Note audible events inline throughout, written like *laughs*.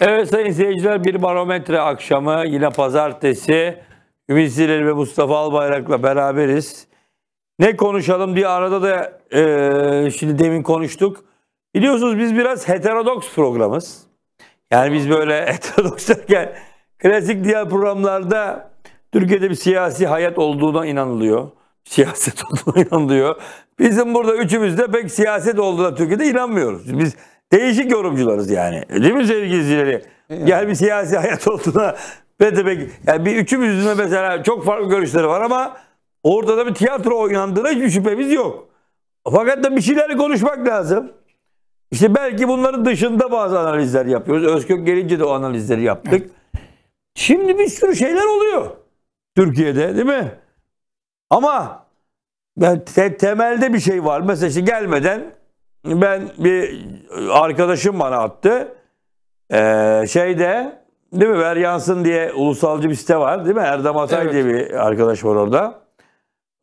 Evet sayın seyirciler bir barometre akşamı yine pazartesi Ümit Zileli ve Mustafa Albayrak'la beraberiz. Ne konuşalım diye arada da e, şimdi demin konuştuk. Biliyorsunuz biz biraz heterodoks programız. Yani biz böyle *laughs* heterodoks derken klasik diğer programlarda Türkiye'de bir siyasi hayat olduğuna inanılıyor. Siyaset *laughs* olduğuna inanılıyor. Bizim burada üçümüzde pek siyaset olduğuna Türkiye'de inanmıyoruz. Biz Değişik yorumcularız yani. Değil mi sevgili izleyicileri? Yani. Gel bir siyasi hayat olduğuna *laughs* de demek yani bir üçümüzün de mesela çok farklı görüşleri var ama orada da bir tiyatro oynandığına hiçbir şüphemiz yok. Fakat da bir şeyleri konuşmak lazım. İşte belki bunların dışında bazı analizler yapıyoruz. Özkök gelince de o analizleri yaptık. Şimdi bir sürü şeyler oluyor. Türkiye'de değil mi? Ama yani te temelde bir şey var. Mesela işte gelmeden ben bir arkadaşım bana attı. Ee, şeyde değil mi ver yansın diye ulusalcı bir site var değil mi? Erdem Atay evet. diye bir arkadaş var orada.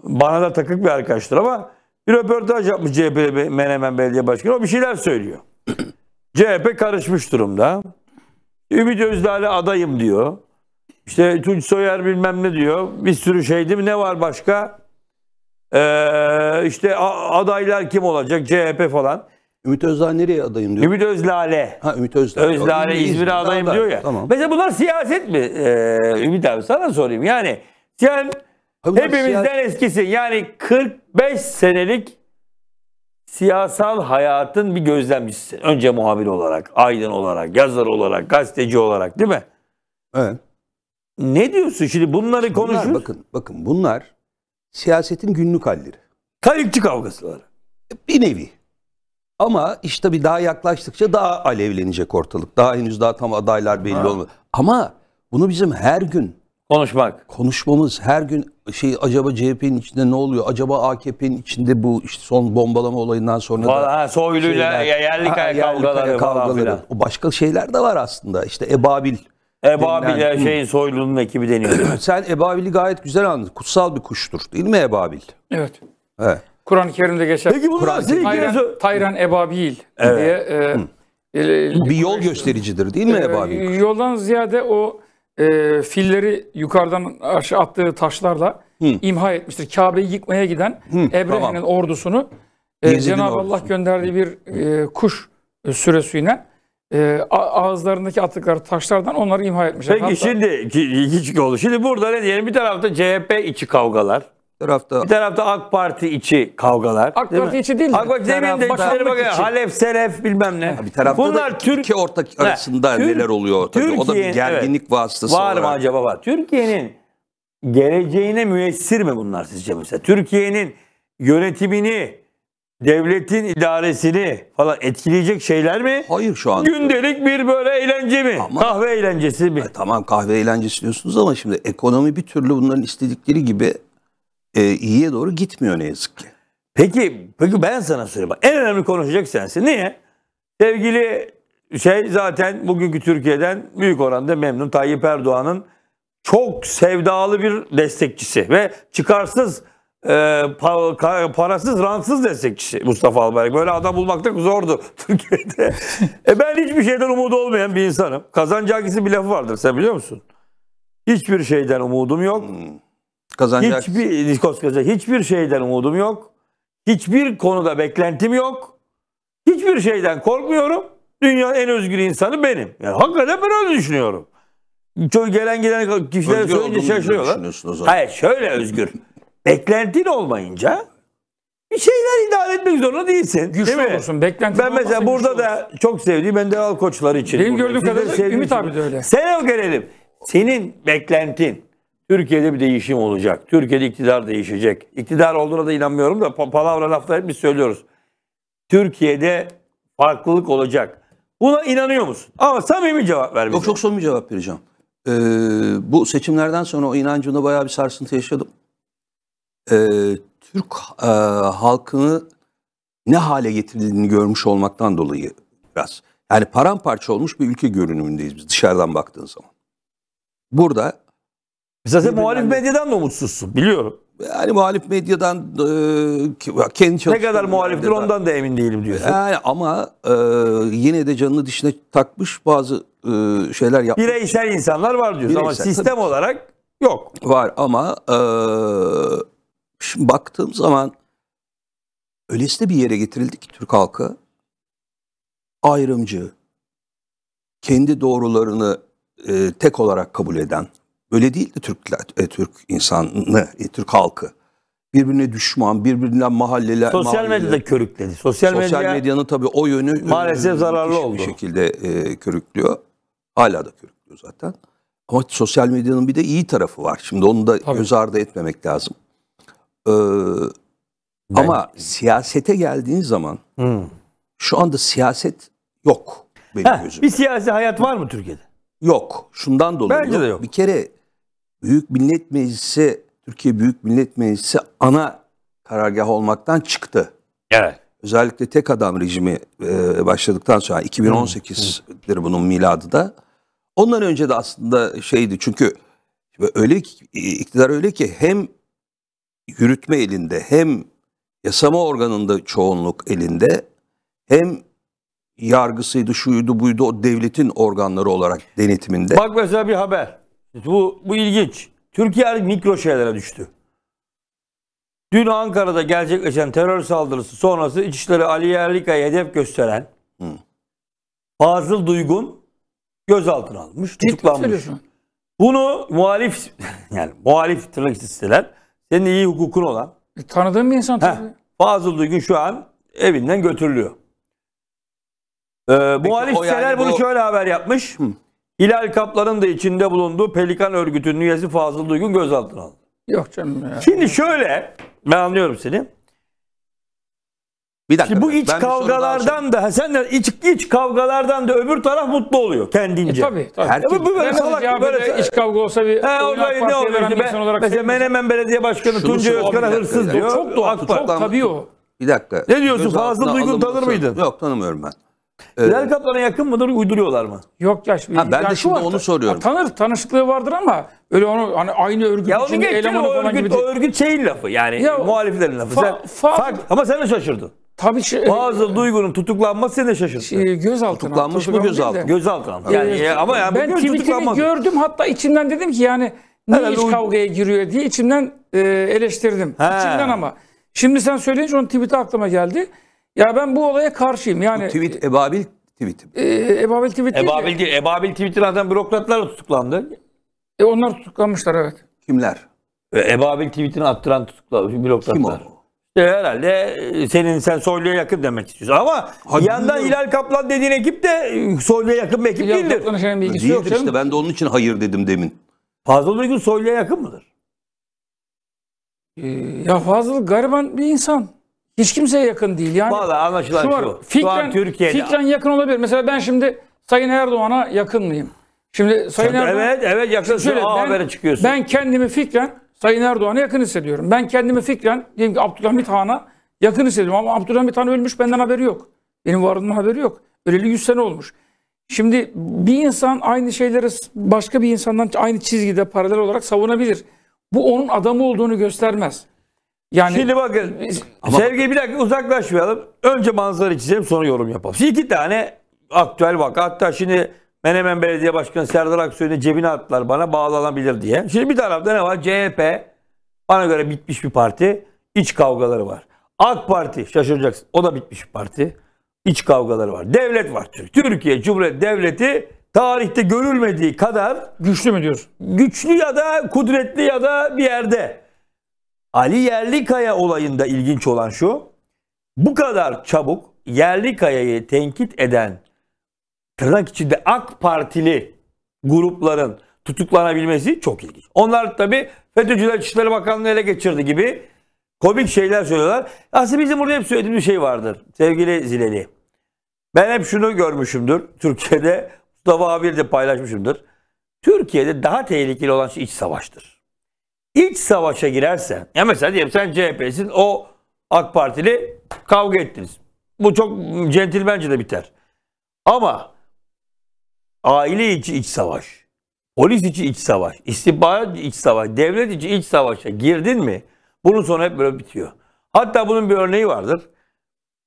Bana da takık bir arkadaştır ama bir röportaj yapmış CHP Menemen Belediye Başkanı. O bir şeyler söylüyor. CHP *clears throat* karışmış durumda. Ümit Özdağ'la adayım diyor. İşte Tunç Soyer bilmem ne diyor. Bir sürü şey değil mi? Ne var başka? Ee, işte adaylar kim olacak? CHP falan. Ümit Özdağ nereye adayım diyor. Ümit Özlale. Ha Ümit Özdağ. Özlale İzmir'e İzmir adayım aday. diyor ya. Tamam. Mesela bunlar siyaset mi? Ee, Ümit abi sana sorayım. Yani sen Abi Hepimizden siyaset... eskisin. Yani 45 senelik siyasal hayatın bir gözlemcisisin. Önce muhabir olarak, aydın olarak, yazar olarak, gazeteci olarak değil mi? Evet. Ne diyorsun şimdi bunları konuşuyoruz? Bakın, bakın bunlar siyasetin günlük halleri. Kayıkçı kavgası var. E, bir nevi. Ama işte tabii daha yaklaştıkça daha alevlenecek ortalık. Daha henüz daha tam adaylar belli ha. olmadı. Ama bunu bizim her gün konuşmak, konuşmamız her gün şey acaba CHP'nin içinde ne oluyor? Acaba AKP'nin içinde bu işte son bombalama olayından sonra Vallahi, da ha, Soylu'yla yerli kavgaları, kavgaları falan filan. O başka şeyler de var aslında. İşte Ebabil Ebabil denilen... E, *clears throat* şeyin soylunun ekibi deniyor. *clears throat* Sen Ebabil'i gayet güzel anladın. Kutsal bir kuştur değil mi Ebabil? Evet. Evet. Kur'an-ı Kerim'de geçer. Peki bunu Kur'an Tayran, Tayran Ebabil evet. diye e, e, bir e, yol göstericidir değil mi e, Ebabil? Yoldan ziyade o e, filleri yukarıdan aşağı attığı taşlarla Hı. imha etmiştir. Kabe'yi yıkmaya giden Ebrehe'nin tamam. ordusunu e, Cenab-ı Allah gönderdiği bir e, kuş e, süresiyle e, ağızlarındaki attıkları taşlardan onları imha etmişler. Peki Hatta, şimdi hiç oldu. Şimdi burada ne diyelim? Bir tarafta CHP içi kavgalar. Bir tarafta bir tarafta AK Parti içi kavgalar. AK Parti mi? içi değil. mi? AK Parti demin de içleri bakın Halep, Selef bilmem ne. Bir tarafta Bunlar da Türk, iki ortak arasında he, neler oluyor tabii. O da bir gerginlik evet, vasıtası var olarak. mı acaba var? Türkiye'nin geleceğine müessir mi bunlar sizce mesela? Türkiye'nin yönetimini devletin idaresini falan etkileyecek şeyler mi? Hayır şu an. Gündelik bir böyle eğlence mi? Ama, kahve eğlencesi mi? E, tamam kahve eğlencesi diyorsunuz ama şimdi ekonomi bir türlü bunların istedikleri gibi e, iyiye doğru gitmiyor ne yazık ki. Peki, peki ben sana söyleyeyim. En önemli konuşacak sensin. Niye? Sevgili şey zaten bugünkü Türkiye'den büyük oranda memnun Tayyip Erdoğan'ın çok sevdalı bir destekçisi ve çıkarsız e, pa, parasız, ransız destekçisi Mustafa Albayrak. Böyle adam bulmakta zordu *laughs* Türkiye'de. e ben hiçbir şeyden umudu olmayan bir insanım. Kazancakis'in bir lafı vardır sen biliyor musun? Hiçbir şeyden umudum yok. Hmm. Kazancakis. Hiçbir, koskoca, hiçbir şeyden umudum yok. Hiçbir konuda beklentim yok. Hiçbir şeyden korkmuyorum. Dünyanın en özgür insanı benim. Yani hakikaten ben öyle düşünüyorum. Çok gelen giden kişilere özgür söyleyince şaşırıyorlar. Hayır şöyle özgür beklentin olmayınca bir şeyler idare etmek zorunda değilsin. Güçlü değil olursun. Beklentin ben mesela burada da olursun. çok sevdiğim Enderal koçlar için. Benim buradayım. gördüğüm kadarıyla Ümit abi de öyle. Sen gelelim. Senin beklentin Türkiye'de bir değişim olacak. Türkiye'de iktidar değişecek. İktidar olduğuna da inanmıyorum da palavra hep biz söylüyoruz. Türkiye'de farklılık olacak. Buna inanıyor musun? Ama samimi cevap ver. Yok çok samimi cevap vereceğim. Ee, bu seçimlerden sonra o inancını bayağı bir sarsıntı yaşadım e, Türk e, halkını ne hale getirdiğini görmüş olmaktan dolayı biraz. Yani paramparça olmuş bir ülke görünümündeyiz biz dışarıdan baktığın zaman. Burada biz Zaten muhalif medyadan da umutsuzsun biliyorum. Yani muhalif medyadan e, kendi Ne kadar muhaliftir medyadan. ondan da emin değilim diyorsun. Yani ama e, yine de canını dişine takmış bazı e, şeyler yapmış. Bireysel insanlar var diyorsun Bireysel, ama sistem tabii. olarak yok. Var ama e, Şimdi baktığım zaman öylesine bir yere getirildik ki Türk halkı ayrımcı, kendi doğrularını e, tek olarak kabul eden, böyle değildi Türkler, e, Türk insanı, e, Türk halkı. Birbirine düşman, birbirinden mahalleler... Sosyal medyada körükledi. Sosyal, Sosyal medya, medyanın tabii o yönü... E, maalesef zararlı oldu. Bir şekilde e, körüklüyor. Hala da körüklüyor zaten. Ama sosyal medyanın bir de iyi tarafı var. Şimdi onu da tabii. göz ardı etmemek lazım. Ee, ben... Ama siyasete geldiğin zaman hmm. şu anda siyaset yok benim Heh, gözümde. Bir siyasi hayat var mı Türkiye'de? Yok. Şundan dolayı Bence de yok. Bir kere Büyük Millet Meclisi, Türkiye Büyük Millet Meclisi ana karargah olmaktan çıktı. Evet. Özellikle tek adam rejimi e, başladıktan sonra 2018'dir hmm. bunun miladı da. Ondan önce de aslında şeydi çünkü öyle iktidar öyle ki hem yürütme elinde hem yasama organında çoğunluk elinde hem yargısıydı şuydu buydu o devletin organları olarak denetiminde. Bak mesela bir haber. Bu, bu ilginç. Türkiye artık mikro şeylere düştü. Dün Ankara'da gerçekleşen terör saldırısı sonrası İçişleri Ali Yerlikay'ı hedef gösteren Hı. Fazıl Duygun gözaltına alınmış, tutuklanmış. Bunu muhalif *laughs* yani muhalif tırnak isteler senin iyi hukukun olan. E, tanıdığım bir insan tabii. Fazıl Duygun şu an evinden götürülüyor. Ee, muhalif o yani bunu bu- şöyle haber yapmış. Hilal Kaplan'ın da içinde bulunduğu Pelikan örgütünün üyesi Fazıl Duygun gözaltına aldı. Yok canım ya. Şimdi şöyle, ben anlıyorum seni. Bir dakika. Şimdi bu iç ben kavgalardan da sen de iç iç kavgalardan da öbür taraf mutlu oluyor kendince. E, tabii tabii. Her e, bu, bu böyle salak böyle iç kavga olsa bir He o ne olur? ki? Ben, olarak mesela Menemen Belediye Başkanı Tunca Özkan'a hırsız diyor. Çok doğal, çok tabii o. Bir dakika. Ne diyorsun? Fazla Duygun tanır mıydın? Yok tanımıyorum ben. Hilal ee, Kaplan'a yakın mıdır uyduruyorlar mı? Yok ya. Şimdi, ha, ben de şimdi onu soruyorum. Ha, tanır, tanışıklığı vardır ama öyle onu hani aynı örgüt ya içinde elemanı o örgüt, falan gibi. O örgüt şeyin lafı yani ya, muhaliflerin lafı. Fa, sen, fa, fa, ama sen de şaşırdın. Tabii şey, bazı duygunun tutuklanması seni şaşırttı. Şey, gözaltına. Tutuklanmış mı gözaltına? Gözaltına. Ee, yani, ee, ama yani ben tweetini gördüm hatta içimden dedim ki yani ne Herhalde iş kavgaya giriyor diye içimden e, eleştirdim. He. İçimden ama. Şimdi sen söyleyince onun tweet'i aklıma geldi. Ya ben bu olaya karşıyım. Yani bu tweet Ebabil tweet'i. E, Ebabil tweet Ebabil, değil Ebabil tweet'i zaten bürokratlar tutuklandı. E, onlar tutuklanmışlar evet. Kimler? E, Ebabil tweet'ini attıran tutuklanmış bürokratlar. Kim o? e, herhalde senin sen Soylu'ya yakın demek istiyorsun. Ama Hadi yandan bilmiyorum. Hilal Kaplan dediğin ekip de e, Soylu'ya yakın bir ekip Hilal değildir. Kaplan'ın Değildir yok işte canım. ben de onun için hayır dedim demin. Fazıl Uygun Soylu'ya yakın mıdır? Ee, ya Fazıl gariban bir insan. Hiç kimseye yakın değil. Yani Vallahi anlaşılan şu. var, şu an Fikren, Türkiye'de- fikren yakın olabilir. Mesela ben şimdi Sayın Erdoğan'a yakın mıyım? Şimdi Sayın Erdoğan... evet evet yakın. Şöyle, ben, çıkıyorsun. ben kendimi fikren Sayın Erdoğan'a yakın hissediyorum. Ben kendimi fikren diyelim ki Abdülhamit Han'a yakın hissediyorum. Ama Abdülhamit Han ölmüş benden haberi yok. Benim varlığımın haberi yok. Öleli 100 sene olmuş. Şimdi bir insan aynı şeyleri başka bir insandan aynı çizgide paralel olarak savunabilir. Bu onun adamı olduğunu göstermez. Yani Şimdi bakın Sevgi bir dakika uzaklaşmayalım. Önce manzara çizelim sonra yorum yapalım. Şimdi iki tane aktüel vaka. Hatta şimdi Menemen Belediye Başkanı Serdar Aksoy'un cebine attılar bana bağlanabilir diye. Şimdi bir tarafta ne var? CHP bana göre bitmiş bir parti. İç kavgaları var. AK Parti şaşıracaksın. O da bitmiş bir parti. İç kavgaları var. Devlet var. Türkiye Cumhuriyet Devleti tarihte görülmediği kadar güçlü mü diyorsun? Güçlü ya da kudretli ya da bir yerde. Ali Yerlikaya olayında ilginç olan şu. Bu kadar çabuk Yerlikaya'yı tenkit eden tırnak içinde AK Partili grupların tutuklanabilmesi çok ilginç. Onlar tabi FETÖ'cüler İçişleri Bakanlığı ele geçirdi gibi komik şeyler söylüyorlar. Aslında bizim burada hep söylediğimiz şey vardır sevgili Zileli. Ben hep şunu görmüşümdür. Türkiye'de Mustafa abiyle de paylaşmışımdır. Türkiye'de daha tehlikeli olan şey iç savaştır. İç savaşa girersen, ya mesela diyelim sen CHP'sin, o AK Partili kavga ettiniz. Bu çok centilmence de biter. Ama Aile içi iç savaş, polis içi iç savaş, istihbarat iç savaş, devlet içi iç savaşa girdin mi bunun sonu hep böyle bitiyor. Hatta bunun bir örneği vardır.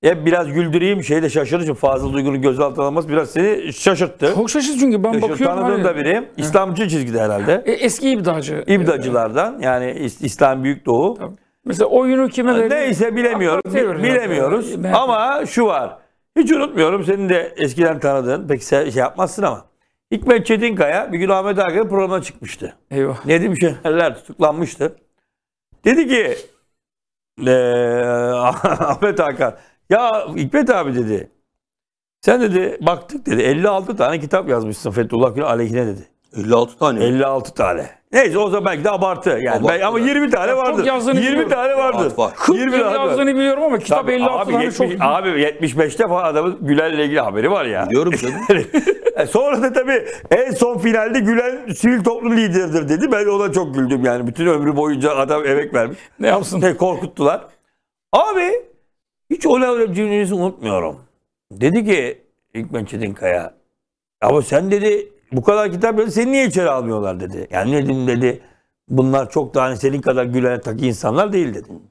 Hep biraz güldüreyim şeyde şaşırıcı Fazıl Duygu'nun gözaltına alınması biraz seni şaşırttı. Çok şaşırtıcı çünkü ben Şaşırt, bakıyorum. Tanıdığım da biri. İslamcı çizgide herhalde. E, eski İbdacı. İbdacılardan yani İslam Büyük Doğu. Tabii. Mesela oyunu kime veriyor? Neyse bilemiyoruz. Bilemiyoruz. Yani. Ama şu var. Hiç unutmuyorum. Senin de eskiden tanıdığın. Peki sen şey yapmazsın ama. Hikmet Çetinkaya bir gün Ahmet Hakan'ın programa çıkmıştı. Eyvah. Nedim Şenerler tutuklanmıştı. Dedi ki e, *laughs* Ahmet Hakan ya Hikmet abi dedi sen dedi baktık dedi 56 tane kitap yazmışsın Fethullah Gül aleyhine dedi. 56 tane. 56 tane. Neyse o zaman belki de abartı yani. ben, ama 20 tane vardı. 20 tane vardı. Var. 20 tane yazdığını biliyorum ama kitap Tabii, 56 abi, 70, çok. Abi 75'te falan adamın Güler'le ilgili haberi var ya. diyorum canım. *laughs* E, sonra da tabii en son finalde Gülen sivil toplum lideridir dedi. Ben ona çok güldüm yani. Bütün ömrü boyunca adam emek vermiş. Ne yapsın? Ne korkuttular. Abi hiç Ola cümlenizi unutmuyorum. Dedi ki Hikmet Çetinkaya ama sen dedi bu kadar kitap yazdı seni niye içeri almıyorlar dedi. Yani dedim dedi bunlar çok daha hani senin kadar gülen takı insanlar değil dedim.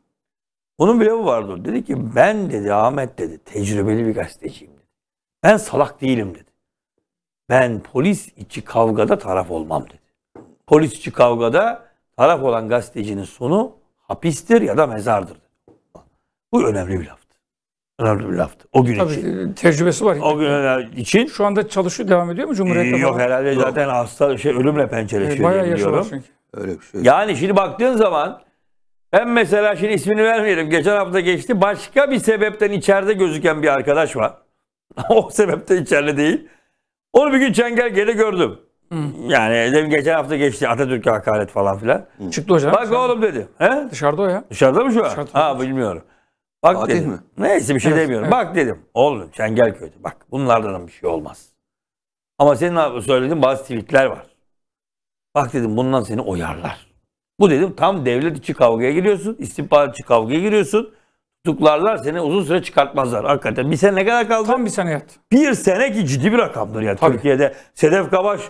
Onun bile bu vardı. Dedi ki ben dedi Ahmet dedi tecrübeli bir gazeteciyim dedi. Ben salak değilim dedi. Ben polis içi kavgada taraf olmam dedi. Polis içi kavgada taraf olan gazetecinin sonu hapistir ya da mezardır. Bu önemli bir laf önemli bir laftı. O gün Tabii, için. E, tecrübesi var. O gün için. Şu anda çalışıyor, devam ediyor mu Cumhuriyet'te? Ee, yok falan? herhalde Yok. zaten hasta şey, ölümle pençeleşiyor. E, bayağı yaşıyor Öyle bir şey. Yani şimdi baktığın zaman ben mesela şimdi ismini vermeyelim. Geçen hafta geçti. Başka bir sebepten içeride gözüken bir arkadaş var. *laughs* o sebepten içeride değil. Onu bir gün Çengel geri gördüm. Hı. Yani dedim geçen hafta geçti Atatürk'e hakaret falan filan. Hı. Çıktı hocam. Bak oğlum dedi. He? Dışarıda o ya. Dışarıda mı şu an? Dışarıda ha bilmiyorum. Bak Fatih dedim. mi? Neyse bir şey demiyorum. Evet. Bak dedim. Oğlum Çengelköy'de bak bunlardan bir şey olmaz. Ama senin söylediğin bazı tweetler var. Bak dedim bundan seni oyarlar. Bu dedim tam devlet içi kavgaya giriyorsun. İstihbarat içi kavgaya giriyorsun. Tutuklarlar seni uzun süre çıkartmazlar. Hakikaten bir sene ne kadar kaldı? Tam bir sene yat. Bir sene ki ciddi bir rakamdır yani. Tabii. Türkiye'de Sedef Kabaş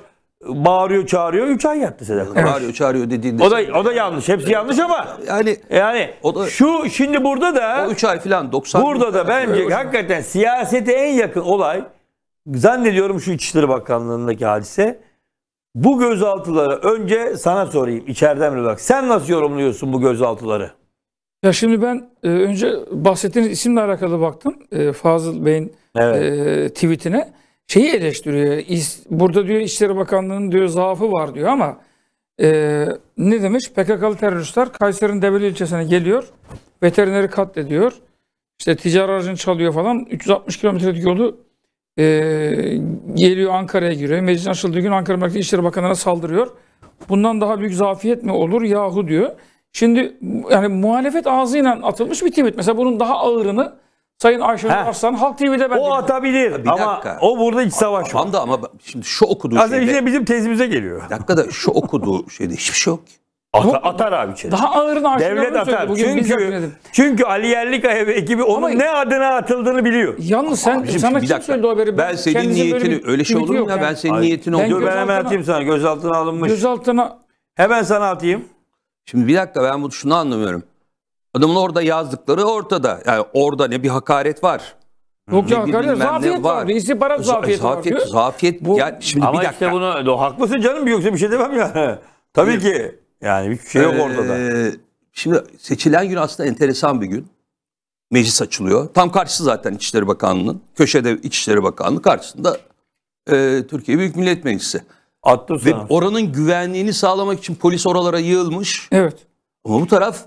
bağırıyor, çağırıyor. 3 ay yattı Sedat Kalan. Bağırıyor, çağırıyor dediğinde. O da o da yanlış. Hepsi yanlış ama yani yani o da, şu şimdi burada da o 3 ay falan 90 Burada da bence hakikaten siyasete en yakın olay zannediyorum şu İçişleri Bakanlığındaki hadise. Bu gözaltıları önce sana sorayım içeriden bir bak. Sen nasıl yorumluyorsun bu gözaltıları? Ya şimdi ben e, önce bahsettiğiniz isimle alakalı baktım. E, Fazıl Bey'in evet. e, tweetine şeyi eleştiriyor. Burada diyor İçişleri Bakanlığı'nın diyor zaafı var diyor ama e, ne demiş? PKK'lı teröristler Kayseri'nin Develi ilçesine geliyor. Veterineri katlediyor. İşte ticari aracını çalıyor falan. 360 kilometrelik yolu e, geliyor Ankara'ya giriyor. Meclis açıldığı gün Ankara Merkez İçişleri Bakanlığı'na saldırıyor. Bundan daha büyük zafiyet mi olur yahu diyor. Şimdi yani muhalefet ağzıyla atılmış bir tweet. Mesela bunun daha ağırını Sayın Ayşenur Arslan Halk TV'de ben O dinledim. atabilir bir ama dakika. o burada iç savaş var. Tamam da ama şimdi şu okuduğu Aslında şeyde... işte bizim tezimize geliyor. Bir dakika da şu okuduğu şeyde hiçbir şey yok. Ata, atar abi içeri. Daha ağırın Ayşenur Devlet atar. çünkü, çünkü Ali Yerlikaya ve ekibi onun Ama- ne adına atıldığını biliyor. Yalnız sen Abicim, sana kim söyledi o haberi? Ben senin niyetini öyle şey olur mu yok ya? Ben senin Hayır. niyetini Ben ben gözaltına- hemen atayım sana gözaltına alınmış. Gözaltına Hemen sana atayım. Şimdi bir dakika ben bu şunu anlamıyorum. Adamın orada yazdıkları ortada. Yani orada ne bir hakaret var. Yok ya hakaret zafiyet var. var. Reisi para zafiyet var Zafiyet bu. Yani şimdi Ama bir dakika. işte bunu do, haklısın canım yoksa bir şey demem ya. *laughs* Tabii ki. Yani bir şey yok ee, orada da. Şimdi seçilen gün aslında enteresan bir gün. Meclis açılıyor. Tam karşısı zaten İçişleri Bakanlığı'nın. Köşede İçişleri Bakanlığı karşısında e, Türkiye Büyük Millet Meclisi. Attı Ve oranın güvenliğini sağlamak için polis oralara yığılmış. Evet. Ama bu taraf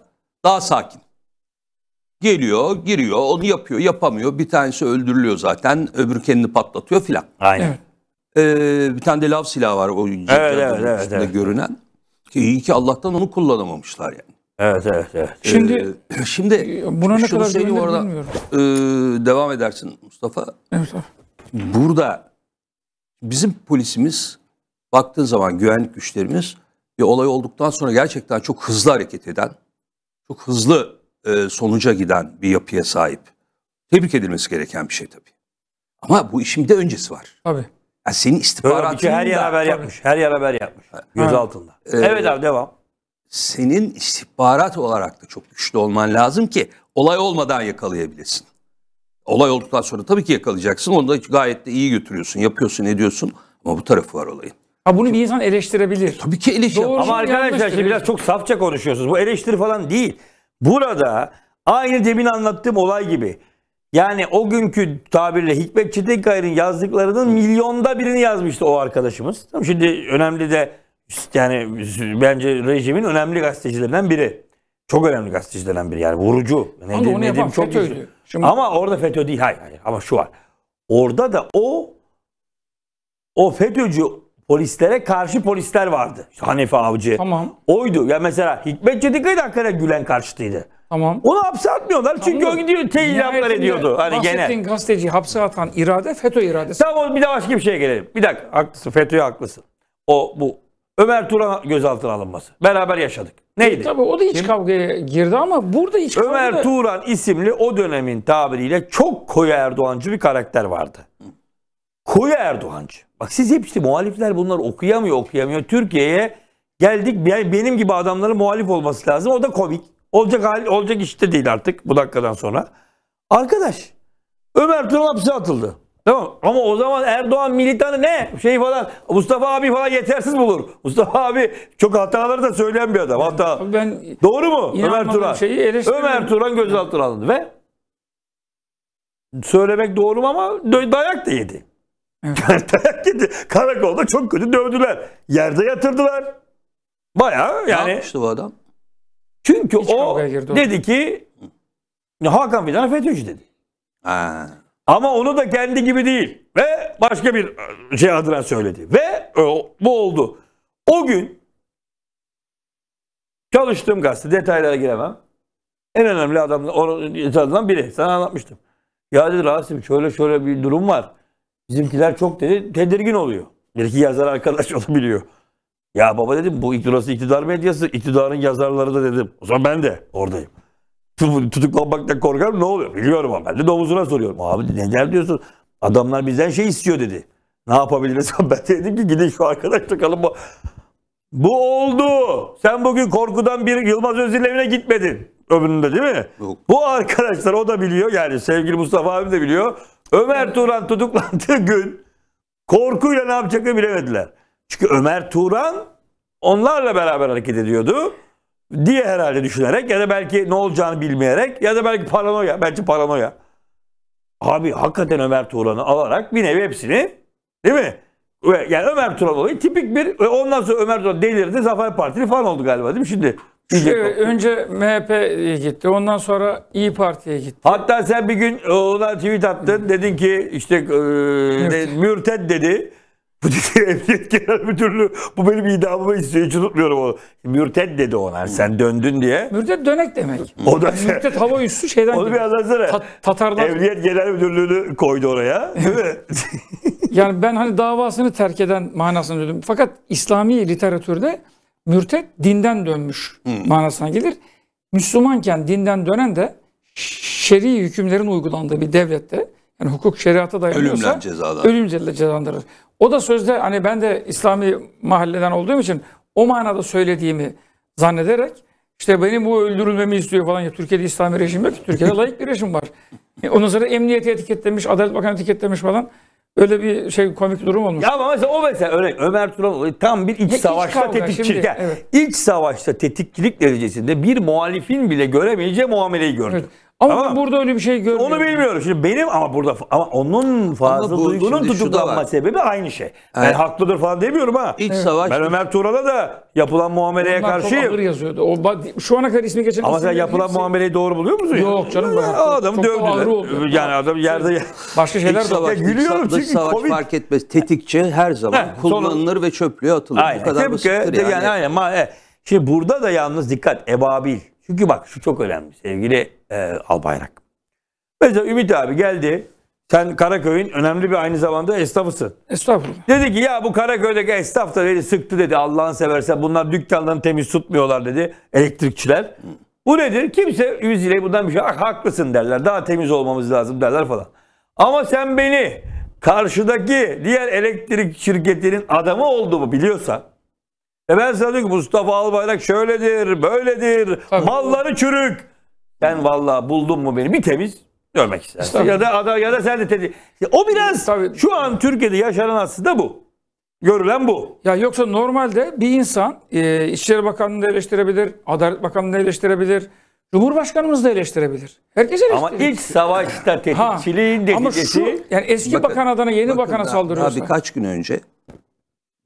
daha sakin. Geliyor, giriyor, onu yapıyor, yapamıyor. Bir tanesi öldürülüyor zaten. Öbürü kendini patlatıyor filan. Aynen. Ee, bir tane de lav silahı var o evet, evet, evet, üstünde evet. görünen. Ki iyi ki Allah'tan onu kullanamamışlar yani. Evet evet evet. Ee, şimdi ee, *clears throat* şimdi buna ne kadar seni bilmiyorum. E, devam edersin Mustafa. Evet. Burada bizim polisimiz baktığın zaman güvenlik güçlerimiz bir olay olduktan sonra gerçekten çok hızlı hareket eden çok hızlı e, sonuca giden bir yapıya sahip. Tebrik edilmesi gereken bir şey tabii. Ama bu işin de öncesi var. Tabii. Yani senin şey istihbaratın ki her yer haber yapmış. Her yer haber yapmış. Göz altında. Ee, evet abi devam. Senin istihbarat olarak da çok güçlü olman lazım ki olay olmadan yakalayabilesin. Olay olduktan sonra tabii ki yakalayacaksın. Onu da gayet de iyi götürüyorsun, yapıyorsun, ediyorsun. Ama bu tarafı var olayın. Ha bunu bir insan eleştirebilir. Tabii ki eleştir. Ama arkadaşlar şimdi biraz çok safça konuşuyorsunuz. Bu eleştiri falan değil. Burada aynı demin anlattığım olay gibi. Yani o günkü tabirle Hikmet Çetinkaya'nın yazdıklarının milyonda birini yazmıştı o arkadaşımız. Tamam şimdi önemli de yani bence rejimin önemli gazetecilerinden biri. Çok önemli gazetecilerden biri yani vurucu. Ne Ama onu yapan çok FETÖ'ydü. Şimdi... Ama orada FETÖ değil hayır hayır ama şu var. Orada da o o FETÖ'cü polislere karşı polisler vardı. İşte Hanefi Avcı. Tamam. Oydu. Ya mesela Hikmet Çetinkaya da hakikaten Gülen karşıtıydı. Tamam. Onu hapse atmıyorlar çünkü tamam. o gidiyor teyilaplar ediyordu. Hani genel. gazeteci hapse atan irade FETÖ iradesi. Tamam bir de başka bir şeye gelelim. Bir dakika haklısın FETÖ'ye haklısın. O bu Ömer Turan gözaltına alınması. Beraber yaşadık. Neydi? E, tabii o da iç Kim? kavgaya girdi ama burada iç Ömer kavgada... Ömer Turan isimli o dönemin tabiriyle çok koyu Erdoğancı bir karakter vardı. Koyu Erdoğancı. Bak siz hep muhalifler bunlar okuyamıyor okuyamıyor. Türkiye'ye geldik benim gibi adamların muhalif olması lazım. O da komik. Olacak hal, olacak işte değil artık bu dakikadan sonra. Arkadaş Ömer Turan hapse atıldı. Tamam ama o zaman Erdoğan militanı ne? Şey falan Mustafa abi falan yetersiz bulur. Mustafa abi çok hataları da söyleyen bir adam. Hatta ben Doğru mu? Ömer Turan. Şeyi Ömer Turan gözaltına alındı ve söylemek doğru mu ama dayak da yedi. Evet. *laughs* Karakolda çok kötü dövdüler. Yerde yatırdılar. Bayağı yani. Ne yapmıştı bu adam? Çünkü Hiç o dedi ki Hakan Fidan FETÖ'cü dedi. Ha. Ama onu da kendi gibi değil. Ve başka bir e, şey adına söyledi. Ve e, bu oldu. O gün çalıştığım gazete detaylara giremem. En önemli adamdan biri. Sana anlatmıştım. Ya dedi Rasim şöyle şöyle bir durum var. Bizimkiler çok dedi tedirgin oluyor. Bir iki yazar arkadaş *laughs* olabiliyor. Ya baba dedim bu iktirası iktidar medyası, iktidarın yazarları da dedim. O zaman ben de oradayım. Tutuklanmaktan korkarım ne oluyor? Biliyorum ama ben de domuzuna soruyorum. Abi neler diyorsun? Adamlar bizden şey istiyor dedi. Ne yapabiliriz? *laughs* Ben dedim ki gidin şu arkadaş takalım. Bu, bu oldu. Sen bugün korkudan bir Yılmaz Özil evine gitmedin ömründe değil mi? Yok. Bu arkadaşlar o da biliyor yani sevgili Mustafa abi de biliyor. Ömer Turan tutuklandığı *laughs* gün korkuyla ne yapacaklarını bilemediler. Çünkü Ömer Turan onlarla beraber hareket ediyordu diye herhalde düşünerek ya da belki ne olacağını bilmeyerek ya da belki paranoya, belki paranoya. Abi hakikaten Ömer Turan'ı alarak bir nevi hepsini değil mi? Yani Ömer Turan olayı tipik bir ondan sonra Ömer Turan delirdi Zafer Partili falan oldu galiba değil mi şimdi? İşte önce MHP'ye gitti. Ondan sonra İyi Parti'ye gitti. Hatta sen bir gün e, ona tweet attın. Dedin ki işte e, Mürted. Mürted dedi. Bu dedi *laughs* Emniyet Genel Müdürlüğü bu benim idamımı istiyor. Hiç unutmuyorum onu. Mürted dedi ona sen döndün diye. Mürted dönek demek. O da Mürted hava üssü şeyden. Onu bir anlatsana. Ta Tatar'dan. Emniyet Genel Müdürlüğü'nü koydu oraya. Değil mi? *laughs* yani ben hani davasını terk eden manasını dedim. Fakat İslami literatürde mürtet dinden dönmüş hmm. manasına gelir. Müslümanken dinden dönen de şer'i hükümlerin uygulandığı bir devlette yani hukuk şeriata dayanıyorsa ölümle cezalandırır. O da sözde hani ben de İslami mahalleden olduğum için o manada söylediğimi zannederek işte benim bu öldürülmemi istiyor falan. Ya, Türkiye'de İslami rejim yok. Türkiye'de layık bir rejim var. *laughs* E, ondan sonra emniyeti etiketlemiş, Adalet Bakanı etiketlemiş falan. Öyle bir şey komik durum olmuş. Ya ama mesela o mesela örnek Ömer Turan e, tam bir iç savaşta tetikçilik. Şimdi, evet. İç savaşta tetikçilik derecesinde bir muhalifin bile göremeyeceği muameleyi gördü. Evet. Ama tamam. burada öyle bir şey görmüyorum. Onu bilmiyorum. Şimdi benim ama burada ama onun fazla ama duygunun tutuklanma sebebi aynı şey. Evet. Ben haklıdır falan demiyorum ha. İç evet. savaş. Ben Ömer Tural'a da yapılan muameleye Ondan karşıyım. Çok yazıyordu. O, şu ana kadar ismi geçen Ama sen yapılan hepsi... muameleyi doğru buluyor musun? Yok canım. Ben ya, adamı çok dövdüler. Yani adam yerde başka şeyler iç de savaş, gülüyorum iç, çünkü savaş COVID. fark etmez. Tetikçi her zaman Heh, kullanılır sonra... ve çöplüğe atılır. Aynen. Bu kadar basittir yani. E, şimdi burada da yalnız dikkat ebabil. Çünkü bak şu çok önemli sevgili e, Albayrak. Mesela Ümit abi geldi. Sen Karaköy'ün önemli bir aynı zamanda esnafısın. Estağfurullah. Dedi ki ya bu Karaköy'deki esnaf da dedi sıktı dedi Allah'ın seversen bunlar dükkanlarını temiz tutmuyorlar dedi elektrikçiler. Bu nedir? Kimse yüzüyle buradan bir şey ah, haklısın derler. Daha temiz olmamız lazım derler falan. Ama sen beni karşıdaki diğer elektrik şirketinin adamı olduğumu biliyorsan e ben sana diyorum ki Mustafa Albayrak şöyledir, böyledir, Tabii. malları çürük. Ben vallahi buldum mu beni bir temiz görmek istersin. Tabii. Ya da ya da sen de tedi. O biraz Tabii. şu an Türkiye'de yaşanan aslında bu. Görülen bu. Ya yoksa normalde bir insan e, İçişleri Bakanlığı'nı eleştirebilir, Adalet Bakanlığı'nı eleştirebilir, Cumhurbaşkanımız da eleştirebilir. Herkes eleştirebilir. Ama ilk savaşta tetikçiliğin dedikçesi... Ama şu, yani eski bakan adına yeni bakın bakana daha, saldırıyorsa... Daha birkaç gün önce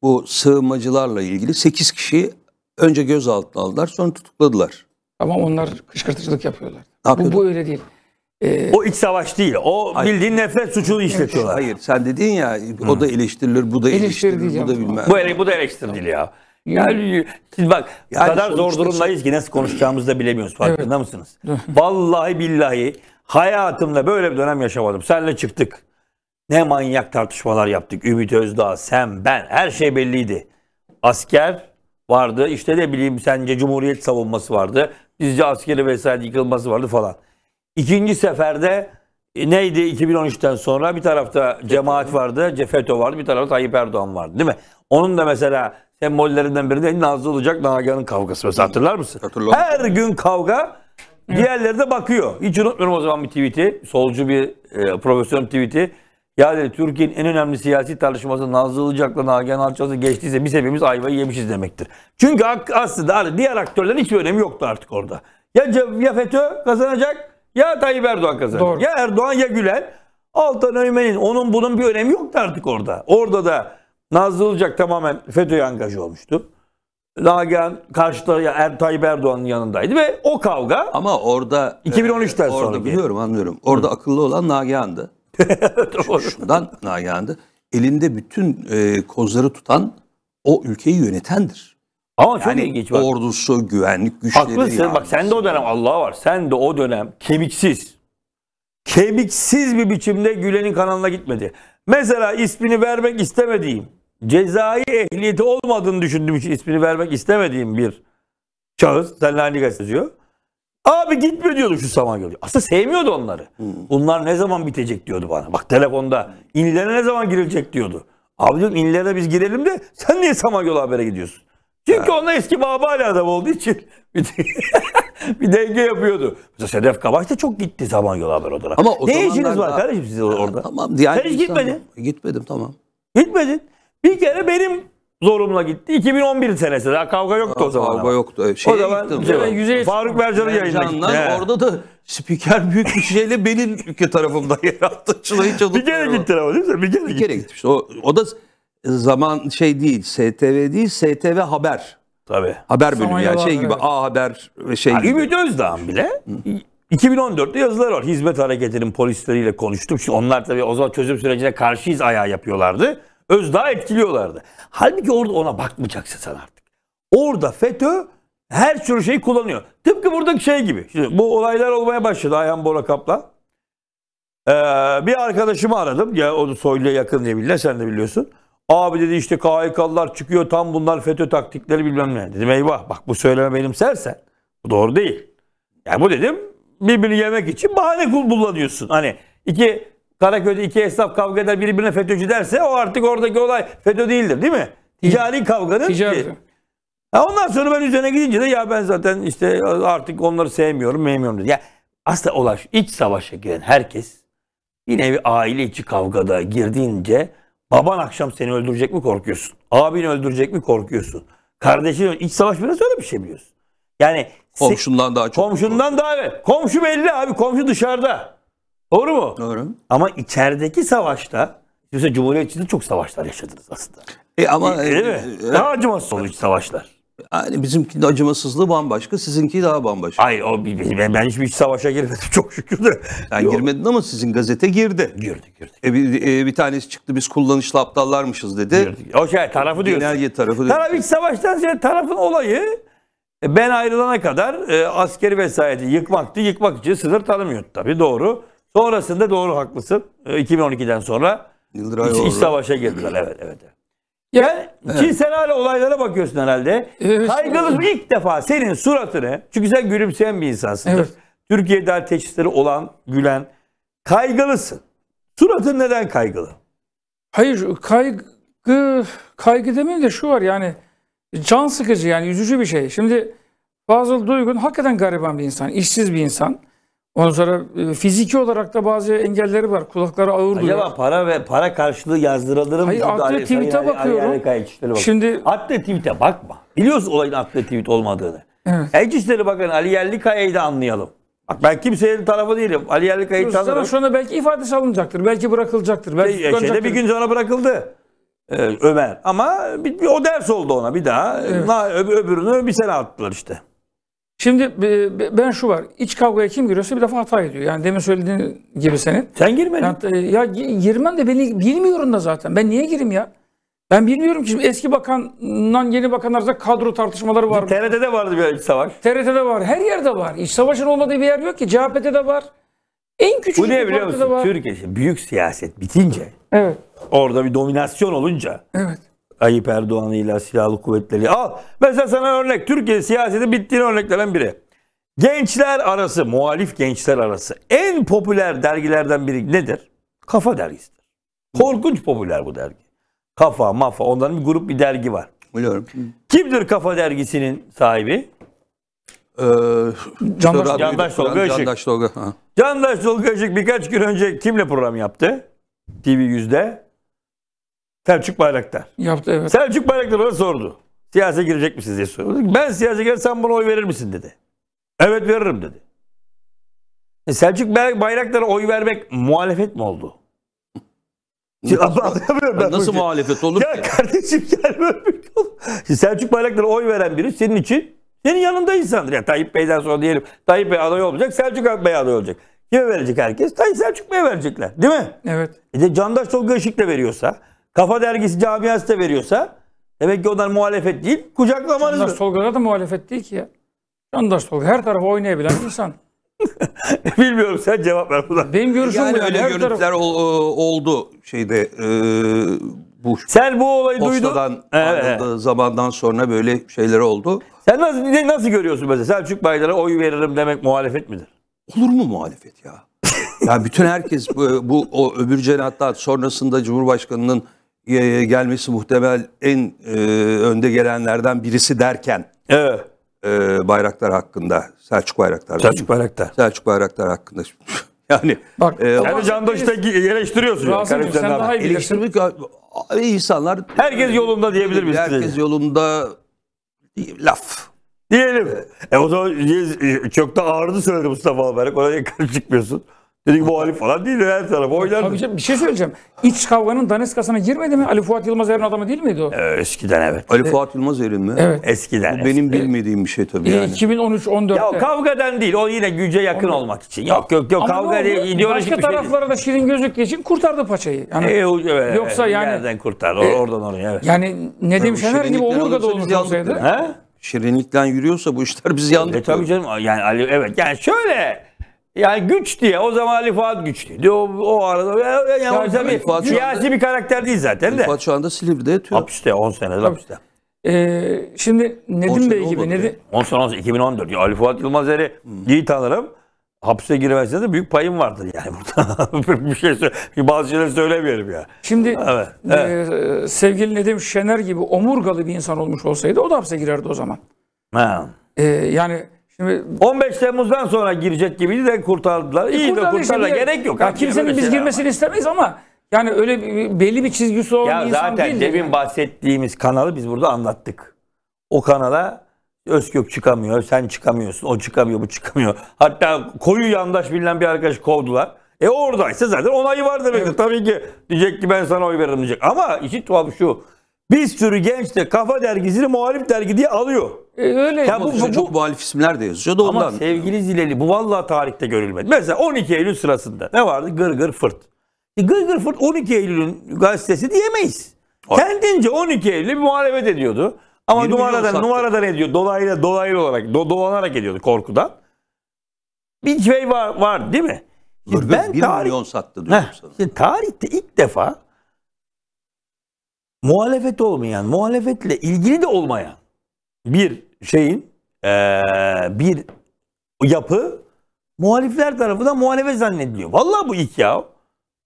bu sığınmacılarla ilgili 8 kişi önce gözaltına aldılar sonra tutukladılar. Ama onlar kışkırtıcılık yapıyorlar. Bu, bu öyle değil. Ee, o iç savaş değil. O hayır. bildiğin nefret suçunu işletiyorlar. Hayır sen dedin ya o hmm. da eleştirilir, bu da eleştirilir, eleştirilir bu da bilmem. Bu, ele, bu da eleştirilir ya. Yani siz bak yani kadar zor durumdayız ki nasıl konuşacağımızı da bilemiyoruz. Farkında evet. mısınız? Vallahi billahi hayatımda böyle bir dönem yaşamadım. Senle çıktık. Ne manyak tartışmalar yaptık. Ümit Özdağ, sen, ben. Her şey belliydi. Asker vardı. İşte de bileyim sence Cumhuriyet savunması vardı. Bizce askeri vesaire yıkılması vardı falan. İkinci seferde e, neydi 2013'ten sonra bir tarafta cemaat vardı, CEFETÖ vardı, bir tarafta Tayyip Erdoğan vardı değil mi? Onun da mesela sembollerinden birinde de Nazlı Olacak Nagihan'ın kavgası mesela hatırlar mısın? Hatırladım. Her gün kavga diğerleri de bakıyor. Hiç unutmuyorum o zaman bir tweet'i, solcu bir e, profesyonel tweet'i. Ya dedi Türkiye'nin en önemli siyasi tartışması Nazlı Ilıcak'la Nagihan Alçaz'ı geçtiyse bir sebebimiz ayvayı yemişiz demektir. Çünkü aslında hani diğer aktörlerin hiçbir önemi yoktu artık orada. Ya, ya FETÖ kazanacak ya Tayyip Erdoğan kazanacak. Doğru. Ya Erdoğan ya Gülen. Altan Öymen'in onun bunun bir önemi yoktu artık orada. Orada da Nazlı Ilıcak tamamen FETÖ'ye angaj olmuştu. Nagihan karşıda er, Tayyip Erdoğan'ın yanındaydı ve o kavga ama orada 2013'ten e, orada sonra biliyorum anlıyorum. Orada Hı. akıllı olan Nagihan'dı. Doğru. Şundan nagihandı. Elinde bütün e, kozları tutan o ülkeyi yönetendir. Ama çok yani ilginç bak. Ordusu, güvenlik güçleri. Haklısın bak sen de o dönem Allah var. Sen de o dönem kemiksiz. Kemiksiz bir biçimde Gülen'in kanalına gitmedi. Mesela ismini vermek istemediğim, cezai ehliyeti olmadığını düşündüğüm için ismini vermek istemediğim bir şahıs, Selanik'e yazıyor Abi gitme diyordu şu Samanyolu. Aslında sevmiyordu onları. Hmm. Bunlar ne zaman bitecek diyordu bana. Bak telefonda inilere ne zaman girilecek diyordu. Abi diyorum inilere biz girelim de sen niye Samanyolu habere gidiyorsun? Çünkü ha. onda eski babayla adam olduğu için *laughs* bir, *laughs* bir denge yapıyordu. Mesela Sedef Kabaş da çok gitti Samanyolu haber olarak. Ama o ne işiniz var da... kardeşim sizin orada? Ha, tamam. sen hiç gitmedin. Tamam. Gitmedim tamam. Gitmedin. Bir kere benim Zorunla gitti. 2011 senesi daha kavga yoktu o e, şey zaman. Kavga yoktu. Şeye o zaman gittim. Şey, yüzeye Faruk Bercan'ı yayınladık. Orada da spiker büyük bir şeyle benim ülke tarafımda yer aldı. Şunu *laughs* hiç bir kere gitti ama değil mi? Bir kere, bir kere gitmiş. O, o da zaman şey değil, STV değil, STV Haber. Tabii. Haber bölümü Zaman yani şey gibi A Haber şey yani gibi. Ümit Özdağ'ın bile 2014'te yazılar var. Hizmet Hareketi'nin polisleriyle konuştum. Şimdi onlar tabii o zaman çözüm sürecine karşıyız ayağı yapıyorlardı. Özdağ etkiliyorlardı. Halbuki orada ona bakmayacaksın sen artık. Orada FETÖ her türlü şeyi kullanıyor. Tıpkı buradaki şey gibi. Şimdi bu olaylar olmaya başladı Ayhan Bora Kaplan. Ee, bir arkadaşımı aradım. Ya onu Soylu'ya yakın diye bilirler. Sen de biliyorsun. Abi dedi işte KHK'lılar çıkıyor tam bunlar FETÖ taktikleri bilmem ne. Dedim eyvah bak bu söyleme benim sersen. Bu doğru değil. Ya yani bu dedim birbirini yemek için bahane kullanıyorsun. Hani iki Karaköy'de iki esnaf kavga eder birbirine FETÖ'cü derse o artık oradaki olay FETÖ değildir değil mi? Ticari kavganın. Ticari. Ha ondan sonra ben üzerine gidince de ya ben zaten işte artık onları sevmiyorum, memnunum dedi. Ya aslında olay iç savaşa giren herkes yine bir aile içi kavgada girdiğince baban akşam seni öldürecek mi korkuyorsun? Abin öldürecek mi korkuyorsun? Kardeşin iç savaş biraz öyle bir şey biliyorsun. Yani komşundan daha çok. Komşundan daha evet. Komşu belli abi, komşu dışarıda. Doğru mu? Doğru. Ama içerideki savaşta, mesela Cumhuriyet içinde çok savaşlar yaşadınız aslında. E ama e, değil e, mi? E, daha acımasız sonuç savaşlar. Yani bizimkinin acımasızlığı bambaşka, sizinki daha bambaşka. Ay o, ben, ben hiçbir savaşa girmedim *laughs* çok şükür de. Yani girmedin ama sizin gazete girdi. Girdi, girdi. E, bir, e, bir tanesi çıktı biz kullanışlı aptallarmışız dedi. Girdi. O şey tarafı diyorsun. Enerji tarafı. Taraf hiç savaştan şey, tarafın olayı e, ben ayrılana kadar e, askeri vesayeti yıkmaktı. Yıkmak için sınır tanımıyordu tabii doğru. Sonrasında doğru haklısın. 2012'den ee, sonra Yıldıray iç, iç savaşa girdiler. Evet, evet. Yani evet. cinsel hala olaylara bakıyorsun herhalde. Ee, evet. Kaygılı evet. ilk defa senin suratını, çünkü sen gülümseyen bir insansındır. Evet. Türkiye'de teşhisleri olan, gülen, kaygılısın. Suratın neden kaygılı? Hayır, kaygı, kaygı demeyeyim de şu var yani can sıkıcı yani üzücü bir şey. Şimdi Fazıl Duygun hakikaten gariban bir insan, işsiz bir insan. Ondan sonra e, fiziki olarak da bazı engelleri var. Kulakları ağır duyuyor. Acaba para ve para karşılığı yazdırılır Hayır Şimdi hani tweet'e Arif- bakıyorum. bak. Şimdi Adli tweet'e bakma. biliyorsun olayın adli tweet olmadığını. Evet. El İçişleri Ali Yerlikaya'yı da anlayalım. Bak ben kimsenin tarafı değilim. Ali Yerlikaya'yı sana tanırım. şu anda belki ifadesi alınacaktır. Belki bırakılacaktır. Belki Şey, tutuklanacaktır. E, şeyde bir gün sonra bırakıldı. Ee, Ömer. Ama bir, bir o ders oldu ona bir daha. Na- öbürünü bir sene attılar işte. Şimdi ben şu var. iç kavgaya kim giriyorsa bir defa hata ediyor. Yani demin söylediğin gibi senin. Sen girmedin. E, ya, ya girmem de beni bilmiyorum da zaten. Ben niye gireyim ya? Ben bilmiyorum ki şimdi eski bakandan yeni bakan arasında kadro tartışmaları var. TRT'de vardı bir iç savaş. TRT'de var. Her yerde var. İç savaşın olmadığı bir yer yok ki. CHP'de de var. En küçük Bu ne biliyor musun? Var. Türkiye büyük siyaset bitince. Evet. Orada bir dominasyon olunca. Evet. Ayıp Erdoğan'ıyla silahlı kuvvetleri. Al mesela sana örnek. Türkiye siyaseti bittiğini örneklenen biri. Gençler arası, muhalif gençler arası en popüler dergilerden biri nedir? Kafa dergisidir. Korkunç popüler bu dergi. Kafa, mafa onların bir grup bir dergi var. Biliyorum. Kimdir Kafa dergisinin sahibi? Ee, Candaş, Candaş, Candaş Tolga Işık. Candaş Tolga. Ha. Candaş Tolga Işık birkaç gün önce kimle program yaptı? TV yüzde. Selçuk Bayraktar. Yaptı evet. Selçuk Bayraktar ona sordu. Siyase girecek misiniz diye sordu. Ben siyase girsem bana oy verir misin dedi. Evet veririm dedi. E Selçuk Bayraktar'a oy vermek muhalefet mi oldu? *laughs* Şimdi, ben. Nasıl muhalefet olur ya Ya kardeşim gelme Selçuk Bayraktar'a oy veren biri senin için senin yanında insandır. Ya yani Tayyip Bey'den sonra diyelim Tayyip Bey aday olmayacak, Selçuk Bey aday olacak. Kime verecek herkes? Tayyip Selçuk Bey'e verecekler değil mi? Evet. E de Candaş Tolga Işık veriyorsa Kafa dergisi camiası da veriyorsa demek ki onlar muhalefet değil. Kucaklamanız Candaş Tolga'da da muhalefet değil ki ya. Candaş Tolga her tarafa oynayabilen insan. *laughs* Bilmiyorum sen cevap ver buna. Benim görüşüm yani bu. öyle her görüntüler taraf... ol, e, oldu şeyde e, bu. Sen bu olayı duydun. Evet. zamandan sonra böyle şeyler oldu. Sen nasıl, ne, nasıl görüyorsun mesela? Selçuk Baydar'a oy veririm demek muhalefet midir? Olur mu muhalefet ya? *laughs* ya bütün herkes bu, bu o öbür hatta sonrasında Cumhurbaşkanı'nın gelmesi muhtemel en e, önde gelenlerden birisi derken evet. e, Bayraktar hakkında Selçuk Bayraktar. Selçuk Bayraktar. Selçuk Bayraktar hakkında. *laughs* yani Bak, e, yani Candaş'ta eleştiriyorsun. Razım, yani, sen daha iyi Eleştirmek e, insanlar herkes e, yolunda diyebilir miyiz? Herkes yolunda laf. Diyelim. E o zaman e, çok da ağırdı söyledi Mustafa Albayrak. Oraya karşı çıkmıyorsun. Dedik bu Ali falan değil her taraf oylardı. Tabii canım bir şey söyleyeceğim. İç kavganın Daneska'sına girmedi mi? Ali Fuat Yılmaz Er'in adamı değil miydi o? Ee, eskiden evet. Ali evet. Fuat Yılmaz Er'in mi? Evet. Eskiden. Bu benim bilmediğim bir şey tabii yani. 2013-14'te. Ya kavgadan değil. O yine güce yakın Ondan. olmak için. Yok yok yok. Ama kavga değil, ideolojik Başka bir şey taraflara da şirin gözüktüğü için kurtardı paçayı. Yani, e, evet, yoksa yani. Nereden kurtardı? E, oradan oraya evet. Yani Nedim Şener gibi omurgada olmuş olsaydı. He? Şirinlikten yürüyorsa bu işler biz yandık. E, tabii canım yani Ali evet yani şöyle yani güç diye. O zaman Ali Fuat güçlü O, o arada yani, yani o tabii Fuat şu siyasi anda- bir karakter değil zaten de. Fuat şu anda Silivri'de yatıyor. Hapiste 10 senedir hapiste. Ee, şimdi Nedim sene Bey gibi Nedim, 10 sene 2014. Ya Ali Fuat Yılmazer'i hmm. iyi tanırım. Hapse girmesine de büyük payım vardır yani burada. *laughs* bir şey söyle, bazı şeyler söylemeyelim ya. şimdi Evet, e, sevgili Nedim Şener gibi omurgalı bir insan olmuş olsaydı o da hapse girerdi o zaman. Ha. Ee, yani Şimdi 15 Temmuz'dan sonra girecek gibiydi de kurtardılar. İyi de kurtardılar. Gerek yok. Ya kimsenin biz girmesini var. istemeyiz ama yani öyle bir, belli bir çizgisi olan ya insan değil. Zaten demin yani. bahsettiğimiz kanalı biz burada anlattık. O kanala Özgök çıkamıyor, sen çıkamıyorsun, o çıkamıyor, bu çıkamıyor. Hatta koyu yandaş bilinen bir arkadaş kovdular. E oradaysa zaten onayı var demek. Evet. Tabii ki diyecek ki ben sana oy veririm diyecek. Ama işi tuhafı şu. Bir sürü genç de Kafa Dergisi'ni muhalif dergi diye alıyor. E, öyle ya bu, bu, çok muhalif isimler de yazıyor da ondan. Ama sevgili Zileli bu vallahi tarihte görülmedi. Mesela 12 Eylül sırasında ne vardı? Gır gır Fırt. E, gır gır Fırt 12 Eylül'ün gazetesi diyemeyiz. Ay. Kendince 12 Eylül muhalefet ediyordu. Ama numaradan, numaradan ediyor. Dolaylı, dolaylı olarak, do, dolanarak ediyordu korkudan. Bir şey var, var değil mi? Gırgır ben 1 tarih... milyon sattı diyorum sana. tarihte ilk defa muhalefet olmayan, muhalefetle ilgili de olmayan bir şeyin e, bir yapı muhalifler tarafından muhalefet zannediliyor. Vallahi bu ilk ya.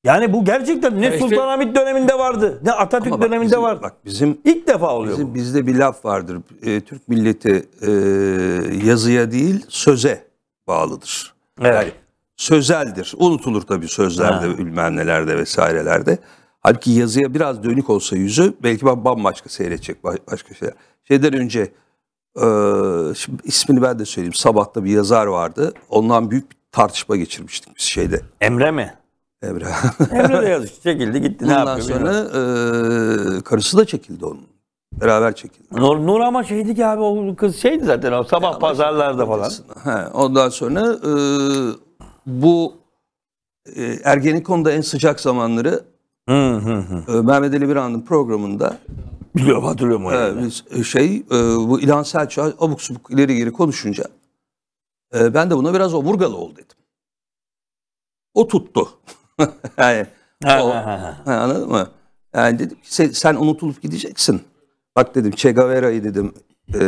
Yani bu gerçekten ne işte, Sultanahmet döneminde vardı, ne Atatürk bak, döneminde bizim, vardı. Bak bizim ilk defa oluyor. Bizim bu. bizde bir laf vardır. E, Türk milleti e, yazıya değil söze bağlıdır. Evet. Yani sözeldir. Unutulur tabii sözlerde, ha. bilmem vesairelerde. Halbuki yazıya biraz dönük olsa yüzü belki bambaşka seyredecek başka şeyler. Şeyden önce e, şimdi ismini ben de söyleyeyim. Sabah'ta bir yazar vardı. Ondan büyük bir tartışma geçirmiştik biz şeyde. Emre mi? Emre. *laughs* Emre de yazıştı. Çekildi gitti. Ondan ne yapıyor, sonra e, karısı da çekildi onun. Beraber çekildi. Nur, Nur ama şeydi ki abi o kız şeydi zaten o sabah e, pazarlarda şey, falan. He, ondan sonra e, bu e, Ergenekon'da en sıcak zamanları Hı hı hı. Ee, Mehmet Ali Birand'ın programında Biliyorum hatırlıyorum o e, şey e, bu İlhan selçuk abuk subuk ileri geri konuşunca e, ben de buna biraz omurgalı ol dedim. O tuttu. *laughs* yani, o, anladın mı? Yani dedim ki sen, sen unutulup gideceksin. Bak dedim Che Guevara'yı dedim e,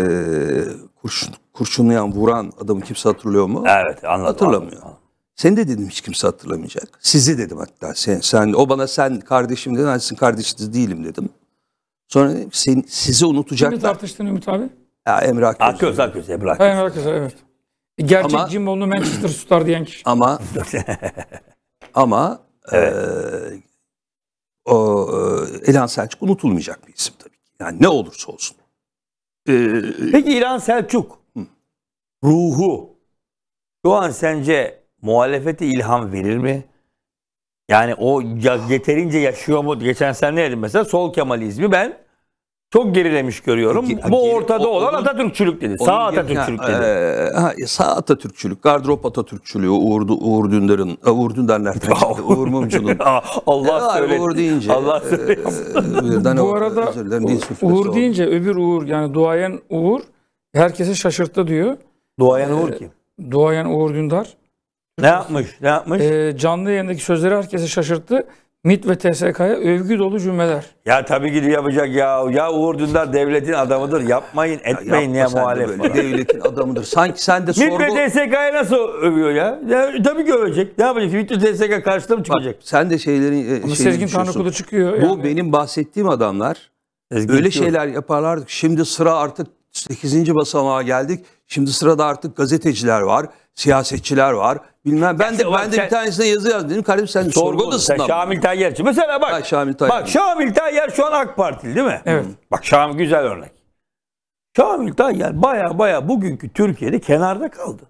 kurşun, kurşunlayan vuran adamı kimse hatırlıyor mu? Evet anladım. Hatırlamıyor. anladım. Seni de dedim hiç kimse hatırlamayacak. Sizi dedim hatta. Sen, sen o bana sen kardeşim dedin. Ben sizin kardeşiniz değilim dedim. Sonra dedim sen, sizi unutacaklar. Kimle tartıştın Ümit abi? Ya Emre Akgöz. Akgöz, Akgöz, Emre Akgöz. Emre Akgöz, evet. Gerçek ama, Cimbomlu Manchester tutar diyen kişi. Ama *laughs* ama e, evet. e, o, İlhan Selçuk unutulmayacak bir isim tabii. Yani ne olursa olsun. Ee, Peki İlhan Selçuk Hı. ruhu şu an sence muhalefete ilham verir mi? Yani o yeterince yaşıyor mu? Geçen sen ne dedin mesela? Sol Kemalizmi ben çok gerilemiş görüyorum. Bu ortada o, olan Atatürkçülük dedi. Sağ Atatürkçülük dedi. E, e, sağ Atatürkçülük, gardırop Atatürkçülüğü Uğur, Uğur Dündar'ın, e, Uğur Dündar nereden *laughs* çıktı? Uğur Mumcu'nun. *laughs* Allah e, söyledi. Uğur deyince. Allah söyledi. E, e Bu arada Uğur, Uğur deyince öbür Uğur yani duayen Uğur herkese şaşırttı diyor. Duayen Uğur kim? Duayen Uğur Dündar. Ne yapmış? Ne yapmış? E, canlı yayındaki sözleri herkesi şaşırttı. MİT ve TSK'ya övgü dolu cümleler. Ya tabii ki yapacak ya. Ya Uğur Dündar devletin adamıdır. Yapmayın, etmeyin ya, yapma ya Böyle. devletin adamıdır. Sanki sen de sorgu... MİT ve TSK'ya nasıl övüyor ya? ya? Tabii ki övecek. Ne yapacak? MİT ve TSK karşısına mı çıkacak? Bak, sen de şeylerin... E, Ama Sezgin Tanrıkulu çıkıyor. Bu benim bahsettiğim adamlar. Sezgin böyle diyor. şeyler yaparlardı. Şimdi sıra artık 8. basamağa geldik. Şimdi sırada artık gazeteciler var siyasetçiler var. Bilmem ben de ben de bir tanesine yazı yazdım dedim. Kardeşim sen e, sorgu odasında. Sen Şamil Tayyerçi. Mesela bak. Ha, Şamil Tayyar. Bak Şamil Tayyar şu an AK Partili değil mi? Evet. Bak Şamil güzel örnek. Şamil Tayyar baya baya bugünkü Türkiye'de kenarda kaldı.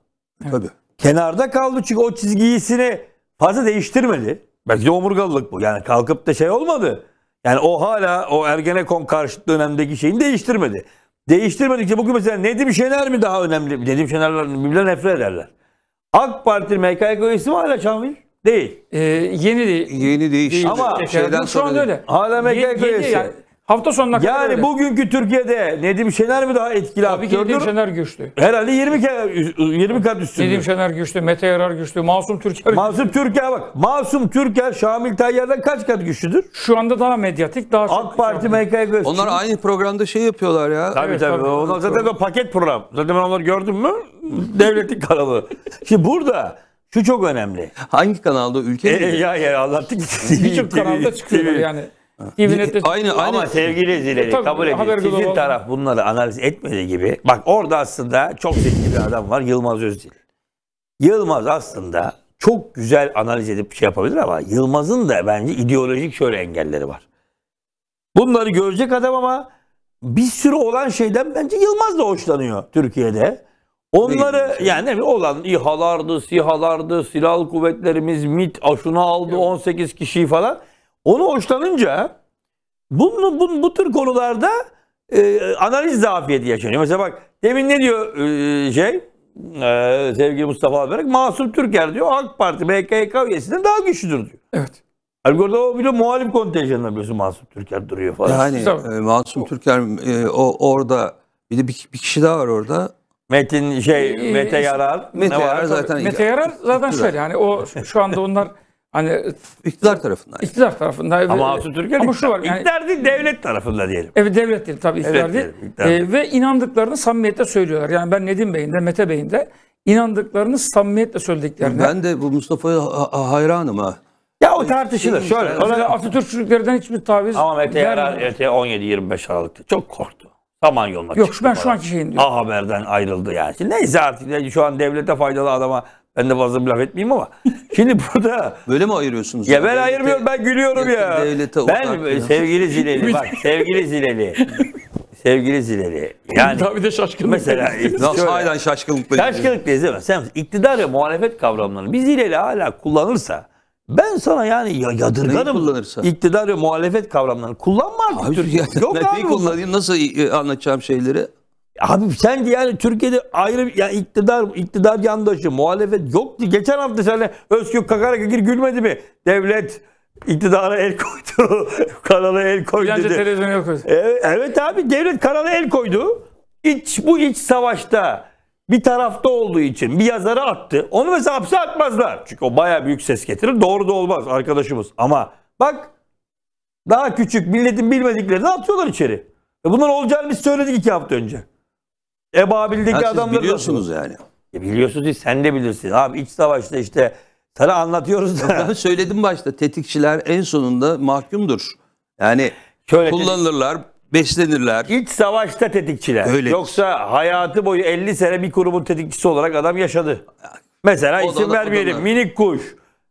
Evet. Tabii. Kenarda kaldı çünkü o çizgisini fazla değiştirmedi. Belki de omurgalılık bu. Yani kalkıp da şey olmadı. Yani o hala o Ergenekon karşıtı dönemdeki şeyini değiştirmedi. Değiştirmedikçe bugün mesela Nedim Şener mi daha önemli? Nedim Şener'ler birbirine nefret ederler. AK Parti MKK üyesi mi hala Şamil? Değil. Ee, yeni değil. yeni değişti. Ama şeyden şu sonra öyle. Hala MKK üyesi. Hafta sonuna kadar Yani öyle. bugünkü Türkiye'de Nedim Şener mi daha etkili Tabii ki Nedim Şener güçlü. Herhalde 20 kat, 20 kat üstünde. Nedim Şener güçlü, Mete Yarar güçlü, Masum Türker Masum Türker bak. Masum Türker Şamil Tayyar'dan kaç kat güçlüdür? şu anda daha medyatik, daha çok. AK şey Parti MKK. Onlar aynı programda şey yapıyorlar ya. Tabii Evet, tabii. tabii. Onlar zaten o paket program. Zaten ben onları gördün mü? *laughs* Devletin kanalı. Şimdi burada şu çok önemli. Hangi kanalda ülke E, miydi? ya ya anlattık. Birçok *laughs* kanalda çıkıyorlar yani. TVNet'te aynı, aynı. Ama sevgili Zileli e, Tabii, kabul edin. Sizin global. taraf bunları analiz etmediği gibi. Bak orada aslında çok zeki bir adam var Yılmaz Özdil. Yılmaz aslında çok güzel analiz edip şey yapabilir ama Yılmaz'ın da bence ideolojik şöyle engelleri var. Bunları görecek adam ama bir sürü olan şeyden bence Yılmaz da hoşlanıyor Türkiye'de. Onları yani ne olan İHA'lardı, SİHA'lardı, silahlı kuvvetlerimiz MIT aşına aldı 18 kişiyi falan. Onu hoşlanınca bunu, bu, bu tür konularda e, analiz zafiyeti yaşanıyor. Mesela bak demin ne diyor e, şey e, sevgili Mustafa Alberk Masum Türker diyor AK Parti MKYK üyesinden daha güçlüdür diyor. Evet. Halbuki orada o bile muhalif kontenjanında biliyorsun Masum Türker duruyor falan. Yani e, Masum Türker e, o orada bir de bir, bir kişi daha var orada. Metin şey e, e, Mete Yarar. Mete Yarar zaten. Mete Yarar zaten şöyle yani o şu anda onlar *laughs* Hani e, iktidar tarafından. Yani. İktidar tarafından. Ama Atatürk'e ama şu var. Yani, iktidar değil devlet tarafında diyelim. Evet devlet değil tabii iktidar evet, değil. Diyelim, iktidar. E, ve inandıklarını samimiyetle söylüyorlar. Yani ben Nedim Bey'in de Mete Bey'in de inandıklarını samimiyetle söylediklerini. Ben de bu Mustafa'ya hayranım ha. Ya o tartışılır. Şey, şöyle ona da Atatürkçülüklerden hiçbir taviz Ama Mete Yarar 17-25 Aralık'ta çok korktu. Tamam yoluna Yok, çıktı. ben şu anki şeyin diyorum. A Haber'den ayrıldı yani. Neyse artık şu an devlete faydalı adama ben de fazla laf etmeyeyim ama. *laughs* Şimdi burada... Böyle mi ayırıyorsunuz? Ya ben devlete, ayırmıyorum ben gülüyorum ya. Devlete, ben e, sevgili Zileli bak *laughs* sevgili Zileli. sevgili Zileli. Yani tabii de şaşkınlık. Mesela nasıl halen şaşkınlık? Şaşkınlık değil mi? Sen iktidar ve muhalefet kavramlarını biz Zileli hala kullanırsa ben sana yani ya, yadırganım. kullanırsa? iktidar ve muhalefet kavramlarını kullanma artık. Abi, ya, *laughs* Yok abi. Neyi kullanayım? Nasıl e, anlatacağım şeyleri? Abi sen yani Türkiye'de ayrı ya yani iktidar iktidar yandaşı, muhalefet yok ki. Geçen hafta sen Özgür gir gülmedi mi? Devlet iktidara el koydu. *laughs* kanala el koydu. Yalnızca televizyon el Evet, evet abi devlet kanala el koydu. İç, bu iç savaşta bir tarafta olduğu için bir yazarı attı. Onu mesela hapse atmazlar. Çünkü o baya büyük ses getirir. Doğru da olmaz arkadaşımız. Ama bak daha küçük milletin bilmediklerini atıyorlar içeri. E bunlar olacağını biz söyledik iki hafta önce. Ebabil'deki ha, adamları biliyorsunuz da, yani. E biliyorsunuz değil, sen de bilirsin. Abi iç savaşta işte sana anlatıyoruz da. Ben söyledim başta tetikçiler en sonunda mahkumdur. Yani Şöyle kullanılırlar, beslenirler. İç savaşta tetikçiler. Öyle. Yoksa hayatı boyu 50 sene bir kurumun tetikçisi olarak adam yaşadı. Mesela odana, isim vermeyelim. Minik kuş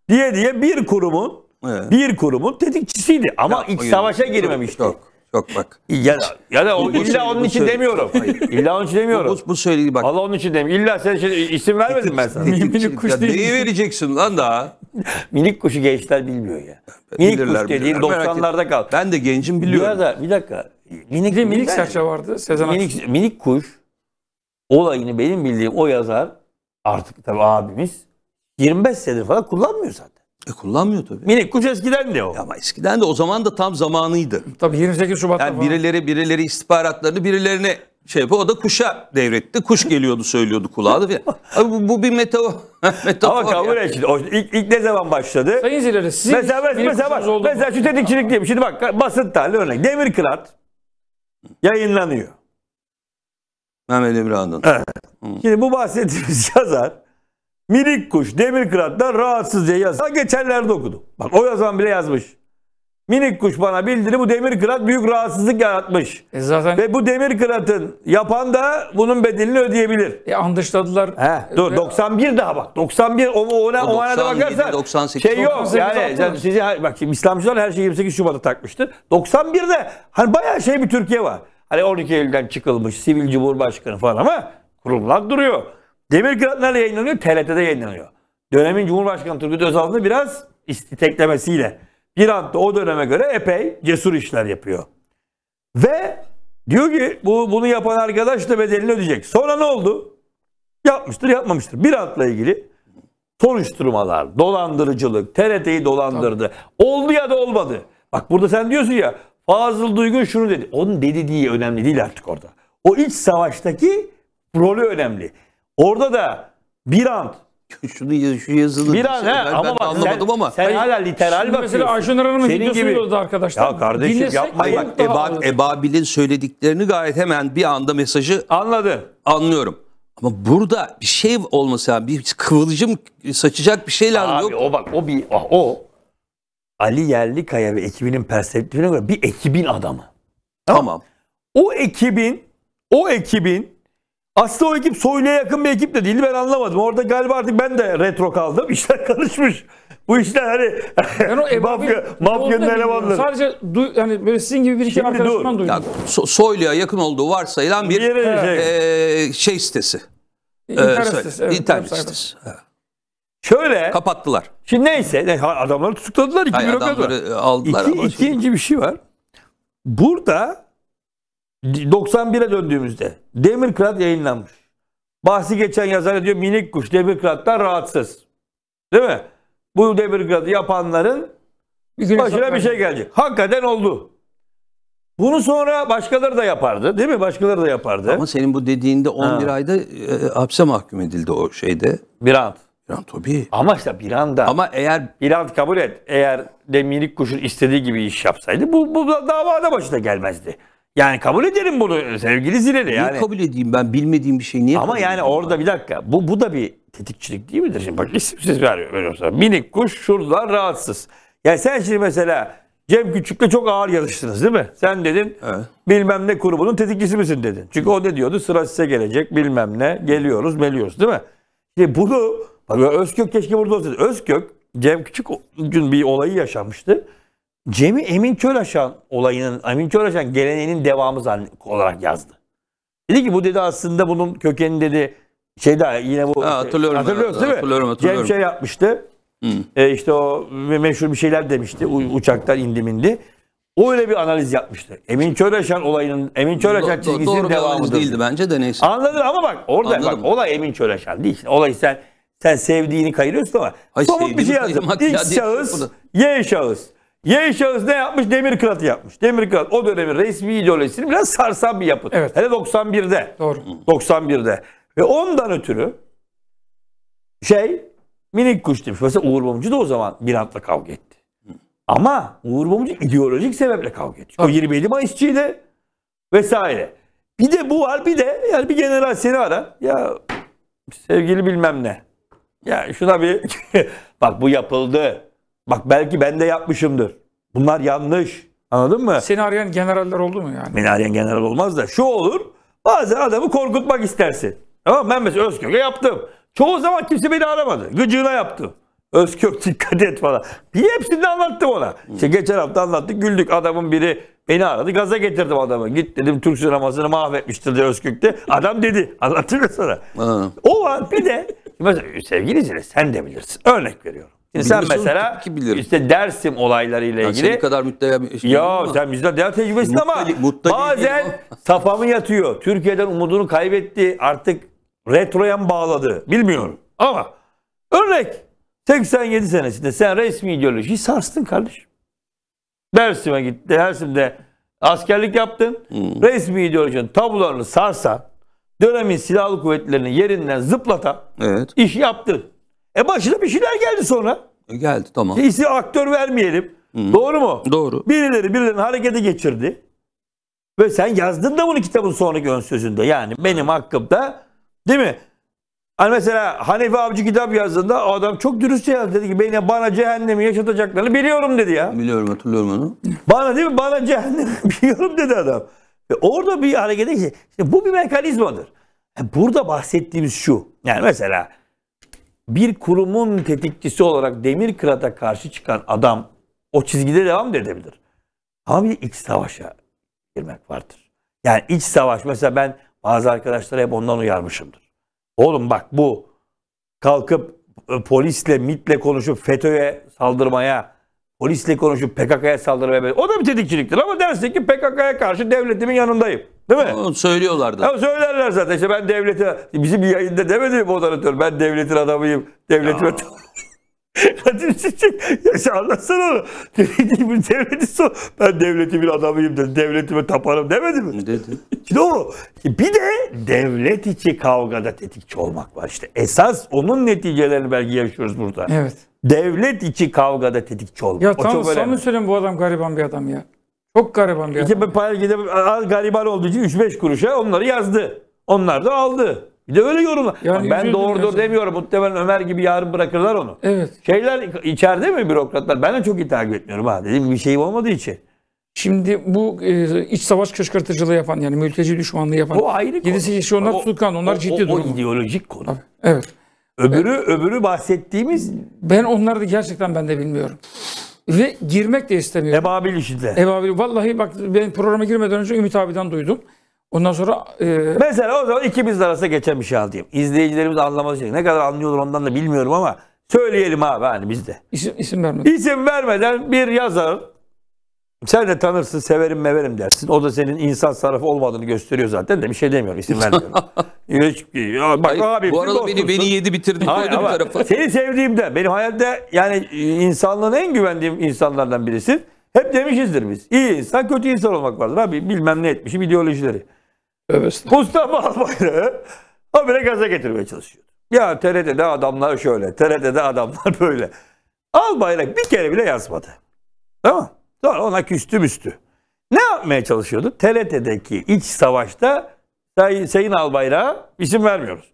diye diye bir kurumun evet. bir kurumun tetikçisiydi ama ya, iç savaşa girmemişti. Yok. Yok bak. Ya, ya da o, illa onun için demiyorum. Hayır. İlla onun için demiyorum. Bu, bu, bu bak. Allah onun için demiyorum. İlla sen şimdi isim vermedim ben sana. Minik kuş ya Neyi vereceksin lan daha? Minik kuşu gençler bilmiyor ya. Minik Bilirler, kuş dediğin 90'larda kal. Ben de gencim biliyorum. Ya da bir dakika. Minik, bir minik serçe vardı. Sezen minik, minik kuş olayını benim bildiğim o yazar artık tabii abimiz 25 senedir falan kullanmıyor zaten. E kullanmıyor tabii. Minik kuş eskiden de o. Ama eskiden de o zaman da tam zamanıydı. Tabii 28 Şubat'ta Yani birileri birileri istihbaratlarını birilerine şey yapıyor. O da kuşa devretti. Kuş geliyordu söylüyordu kulağı falan. *laughs* Abi bu, bu bir metafor. *laughs* metafor Ama kabul yani. İlk şimdi. ne zaman başladı? Sayın Zileri sizin mesela, mesela, mesela, bak, mesela şu tetikçilik diyeyim. Şimdi bak basit tane örnek. Demir Kırat yayınlanıyor. Mehmet Emre Evet. Hı. Şimdi bu bahsettiğimiz *laughs* yazar Minik kuş demir Demirkırat'ta rahatsızca yazdı. geçenlerde okudum. Bak o yazan bile yazmış. Minik kuş bana bildiri bu demir Demirkırat büyük rahatsızlık yaratmış. E zaten... Ve bu demir Demirkırat'ın yapan da bunun bedelini ödeyebilir. E andışladılar. He, dur Ve... 91 daha bak. 91 o, ona, o, o ona da bakarsan 98, şey yok. 98, yani, yani sizi, bak şimdi İslamcılar her şeyi 28 Şubat'a takmıştı. 91'de hani bayağı şey bir Türkiye var. Hani 12 Eylül'den çıkılmış sivil cumhurbaşkanı falan ama kurumlar duruyor. Demir Kıratlar'la yayınlanıyor, TRT'de yayınlanıyor. Dönemin Cumhurbaşkanı Turgut Özal'ın biraz isteklemesiyle bir anda o döneme göre epey cesur işler yapıyor. Ve diyor ki bu, bunu yapan arkadaş da bedelini ödeyecek. Sonra ne oldu? Yapmıştır yapmamıştır. Bir antla ilgili soruşturmalar, dolandırıcılık, TRT'yi dolandırdı. Tabii. Oldu ya da olmadı. Bak burada sen diyorsun ya Fazıl Duygun şunu dedi. Onun dedi diye önemli değil artık orada. O iç savaştaki rolü önemli. Orada da bir an *laughs* Şunu şu yazılı. Bir an şey he, ben, ama ben anlamadım sen, ama. sen hala literal bakıyorsun. mesela Ayşenur Hanım'ın Senin videosu gibi- yolda arkadaşlar. Ya kardeşim Dinlesek yapma bak, daha Eba, Ebabil'in söylediklerini gayet hemen bir anda mesajı anladı. anlıyorum. Ama burada bir şey olması lazım. Bir kıvılcım saçacak bir şey lazım. Abi Yok. o bak o bir ah, o Ali Yerlikaya ve ekibinin perspektifine göre bir ekibin adamı. Tamam. O ekibin o ekibin aslında o ekip Soylu'ya yakın bir ekip de değildi ben anlamadım. Orada galiba artık ben de retro kaldım. *laughs* İşler karışmış. Bu işler hani yani o *laughs* mafya, mafyanın elemanları. Sadece du, yani böyle sizin gibi bir iki Şimdi arkadaşımdan duydum. Ya, so Soylu'ya yakın olduğu varsayılan bir, bir şey. E, şey sitesi. İnternet ee, sitesi. Şöyle. Kapattılar. Şimdi neyse adamları tutukladılar. Iki Hayır, adamları aldılar. İki, ikinci şey. bir şey var. Burada 91'e döndüğümüzde Demirkrat yayınlanmış. Bahsi geçen yazar diyor minik kuş Demirkrat'tan rahatsız. Değil mi? Bu Demirkrat'ı yapanların Bizim başına bir şey gelecek. Hakikaten oldu. Bunu sonra başkaları da yapardı değil mi? Başkaları da yapardı. Ama senin bu dediğinde 11 ha. ayda e, hapse mahkum edildi o şeyde. Bir an. Bir an tabii. Ama işte bir Birant'da. Ama eğer... bir an kabul et. Eğer de minik kuşun istediği gibi iş yapsaydı bu, bu davada başına gelmezdi. Yani kabul ederim bunu sevgili Zileli. Yani. Niye kabul edeyim ben bilmediğim bir şey niye Ama yani orada bir dakika bu bu da bir tetikçilik değil midir? Şimdi bak isimsiz veriyor, veriyorsa. Minik kuş şuradan rahatsız. Yani sen şimdi mesela Cem Küçük'le çok ağır yarıştınız değil mi? Sen dedin evet. bilmem ne grubunun tetikçisi misin dedin. Çünkü o ne diyordu? Sıra size gelecek bilmem ne geliyoruz meliyoruz değil mi? Şimdi bunu bak Özkök keşke burada olsaydı. Özkök Cem Küçük gün bir olayı yaşamıştı. Cem'i Emin Kölaşan olayının, Emin Kölaşan geleneğinin devamı olarak yazdı. Dedi ki bu dedi aslında bunun kökeni dedi şey daha yine bu ha, şey- hatırlıyorum, hatırlıyorsun değil mi? Hatırlıyorum, hatırlıyorum. Cem şey yapmıştı. Hı. Hmm. E, işte o meşhur bir şeyler demişti. U, uçaktan indim indi. O öyle bir analiz yapmıştı. Emin Çöreşan olayının Emin Çöreşan çizgisinin doğru devamıdır. değildi bence de neyse. Anladın ama bak orada Anladım. bak olay Emin Çöreşan değil. Olay sen sen sevdiğini kayırıyorsun ama Hayır, somut bir şey yazdım. İlk şahıs, Y şahıs. Y şahıs ne yapmış? Demir kıratı yapmış. Demir kırat o dönemin resmi ideolojisini biraz sarsan bir yapı. Evet. Hele 91'de. Doğru. 91'de. Ve ondan ötürü şey minik kuş demiş. Mesela Uğur Mumcu da o zaman Binant'la kavga etti. Ama Uğur Mumcu ideolojik sebeple kavga etti. O 27 Mayısçıydı vesaire. Bir de bu var bir de yani bir general seni ara. Ya sevgili bilmem ne. Ya şuna bir *laughs* bak bu yapıldı. Bak belki ben de yapmışımdır. Bunlar yanlış. Anladın mı? Seni arayan generaller oldu mu yani? Beni arayan general olmaz da şu olur. Bazen adamı korkutmak istersin. Tamam ben mesela Özkök'e yaptım. Çoğu zaman kimse beni aramadı. Gıcığına yaptım. Özkök dikkat et falan. Bir hepsini anlattım ona. İşte geçen hafta anlattık güldük. Adamın biri beni aradı gaza getirdim adamı. Git dedim Türk sinemasını mahvetmiştir de Özkök'te. Adam dedi anlatır mı sana? o var bir de mesela sevgili sen de bilirsin. Örnek veriyorum. Şimdi sen mesela işte Dersim olaylarıyla ilgili. Ya kadar müttehim. Şey ya sen bizden daha tecrübesin ama muttali bazen *laughs* safamı yatıyor. Türkiye'den umudunu kaybetti. Artık retroya mı bağladı? Bilmiyorum. Ama örnek 87 senesinde sen resmi ideolojiyi sarstın kardeşim. Dersim'e gitti. Dersim'de askerlik yaptın. Hmm. Resmi ideolojinin tablolarını sarsa dönemin silahlı kuvvetlerini yerinden zıplata evet. iş yaptı. E başına bir şeyler geldi sonra. E, geldi tamam. İşte aktör vermeyelim. Hı. Doğru mu? Doğru. Birileri birilerini harekete geçirdi. Ve sen yazdın da bunu kitabın sonraki ön sözünde. Yani benim hakkımda değil mi? Hani mesela Hanefi Avcı kitap yazdığında adam çok dürüstçe yazdı. Dedi ki beni bana cehennemi yaşatacaklarını biliyorum dedi ya. Biliyorum hatırlıyorum onu. Bana değil mi? Bana cehennemi *laughs* biliyorum dedi adam. Ve orada bir harekete işte bu bir mekanizmadır. E, burada bahsettiğimiz şu. Yani mesela bir kurumun tetikçisi olarak demir kırata karşı çıkan adam o çizgide devam da edebilir. Ama bir iç savaşa girmek vardır. Yani iç savaş mesela ben bazı arkadaşlara hep ondan uyarmışımdır. Oğlum bak bu kalkıp e, polisle, MIT'le konuşup FETÖ'ye saldırmaya, polisle konuşup PKK'ya saldırmaya o da bir tetikçiliktir ama dersin ki PKK'ya karşı devletimin yanındayım. Değil mi? Onu söylüyorlardı. Ya söylerler zaten. İşte ben devlete, bizim yayında demedi mi moderatör? Ben devletin adamıyım. Devletime Kadir Çiçek ya *laughs* şey anlatsana onu. Dedi ki devleti so ben bir adamıyım dedi. Devletime taparım demedi mi? Dedi. *laughs* Doğru. E, bir de devlet içi kavgada tetikçi olmak var. İşte esas onun neticelerini belki yaşıyoruz burada. Evet. Devlet içi kavgada tetikçi olmak. Ya tam samimi söyleyeyim bu adam gariban bir adam ya. Çok gariban bir İşte adam. para gidip az gariban olduğu için 3-5 kuruşa onları yazdı. Onlar da aldı. Bir de öyle yorumlar. Yani ben üzüldüm doğrudur demiyorum. Muhtemelen Ömer gibi yarın bırakırlar onu. Evet. Şeyler içeride mi bürokratlar? Ben de çok iyi etmiyorum ha. Dediğim bir şeyim olmadığı için. Şimdi bu e, iç savaş kışkırtıcılığı yapan yani mülteci düşmanlığı yapan. Bu ayrı konu. Gidisi kişi onlar O- Onlar o- ciddi o, durum. O ideolojik konu. Evet. Öbürü öbürü bahsettiğimiz Ben onları da gerçekten ben de bilmiyorum. Ve girmek de istemiyorum. Ebabil işinde. Ebabil. Vallahi bak ben programa girmeden önce Ümit abiden duydum. Ondan sonra... E... Mesela o zaman ikimiz arasında geçen bir şey anlatayım. İzleyicilerimiz anlamaz. Şey. Ne kadar anlıyorlar ondan da bilmiyorum ama söyleyelim abi hani biz de. İsim, isim vermeden. İsim vermeden bir yazar sen de tanırsın, severim, meverim dersin. O da senin insan tarafı olmadığını gösteriyor zaten de bir şey demiyorum, isim vermiyorum. ya bak Hayır, abi, bu arada beni, beni yedi bitirdi Hayır, koydu bir tarafa. Seni sevdiğimde, benim hayalde yani e, insanlığın en güvendiğim insanlardan birisin. Hep demişizdir biz. İyi insan, kötü insan olmak vardır abi. Bilmem ne etmişim ideolojileri. Evet. Mustafa Albayrak'ı habire gaza getirmeye çalışıyor. Ya TRT'de adamlar şöyle, TRT'de adamlar *laughs* böyle. Albayrak bir kere bile yazmadı. Tamam mı? Sonra ona küstüm üstü. Ne yapmaya çalışıyordu? TRT'deki iç savaşta Sayın Albayrak'a isim vermiyoruz.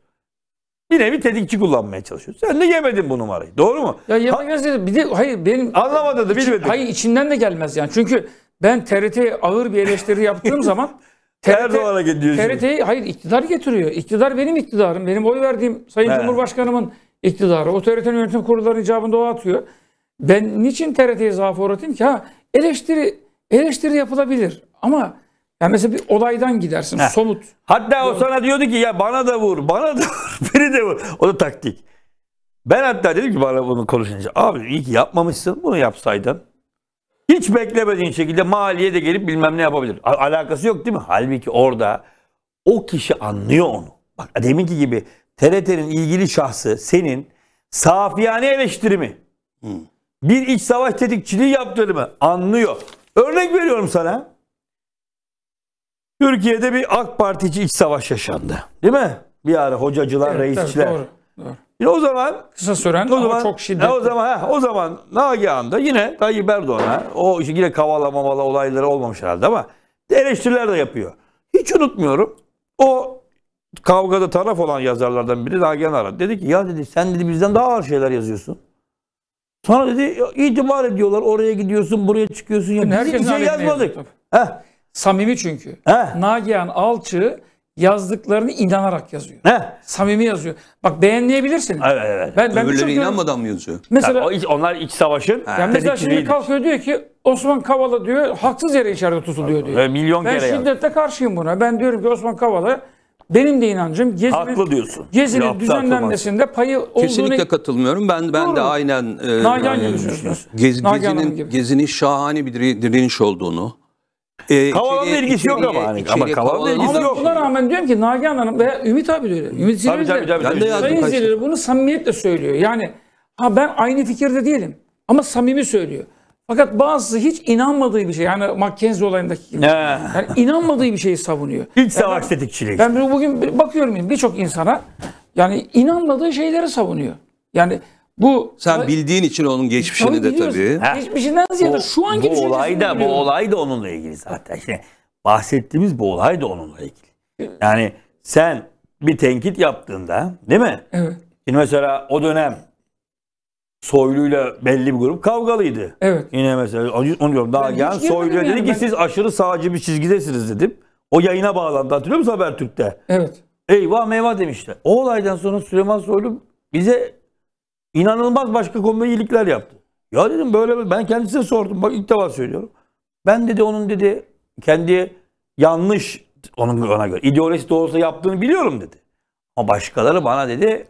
Bir nevi tetikçi kullanmaya çalışıyoruz. Sen de yemedin bu numarayı. Doğru mu? Ya yemez dedi. Bir de hayır benim... Anlamadı da bilmedi. Hayır içinden de gelmez yani. Çünkü ben TRT'ye ağır bir eleştiri yaptığım *laughs* zaman TRT, Erdoğan'a gidiyorsun. TRT'yi hayır iktidar getiriyor. İktidar benim iktidarım. Benim oy verdiğim Sayın He. Cumhurbaşkanımın iktidarı. O TRT'nin yönetim kurulları icabında o atıyor. Ben niçin TRT'ye zaafı uğratayım ki? Ha eleştiri eleştiri yapılabilir ama yani mesela bir olaydan gidersin Heh. somut. Hatta o sana diyordu ki ya bana da vur, bana da vur, *laughs* beni de vur. O da taktik. Ben hatta dedim ki bana bunu konuşunca abi iyi ki yapmamışsın bunu yapsaydın. Hiç beklemediğin şekilde maliye de gelip bilmem ne yapabilir. Al alakası yok değil mi? Halbuki orada o kişi anlıyor onu. Bak deminki gibi TRT'nin ilgili şahsı senin safiyane eleştirimi. Hmm bir iç savaş tetikçiliği yaptığını anlıyor. Örnek veriyorum sana. Türkiye'de bir AK Parti iç savaş yaşandı. Değil mi? Bir ara hocacılar, evet, reisçiler. Evet, doğru, doğru. Yine o zaman kısa süren o ama zaman, çok şiddetli. E, o zaman heh, o zaman Nagihan'da yine Tayyip Erdoğan'a o işte yine kavalamamalı olayları olmamış herhalde ama eleştiriler de yapıyor. Hiç unutmuyorum. O kavgada taraf olan yazarlardan biri Nagihan aradı. Dedi ki ya dedi sen dedi bizden daha ağır şeyler yazıyorsun. Sonra dedi itibar ediyorlar. Oraya gidiyorsun, buraya çıkıyorsun. Ya, yani biz bir şey yazmadık. Heh. Samimi çünkü. Heh. Nagihan Alçı yazdıklarını inanarak yazıyor. Heh. Samimi yazıyor. Bak beğenmeyebilirsin. Evet evet. Ben, ben inanmadan mı yazıyor? Mesela yani onlar iç savaşın. Yani mesela şimdi kalkıyor diyor ki Osman Kavala diyor haksız yere içeride tutuluyor diyor. Ve milyon ben kere şiddetle yani. karşıyım buna. Ben diyorum ki Osman Kavala benim de inancım Gezi'nin, Haklı diyorsun. Gezi'nin Lafta düzenlenmesinde payı olduğunu... Kesinlikle katılmıyorum. Ben ben de aynen e, Nagihan gibi düşünüyorsunuz. Gez- Nagihan Hanım gibi. gezinin, şahane bir dir- direniş olduğunu. E, Kavala'nın içeriye- ilgisi yok ama hani. Ama Kavala'nın ilgisi Ama yok. buna rağmen diyorum ki Nagihan Hanım veya Ümit abi diyor. Ümit zilir. Zileli de, tabii, tabii, Ben de Sayın kaç- bunu samimiyetle söylüyor. Yani ha ben aynı fikirde değilim ama samimi söylüyor. Fakat bazısı hiç inanmadığı bir şey. Yani Mackenzie olayındaki gibi. Ee. yani inanmadığı bir şeyi savunuyor. *laughs* Hiç savaş yani, tetikçiliği. Ben bugün bakıyorum birçok insana yani inanmadığı şeyleri savunuyor. Yani bu sen bildiğin için onun geçmişini de tabii. Ha. Geçmişinden ziyade şu anki bu olay da bu olay da onunla ilgili zaten. Şimdi bahsettiğimiz bu olay da onunla ilgili. Yani sen bir tenkit yaptığında değil mi? Evet. Şimdi mesela o dönem Soylu'yla belli bir grup kavgalıydı. Evet. Yine mesela onu diyorum daha yani, yani Soylu'ya dedi ki ben... siz aşırı sağcı bir çizgidesiniz dedim. O yayına bağlandı hatırlıyor musun Habertürk'te? Evet. Eyvah meyvah demişler. O olaydan sonra Süleyman Soylu bize inanılmaz başka konuda iyilikler yaptı. Ya dedim böyle ben kendisine sordum. Bak ilk defa söylüyorum. Ben dedi onun dedi kendi yanlış onun ona göre ideolojisi de yaptığını biliyorum dedi. Ama başkaları bana dedi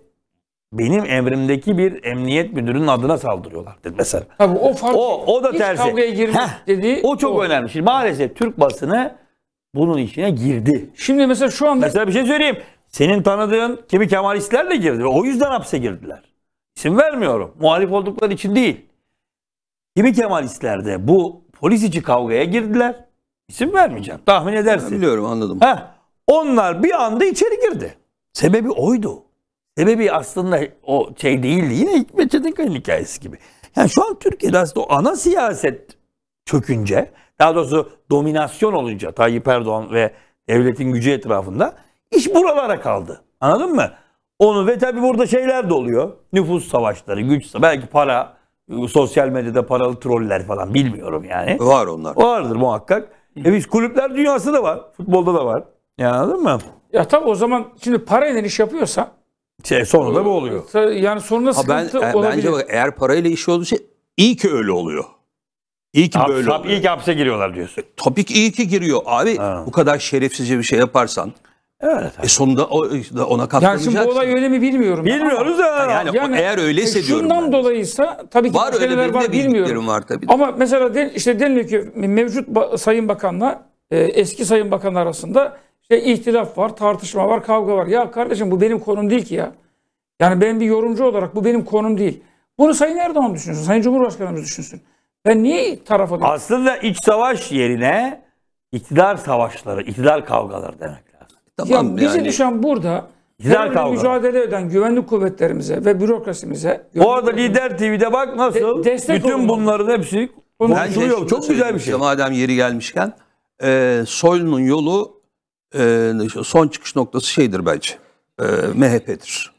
benim emrimdeki bir emniyet müdürünün adına saldırıyorlar dedi mesela. Tabii o fark. O, o da hiç tersi. kavgaya girmiş Heh, O çok o. önemli. Şimdi maalesef Türk basını bunun içine girdi. Şimdi mesela şu anda... Mesela bir şey söyleyeyim. Senin tanıdığın kimi Kemalistler de girdi. O yüzden hapse girdiler. İsim vermiyorum. Muhalif oldukları için değil. Kimi Kemalistler de bu polis içi kavgaya girdiler. İsim vermeyeceğim. Tahmin edersin. Ben biliyorum anladım. Heh, onlar bir anda içeri girdi. Sebebi oydu. Ebebi aslında o şey değil Yine Hikmet Çetinkaya'nın hikayesi gibi. Yani şu an Türkiye'de aslında o ana siyaset çökünce, daha doğrusu dominasyon olunca Tayyip Erdoğan ve devletin gücü etrafında iş buralara kaldı. Anladın mı? Onu ve tabii burada şeyler de oluyor. Nüfus savaşları, güç, belki para, sosyal medyada paralı troller falan bilmiyorum yani. Var onlar. Vardır muhakkak. E biz kulüpler dünyası da var. Futbolda da var. Yani anladın mı? Ya tabii o zaman şimdi parayla iş yapıyorsa şey, sonra da bu ee, oluyor. Yani sonunda sıkıntı ha ben, e, olabilir. Bence bak, eğer parayla işi olduysa şey, iyi ki öyle oluyor. İyi ki böyle Tabii İyi ki hapse giriyorlar diyorsun. E, tabii ki iyi ki giriyor. Abi ha. bu kadar şerefsizce bir şey yaparsan Evet. Abi. E sonunda o, ona katlanacaksın. Yani şimdi bu olay öyle mi bilmiyorum. Bilmiyoruz ama. Yani, yani, yani eğer öyleyse e, diyorum. Şundan ben. dolayıysa tabii ki var öyle bir var, bilmiyorum. var tabii. Ama mesela den, işte deniliyor ki mevcut Sayın Bakan'la e, eski Sayın Bakan arasında işte ihtilaf var, tartışma var, kavga var. Ya kardeşim bu benim konum değil ki ya. Yani ben bir yorumcu olarak bu benim konum değil. Bunu Sayın Erdoğan düşünsün, Sayın Cumhurbaşkanımız düşünsün. Ben niye tarafa... Aslında iç savaş yerine iktidar savaşları, iktidar kavgaları demek lazım. E, tamam, ya bize yani... düşen burada İktidar mücadele eden güvenlik kuvvetlerimize ve bürokrasimize... Bu arada Lider TV'de bak nasıl de, bütün olmalı. bunların hepsi konuşuluyor. Çok şey güzel bir şey. Madem yeri gelmişken e, Soylu'nun yolu ee, son çıkış noktası şeydir bence. E, MHP'dir.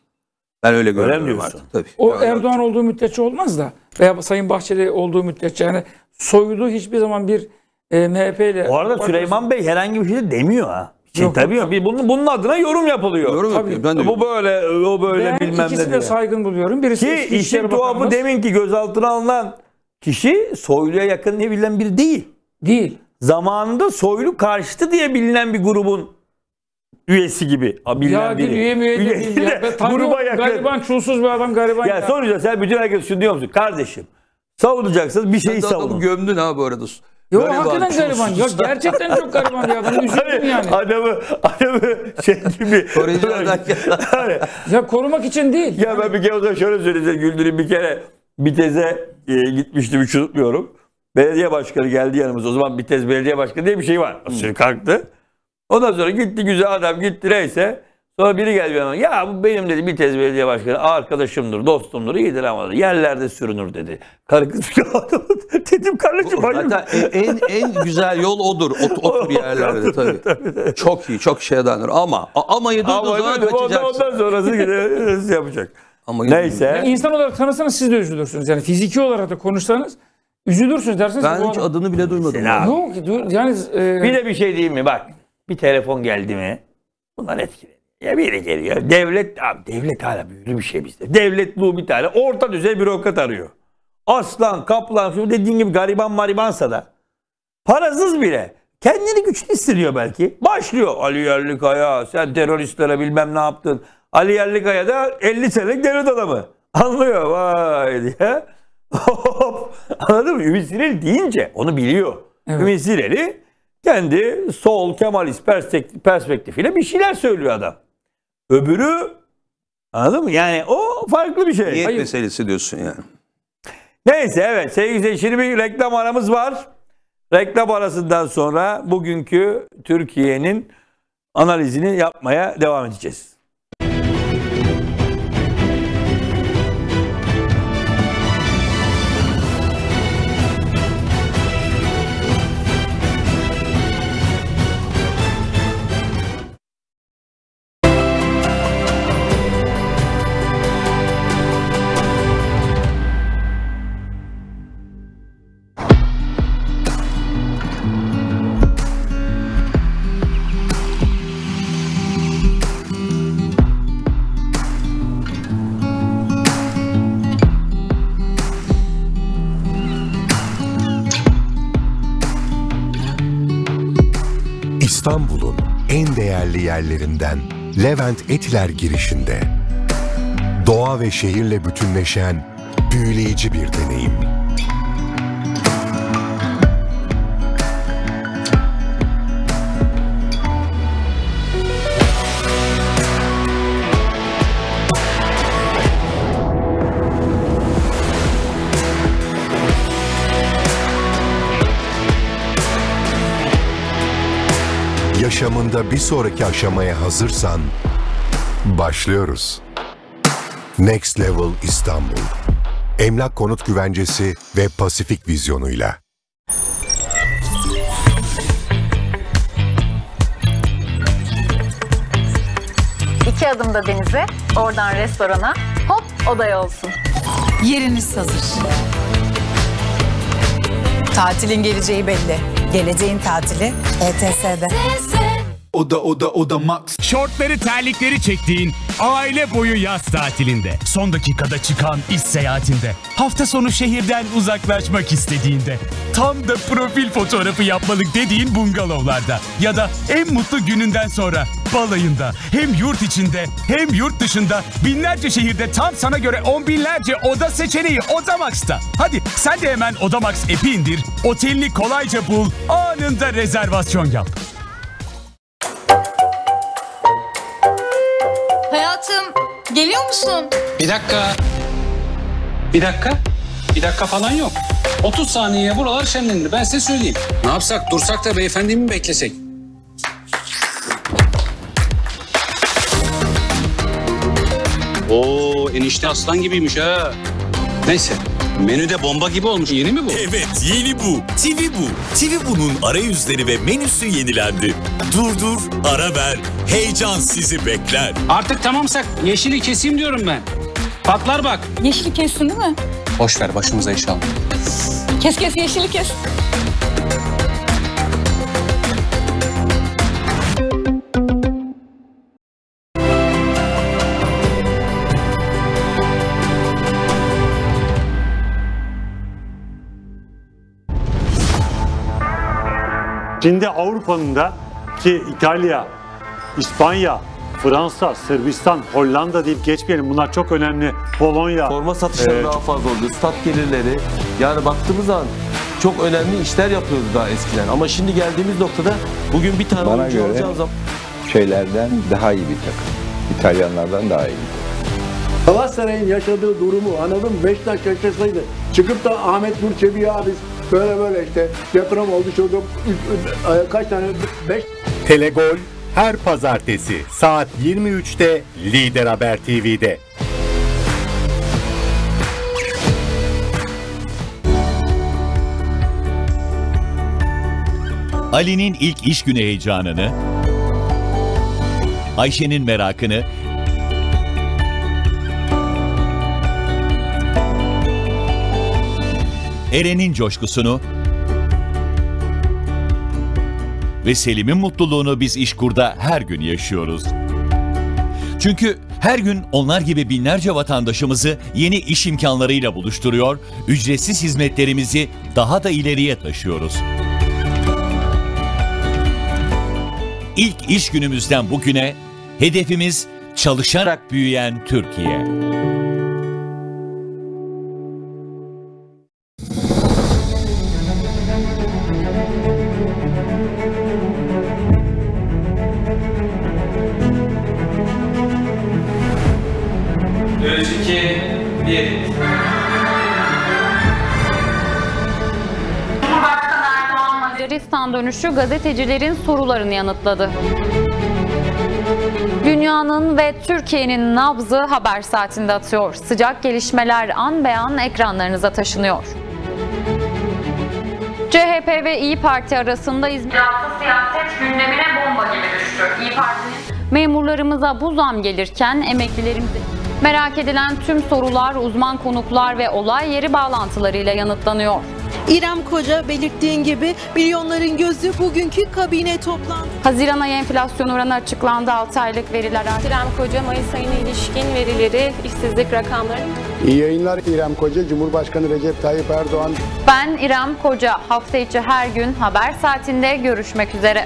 Ben öyle görüyorum artık tabii. O yani Erdoğan artık. olduğu müddetçe olmaz da veya Sayın Bahçeli olduğu müddetçe yani soyulu hiçbir zaman bir e, MHP ile... Bu arada Süleyman Bey herhangi bir şey demiyor ha. Şey, yok, tabii yok. Bunun, bunun adına yorum yapılıyor. Yorum tabii. Yapıyor. Ben de bu böyle, o böyle ben bilmem ne diye. ikisini de saygın buluyorum. Birisi ki işin tuhafı demin ki gözaltına alınan kişi soyluya yakın ne bilen biri değil. Değil zamanında soylu karşıtı diye bilinen bir grubun üyesi gibi. Ha, bilinen ya biri. üye müye üye değil ya. De, gruba yakın. Gariban çulsuz bir adam gariban ya. ya. Sonuçta sen bütün herkes şunu diyor musun? Kardeşim savunacaksınız bir şeyi savunun. Adamı gömdün ha bu arada. Yok gariban, hakikaten gariban. yok gerçekten çok gariban bir adam. Üzüldüm hani yani. Adamı, adamı şey gibi. Koruyuculardan *laughs* yani. Ya korumak için değil. Ya yani. ben bir kere o şöyle söyleyeceğim. Güldür'ün bir kere bir teze e, gitmiştim hiç unutmuyorum. Belediye başkanı geldi yanımıza. O zaman bir tez belediye başkanı diye bir şey var. Hı. Hmm. Şey kalktı. Ondan sonra gitti güzel adam gitti neyse. Sonra biri geldi bana. Ya bu benim dedi bir tez belediye başkanı arkadaşımdır, dostumdur, iyidir ama dedi. yerlerde sürünür dedi. Karı kız *laughs* dedim kardeşim. Hatta en, en güzel yol odur. Ot, otur *laughs* yerlerde tabii. tabii, tabii. Çok iyi, çok şey denir ama ama yedi ama, zaman evet, kaçacaksın. Ondan, ondan sonrası *laughs* şey yapacak. Ama Neyse. Yani insan olarak tanısanız siz de üzülürsünüz. Yani fiziki olarak da konuşsanız Üzülürsünüz dersiniz. Ben hiç adam... adını bile duymadım. Ne abi. Yok ki yani. E... Bir de bir şey diyeyim mi bak. Bir telefon geldi mi bunlar etkili. Ya biri geliyor. Devlet, abi devlet hala büyülü bir şey bizde. Devlet bu bir tane orta düzey bürokrat arıyor. Aslan, kaplan, şu dediğin gibi gariban maribansa da. Parasız bile. Kendini güçlü hissediyor belki. Başlıyor. Ali Yerlikaya sen teröristlere bilmem ne yaptın. Ali Yerlikaya da 50 senelik devlet adamı. Anlıyor vay diye hop anladın mı? Ümit Sireli deyince onu biliyor. Evet. Ümit Sireli kendi sol Kemalist perspektifiyle bir şeyler söylüyor adam. Öbürü anladın mı? Yani o farklı bir şey. Niyet meselesi diyorsun yani. Neyse evet sevgili şimdi bir reklam aramız var. Reklam arasından sonra bugünkü Türkiye'nin analizini yapmaya devam edeceğiz. eserlerinden Levent Etiler girişinde. Doğa ve şehirle bütünleşen büyüleyici bir deneyim. yaşamında bir sonraki aşamaya hazırsan başlıyoruz. Next Level İstanbul. Emlak konut güvencesi ve Pasifik vizyonuyla. İki adımda denize, oradan restorana, hop odaya olsun. Yeriniz hazır. Tatilin geleceği belli. Geleceğin tatili ETS'de o da o max. Şortları terlikleri çektiğin aile boyu yaz tatilinde. Son dakikada çıkan iş seyahatinde. Hafta sonu şehirden uzaklaşmak istediğinde. Tam da profil fotoğrafı yapmalık dediğin bungalovlarda. Ya da en mutlu gününden sonra balayında. Hem yurt içinde hem yurt dışında binlerce şehirde tam sana göre on binlerce oda seçeneği Odamax'ta. Hadi sen de hemen Odamax app'i indir. Otelini kolayca bul. Anında rezervasyon yap. Geliyor musun? Bir dakika. Bir dakika. Bir dakika falan yok. 30 saniye buralar şenlendi. Ben size söyleyeyim. Ne yapsak? Dursak da beyefendi mi beklesek? Oo enişte aslan gibiymiş ha. Neyse Menüde bomba gibi olmuş. Yeni mi bu? Evet yeni bu. TV bu. TV bunun arayüzleri ve menüsü yenilendi. Dur dur, ara ver. Heyecan sizi bekler. Artık tamamsak yeşili keseyim diyorum ben. Patlar bak. Yeşili kestin değil mi? Boş ver başımıza iş al. Kes kes yeşili kes. Şimdi Avrupa'nın da ki İtalya, İspanya, Fransa, Sırbistan, Hollanda deyip geçmeyelim. Bunlar çok önemli. Polonya. Forma satışları ee, daha fazla oldu. Stat gelirleri. Yani baktığımız an çok önemli işler yapıyordu daha eskiden. Ama şimdi geldiğimiz noktada bugün bir tane Bana oyuncu göre şeylerden daha iyi bir takım. İtalyanlardan daha iyi bir takım. Galatasaray'ın yaşadığı durumu anladım. Beşiktaş yaşasaydı çıkıp da Ahmet Nur Çebi'ye abi Böyle böyle işte deprem oldu çocuk kaç tane beş. Telegol her pazartesi saat 23'te Lider Haber TV'de. Ali'nin ilk iş günü heyecanını, Ayşe'nin merakını Eren'in coşkusunu ve Selim'in mutluluğunu biz İşkur'da her gün yaşıyoruz. Çünkü her gün onlar gibi binlerce vatandaşımızı yeni iş imkanlarıyla buluşturuyor, ücretsiz hizmetlerimizi daha da ileriye taşıyoruz. İlk iş günümüzden bugüne hedefimiz çalışarak büyüyen Türkiye. görünüşü gazetecilerin sorularını yanıtladı. Dünyanın ve Türkiye'nin nabzı haber saatinde atıyor. Sıcak gelişmeler an beyan ekranlarınıza taşınıyor. CHP ve İyi Parti arasında İzmir siyaset gündemine bomba gibi düştü. İyi Parti'nin memurlarımıza bu zam gelirken emeklilerimize merak edilen tüm sorular uzman konuklar ve olay yeri bağlantılarıyla yanıtlanıyor. İrem Koca belirttiğin gibi milyonların gözü bugünkü kabine toplantı. Haziran ayı enflasyon oranı açıklandı 6 aylık veriler. İrem Koca Mayıs ayına ilişkin verileri, işsizlik rakamları. İyi yayınlar İrem Koca, Cumhurbaşkanı Recep Tayyip Erdoğan. Ben İrem Koca, hafta içi her gün haber saatinde görüşmek üzere.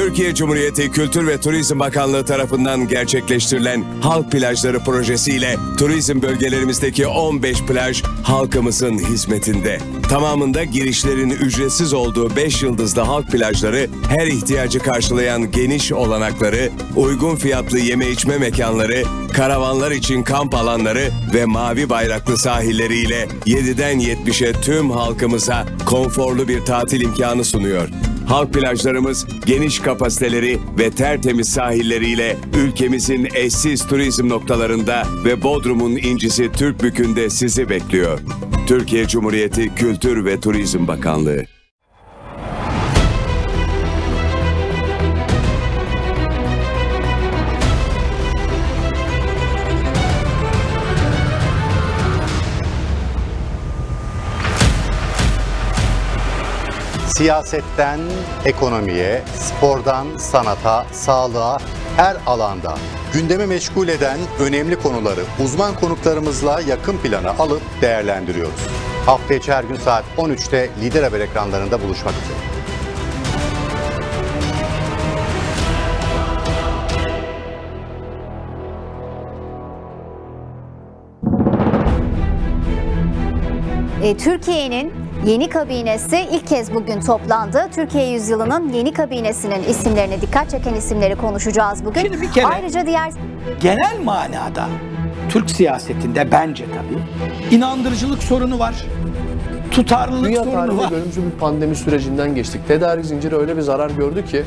Türkiye Cumhuriyeti Kültür ve Turizm Bakanlığı tarafından gerçekleştirilen Halk Plajları projesiyle turizm bölgelerimizdeki 15 plaj halkımızın hizmetinde. Tamamında girişlerin ücretsiz olduğu 5 yıldızlı halk plajları her ihtiyacı karşılayan geniş olanakları, uygun fiyatlı yeme içme mekanları, karavanlar için kamp alanları ve mavi bayraklı sahilleriyle 7'den 70'e tüm halkımıza konforlu bir tatil imkanı sunuyor. Halk plajlarımız, geniş kapasiteleri ve tertemiz sahilleriyle ülkemizin eşsiz turizm noktalarında ve Bodrum'un incisi Türkbükü'nde sizi bekliyor. Türkiye Cumhuriyeti Kültür ve Turizm Bakanlığı Siyasetten ekonomiye, spordan sanata, sağlığa her alanda gündemi meşgul eden önemli konuları uzman konuklarımızla yakın plana alıp değerlendiriyoruz. Hafta içi her gün saat 13'te Lider Haber ekranlarında buluşmak üzere. E, Türkiye'nin Yeni kabinesi ilk kez bugün toplandı. Türkiye yüzyılının yeni kabinesinin isimlerine dikkat çeken isimleri konuşacağız bugün. Şimdi bir kere, Ayrıca diğer genel manada Türk siyasetinde bence tabii inandırıcılık sorunu var. Tutarlılık Dünya sorunu var. görümcü bir pandemi sürecinden geçtik. Tedarik zinciri öyle bir zarar gördü ki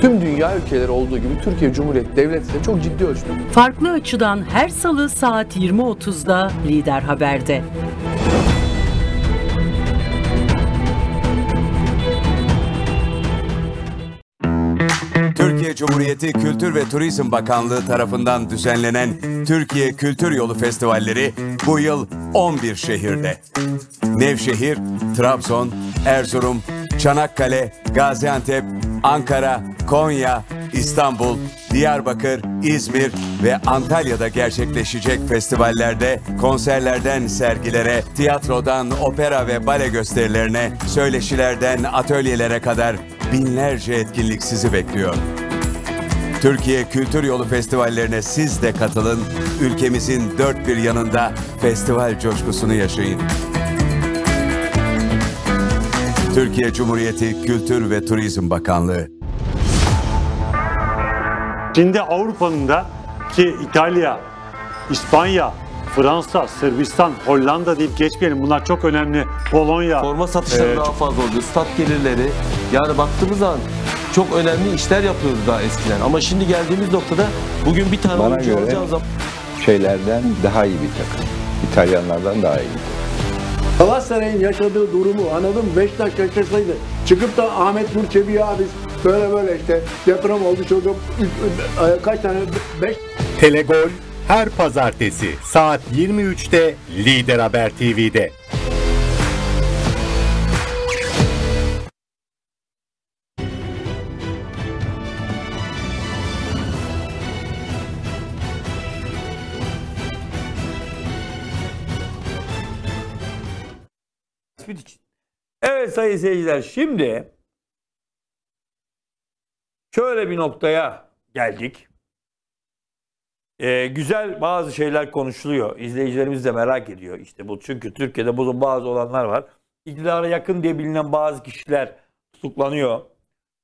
Tüm dünya ülkeleri olduğu gibi Türkiye Cumhuriyeti Devleti de çok ciddi ölçüde. Farklı açıdan her salı saat 20.30'da Lider Haber'de. Türkiye Cumhuriyeti Kültür ve Turizm Bakanlığı tarafından düzenlenen Türkiye Kültür Yolu Festivalleri bu yıl 11 şehirde. Nevşehir, Trabzon, Erzurum, Çanakkale, Gaziantep, Ankara, Konya, İstanbul, Diyarbakır, İzmir ve Antalya'da gerçekleşecek festivallerde konserlerden sergilere, tiyatrodan opera ve bale gösterilerine, söyleşilerden atölyelere kadar binlerce etkinlik sizi bekliyor. Türkiye Kültür Yolu festivallerine siz de katılın. Ülkemizin dört bir yanında festival coşkusunu yaşayın. Türkiye Cumhuriyeti Kültür ve Turizm Bakanlığı. Şimdi Avrupa'nın da ki İtalya, İspanya, Fransa, Sırbistan, Hollanda deyip geçmeyelim. Bunlar çok önemli. Polonya. Forma satışları ee, daha fazla oluyor. Stat gelirleri. Yani baktığımız zaman çok önemli işler yapıyordu daha eskiden. Ama şimdi geldiğimiz noktada bugün bir tane Bana oyuncu göre alacağın şeylerden daha iyi bir takım. İtalyanlardan daha iyi. Galatasaray'ın yaşadığı durumu anladım. Beşiktaş yaşasaydı çıkıp da Ahmet Nur Çebi abi böyle böyle işte yatırım oldu çocuk e, kaç tane beş... Telegol her pazartesi saat 23'te Lider Haber TV'de. Evet sayın seyirciler şimdi şöyle bir noktaya geldik. Ee, güzel bazı şeyler konuşuluyor. İzleyicilerimiz de merak ediyor. İşte bu çünkü Türkiye'de bu bazı olanlar var. İktidara yakın diye bilinen bazı kişiler tutuklanıyor.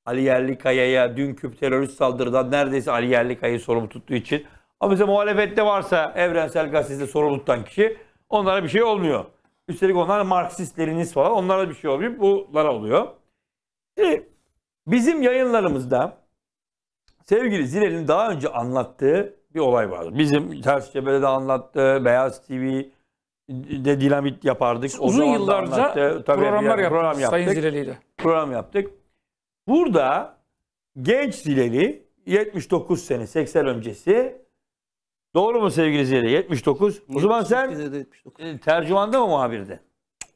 Ali Yerlikaya'ya küp terörist saldırıdan neredeyse Ali Yerlikaya'yı sorumlu tuttuğu için. Ama mesela muhalefette varsa Evrensel Gazetesi'nde sorumlu tutan kişi onlara bir şey olmuyor. Üstelik onlar Marksistleriniz falan onlara bir şey oluyor. Bulara oluyor. Şimdi bizim yayınlarımızda sevgili Zirel'in daha önce anlattığı bir olay vardı. Bizim Ters Cebe'de anlattı, Beyaz TV de dinamit yapardık. Uzun o yıllarca anlattı. Tabii programlar yaptık, program yaptık. Sayın Zireli ile. Program yaptık. Burada genç zileli 79 sene 80 öncesi Doğru mu sevgili Zeli? 79. O zaman sen 79. E, tercümanda mı muhabirde?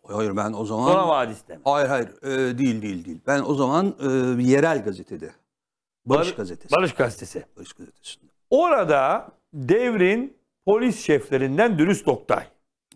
Hayır ben o zaman... Sonra Vadis'te mi? Hayır hayır e, değil değil değil. Ben o zaman e, yerel gazetede. Barış Bar- gazetesi. Barış Gazetesi. Barış gazetesinde. Orada devrin polis şeflerinden Dürüst Doktay.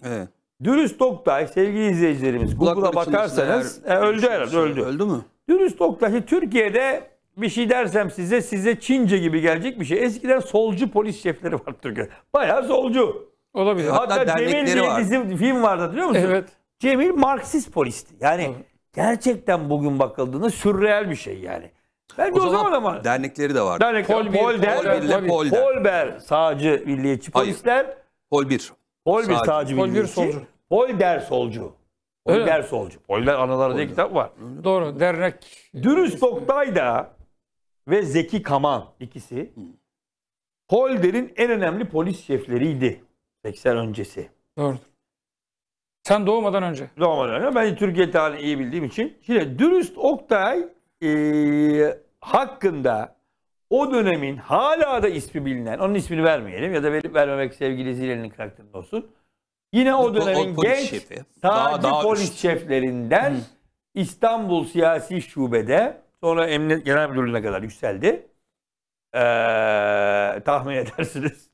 Evet. Dürüst Doktay sevgili izleyicilerimiz Google'a bakarsanız e, öldü şey herhalde öldü. Öldü mü? Dürüst Doktay Türkiye'de bir şey dersem size size Çince gibi gelecek bir şey. Eskiden solcu polis şefleri vardı Türkiye'de. Bayağı solcu. Olabilir. Hatta, Hatta Cemil diye var. dizi film vardı biliyor musun? Evet. Cemil Marksist polisti. Yani evet. gerçekten bugün bakıldığında sürreel bir şey yani. Bence o, o zaman, zaman dernekleri de var. Dernek Polber, Polber, Polber, Polber, Polber sağcı milliyetçi polisler. Polbir. Polbir sağcı, sağcı Polbir milliyetçi. Solcu. Polder solcu. Polder solcu. Polder anaları diye kitap var. Doğru dernek. Dürüst Oktay da ve Zeki Kaman ikisi Holder'in en önemli polis şefleriydi 80 öncesi. Doğru. Sen doğmadan önce. Doğmadan önce. Ben Türkiye tarihini iyi bildiğim için. Şimdi dürüst Oktay e, hakkında o dönemin hala da ismi bilinen, onun ismini vermeyelim ya da verip vermemek sevgili Zile'nin karakterinde olsun. Yine o dönemin o, o genç şefi. sadece daha, daha polis üst. şeflerinden Hı. İstanbul Siyasi Şube'de Sonra Emniyet Genel Müdürlüğü'ne kadar yükseldi. Ee, tahmin *laughs* edersiniz.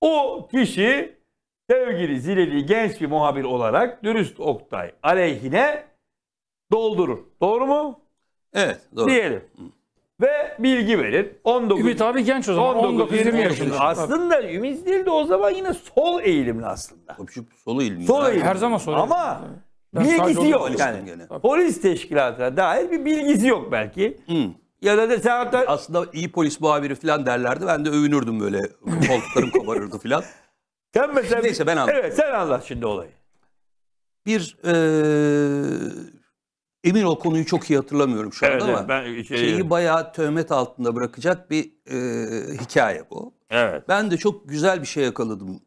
O kişi sevgili Zileli genç bir muhabir olarak dürüst Oktay aleyhine doldurur. Doğru mu? Evet doğru. Diyelim. Ve bilgi verir. 19, Ümit abi genç o zaman. 19, 20 yaşında. Aslında Ümit değil de o zaman yine sol eğilimli aslında. Tabii sol eğilimli. Sol eğilimli. Her zaman sol eğilimli bilgisi yok yani. Polis teşkilatına dair bir bilgisi yok belki. Hı. Hmm. Ya da sen hatta... Aslında iyi polis muhabiri falan derlerdi. Ben de övünürdüm böyle. *laughs* Koltuklarım kabarırdı falan. Sen mesela... Neyse ben anladım. Evet sen anlat şimdi olayı. Bir e, emin ol konuyu çok iyi hatırlamıyorum şu anda evet, ama ben şey... şeyi bayağı töhmet altında bırakacak bir e, hikaye bu. Evet. Ben de çok güzel bir şey yakaladım.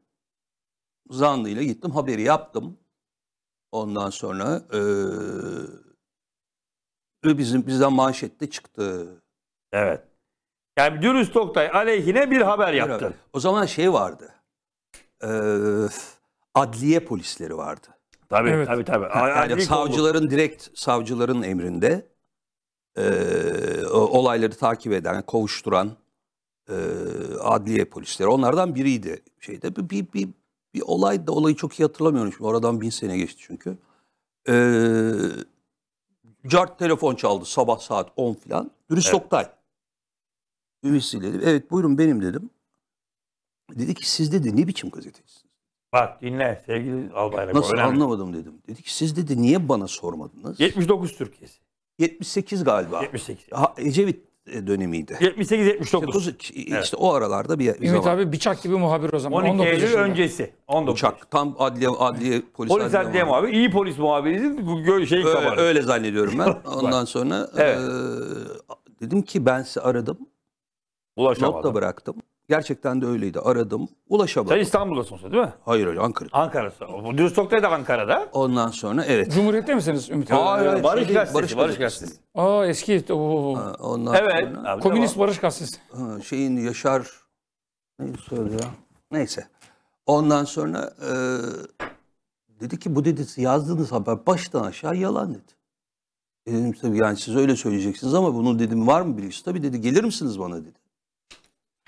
Zanlıyla gittim haberi yaptım. Ondan sonra e, bizim bizden manşette çıktı. Evet. Yani dürüst Oktay aleyhine bir haber yaptı. Evet. O zaman şey vardı. E, adliye polisleri vardı. Tabii evet. tabii tabii. Ha, yani Adli savcıların kovul. direkt savcıların emrinde e, olayları takip eden, kovuşturan e, adliye polisleri onlardan biriydi şeyde bir, bir, bir olay da olayı çok iyi hatırlamıyorum. Şimdi oradan bin sene geçti çünkü. Ee, Cart telefon çaldı sabah saat 10 filan. Dürüst evet. Oktay. Üyesiyle dedim. Evet buyurun benim dedim. Dedi ki siz dedi ne biçim gazetecisiniz? Bak dinle sevgili Albay Nasıl önemli. anlamadım dedim. Dedi ki siz dedi niye bana sormadınız? 79 Türkiye'si. 78 galiba. 78. Ha, Ecevit e, dönemiydi. 78-79. İşte, evet. o aralarda bir, bir Ümit zaman. abi bıçak gibi muhabir o zaman. 12 Eylül öncesi. 19. Bıçak. Tam adliye, adliye polis, polis adliye, adliye muhabiri. İyi polis muhabiriydi. Bu şey öyle, öyle zannediyorum ben. *laughs* Ondan sonra evet. e, dedim ki ben sizi aradım. Ulaşamadım. Not da bıraktım. Gerçekten de öyleydi. Aradım. Ulaşamadım. Sen İstanbul'dasın değil mi? Hayır öyle Ankara'da. Ankara'da. O Düz Tok'ta da Ankara'da. Ondan sonra evet. Cumhuriyet'te misiniz Ümit abi? Hayır, hayır. Barış şey Gazetesi. Barış, Barış Gazetesi. Aa eski. o Ha, ondan evet. Sonra, abi, Komünist Barış Gazetesi. şeyin Yaşar... Ne soyadı ya? Neyse. Ondan sonra e, dedi ki bu dedi yazdığınız haber baştan aşağı yalan dedi. Dedim tabii yani siz öyle söyleyeceksiniz ama bunun dedim var mı bilgisi? Tabii dedi gelir misiniz bana dedi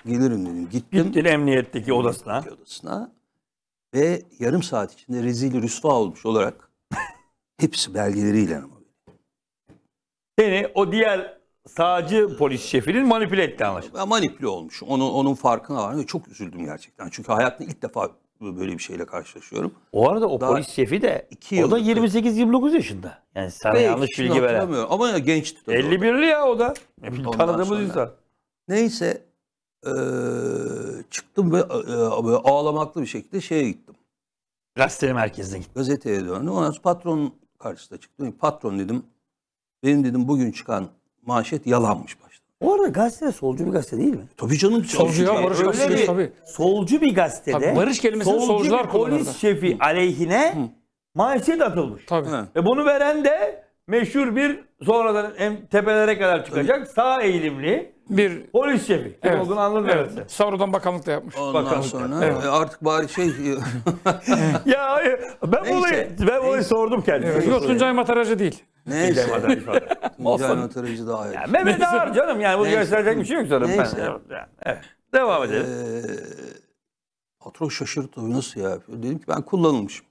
gelirim dedim. Gittim. Gittin emniyetteki odasına. odasına. Ve yarım saat içinde rezil rüsva olmuş olarak *laughs* hepsi belgeleriyle ama. Seni o diğer sağcı polis şefinin manipüle etti anlaşılan. manipüle olmuş. Onun, onun farkına vardım çok üzüldüm gerçekten. Çünkü hayatımda ilk defa böyle bir şeyle karşılaşıyorum. O arada o Daha polis şefi de iki o da 28-29 yaşında. Yani sana yanlış bilgi veren. Ama gençti. 51'li ya o da. Tanıdığımız insan. Neyse e, çıktım ve e, ağlamaklı bir şekilde şeye gittim. Gazete merkezine gittim. Gazeteye döndüm. Ondan sonra patron karşısına çıktım. E, patron dedim. Benim dedim bugün çıkan manşet yalanmış başta. Bu arada gazete solcu bir gazete değil mi? Tabii canım. Solcu ya Barış gazetesi tabii. Solcu bir gazetede tabii, Barış kelimesini solcu solcular kullanırdı. polis şefi aleyhine Hı. manşet atılmış. Tabii. Hı. E, bunu veren de meşhur bir sonradan en tepelere kadar çıkacak sağ eğilimli bir polis şefi. Kim evet. olduğunu anladın evet. herhalde. Sauron bakanlıkta yapmış. Ondan bakanlıkta. sonra evet. E, artık bari şey... *laughs* ya ben Neyse. olayı, ben olayı sordum kendisine. Evet. Yok Tuncay Mataracı değil. Neyse. Tuncay Mataracı *laughs* daha iyi. Ya, Mehmet Ağar canım yani bunu gösterecek bir şey yok sanırım. Neyse. Ben, yani, evet. Devam edelim. Ee, patron şaşırttı. Nasıl ya? Dedim ki ben kullanılmışım.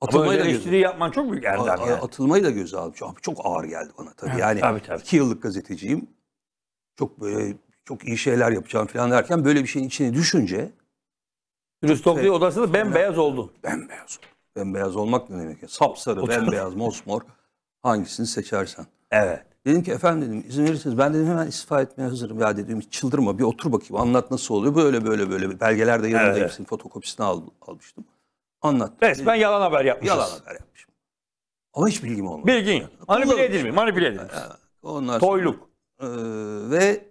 Atılmayı da eleştiri yapman çok büyük erdem. yani. Atılmayı da göze almış. Abi çok ağır geldi bana tabii. Yani tabii, tabii. iki yıllık gazeteciyim. Çok böyle çok iyi şeyler yapacağım falan derken böyle bir şeyin içine düşünce Dürüst şey, Tokyo odası da bembeyaz ben, oldu. Bembeyaz. Bembeyaz olmak ne demek ya? Sapsarı, bembeyaz, mosmor. Hangisini seçersen. Evet. Dedim ki efendim dedim izin verirseniz ben dedim hemen istifa etmeye hazırım ya dedim çıldırma bir otur bakayım anlat nasıl oluyor böyle böyle böyle belgeler de yanında evet. hepsinin fotokopisini al, almıştım. Anlattım. Resmen Bil- yalan haber yapmışız. Yalan haber yapmışım. Ama hiç bilgim olmadı. Bilgin yok. Manipüle Kullanmış. edilmiş. Manipüle edilmiş. Onlar. Toyluk. Ee, ve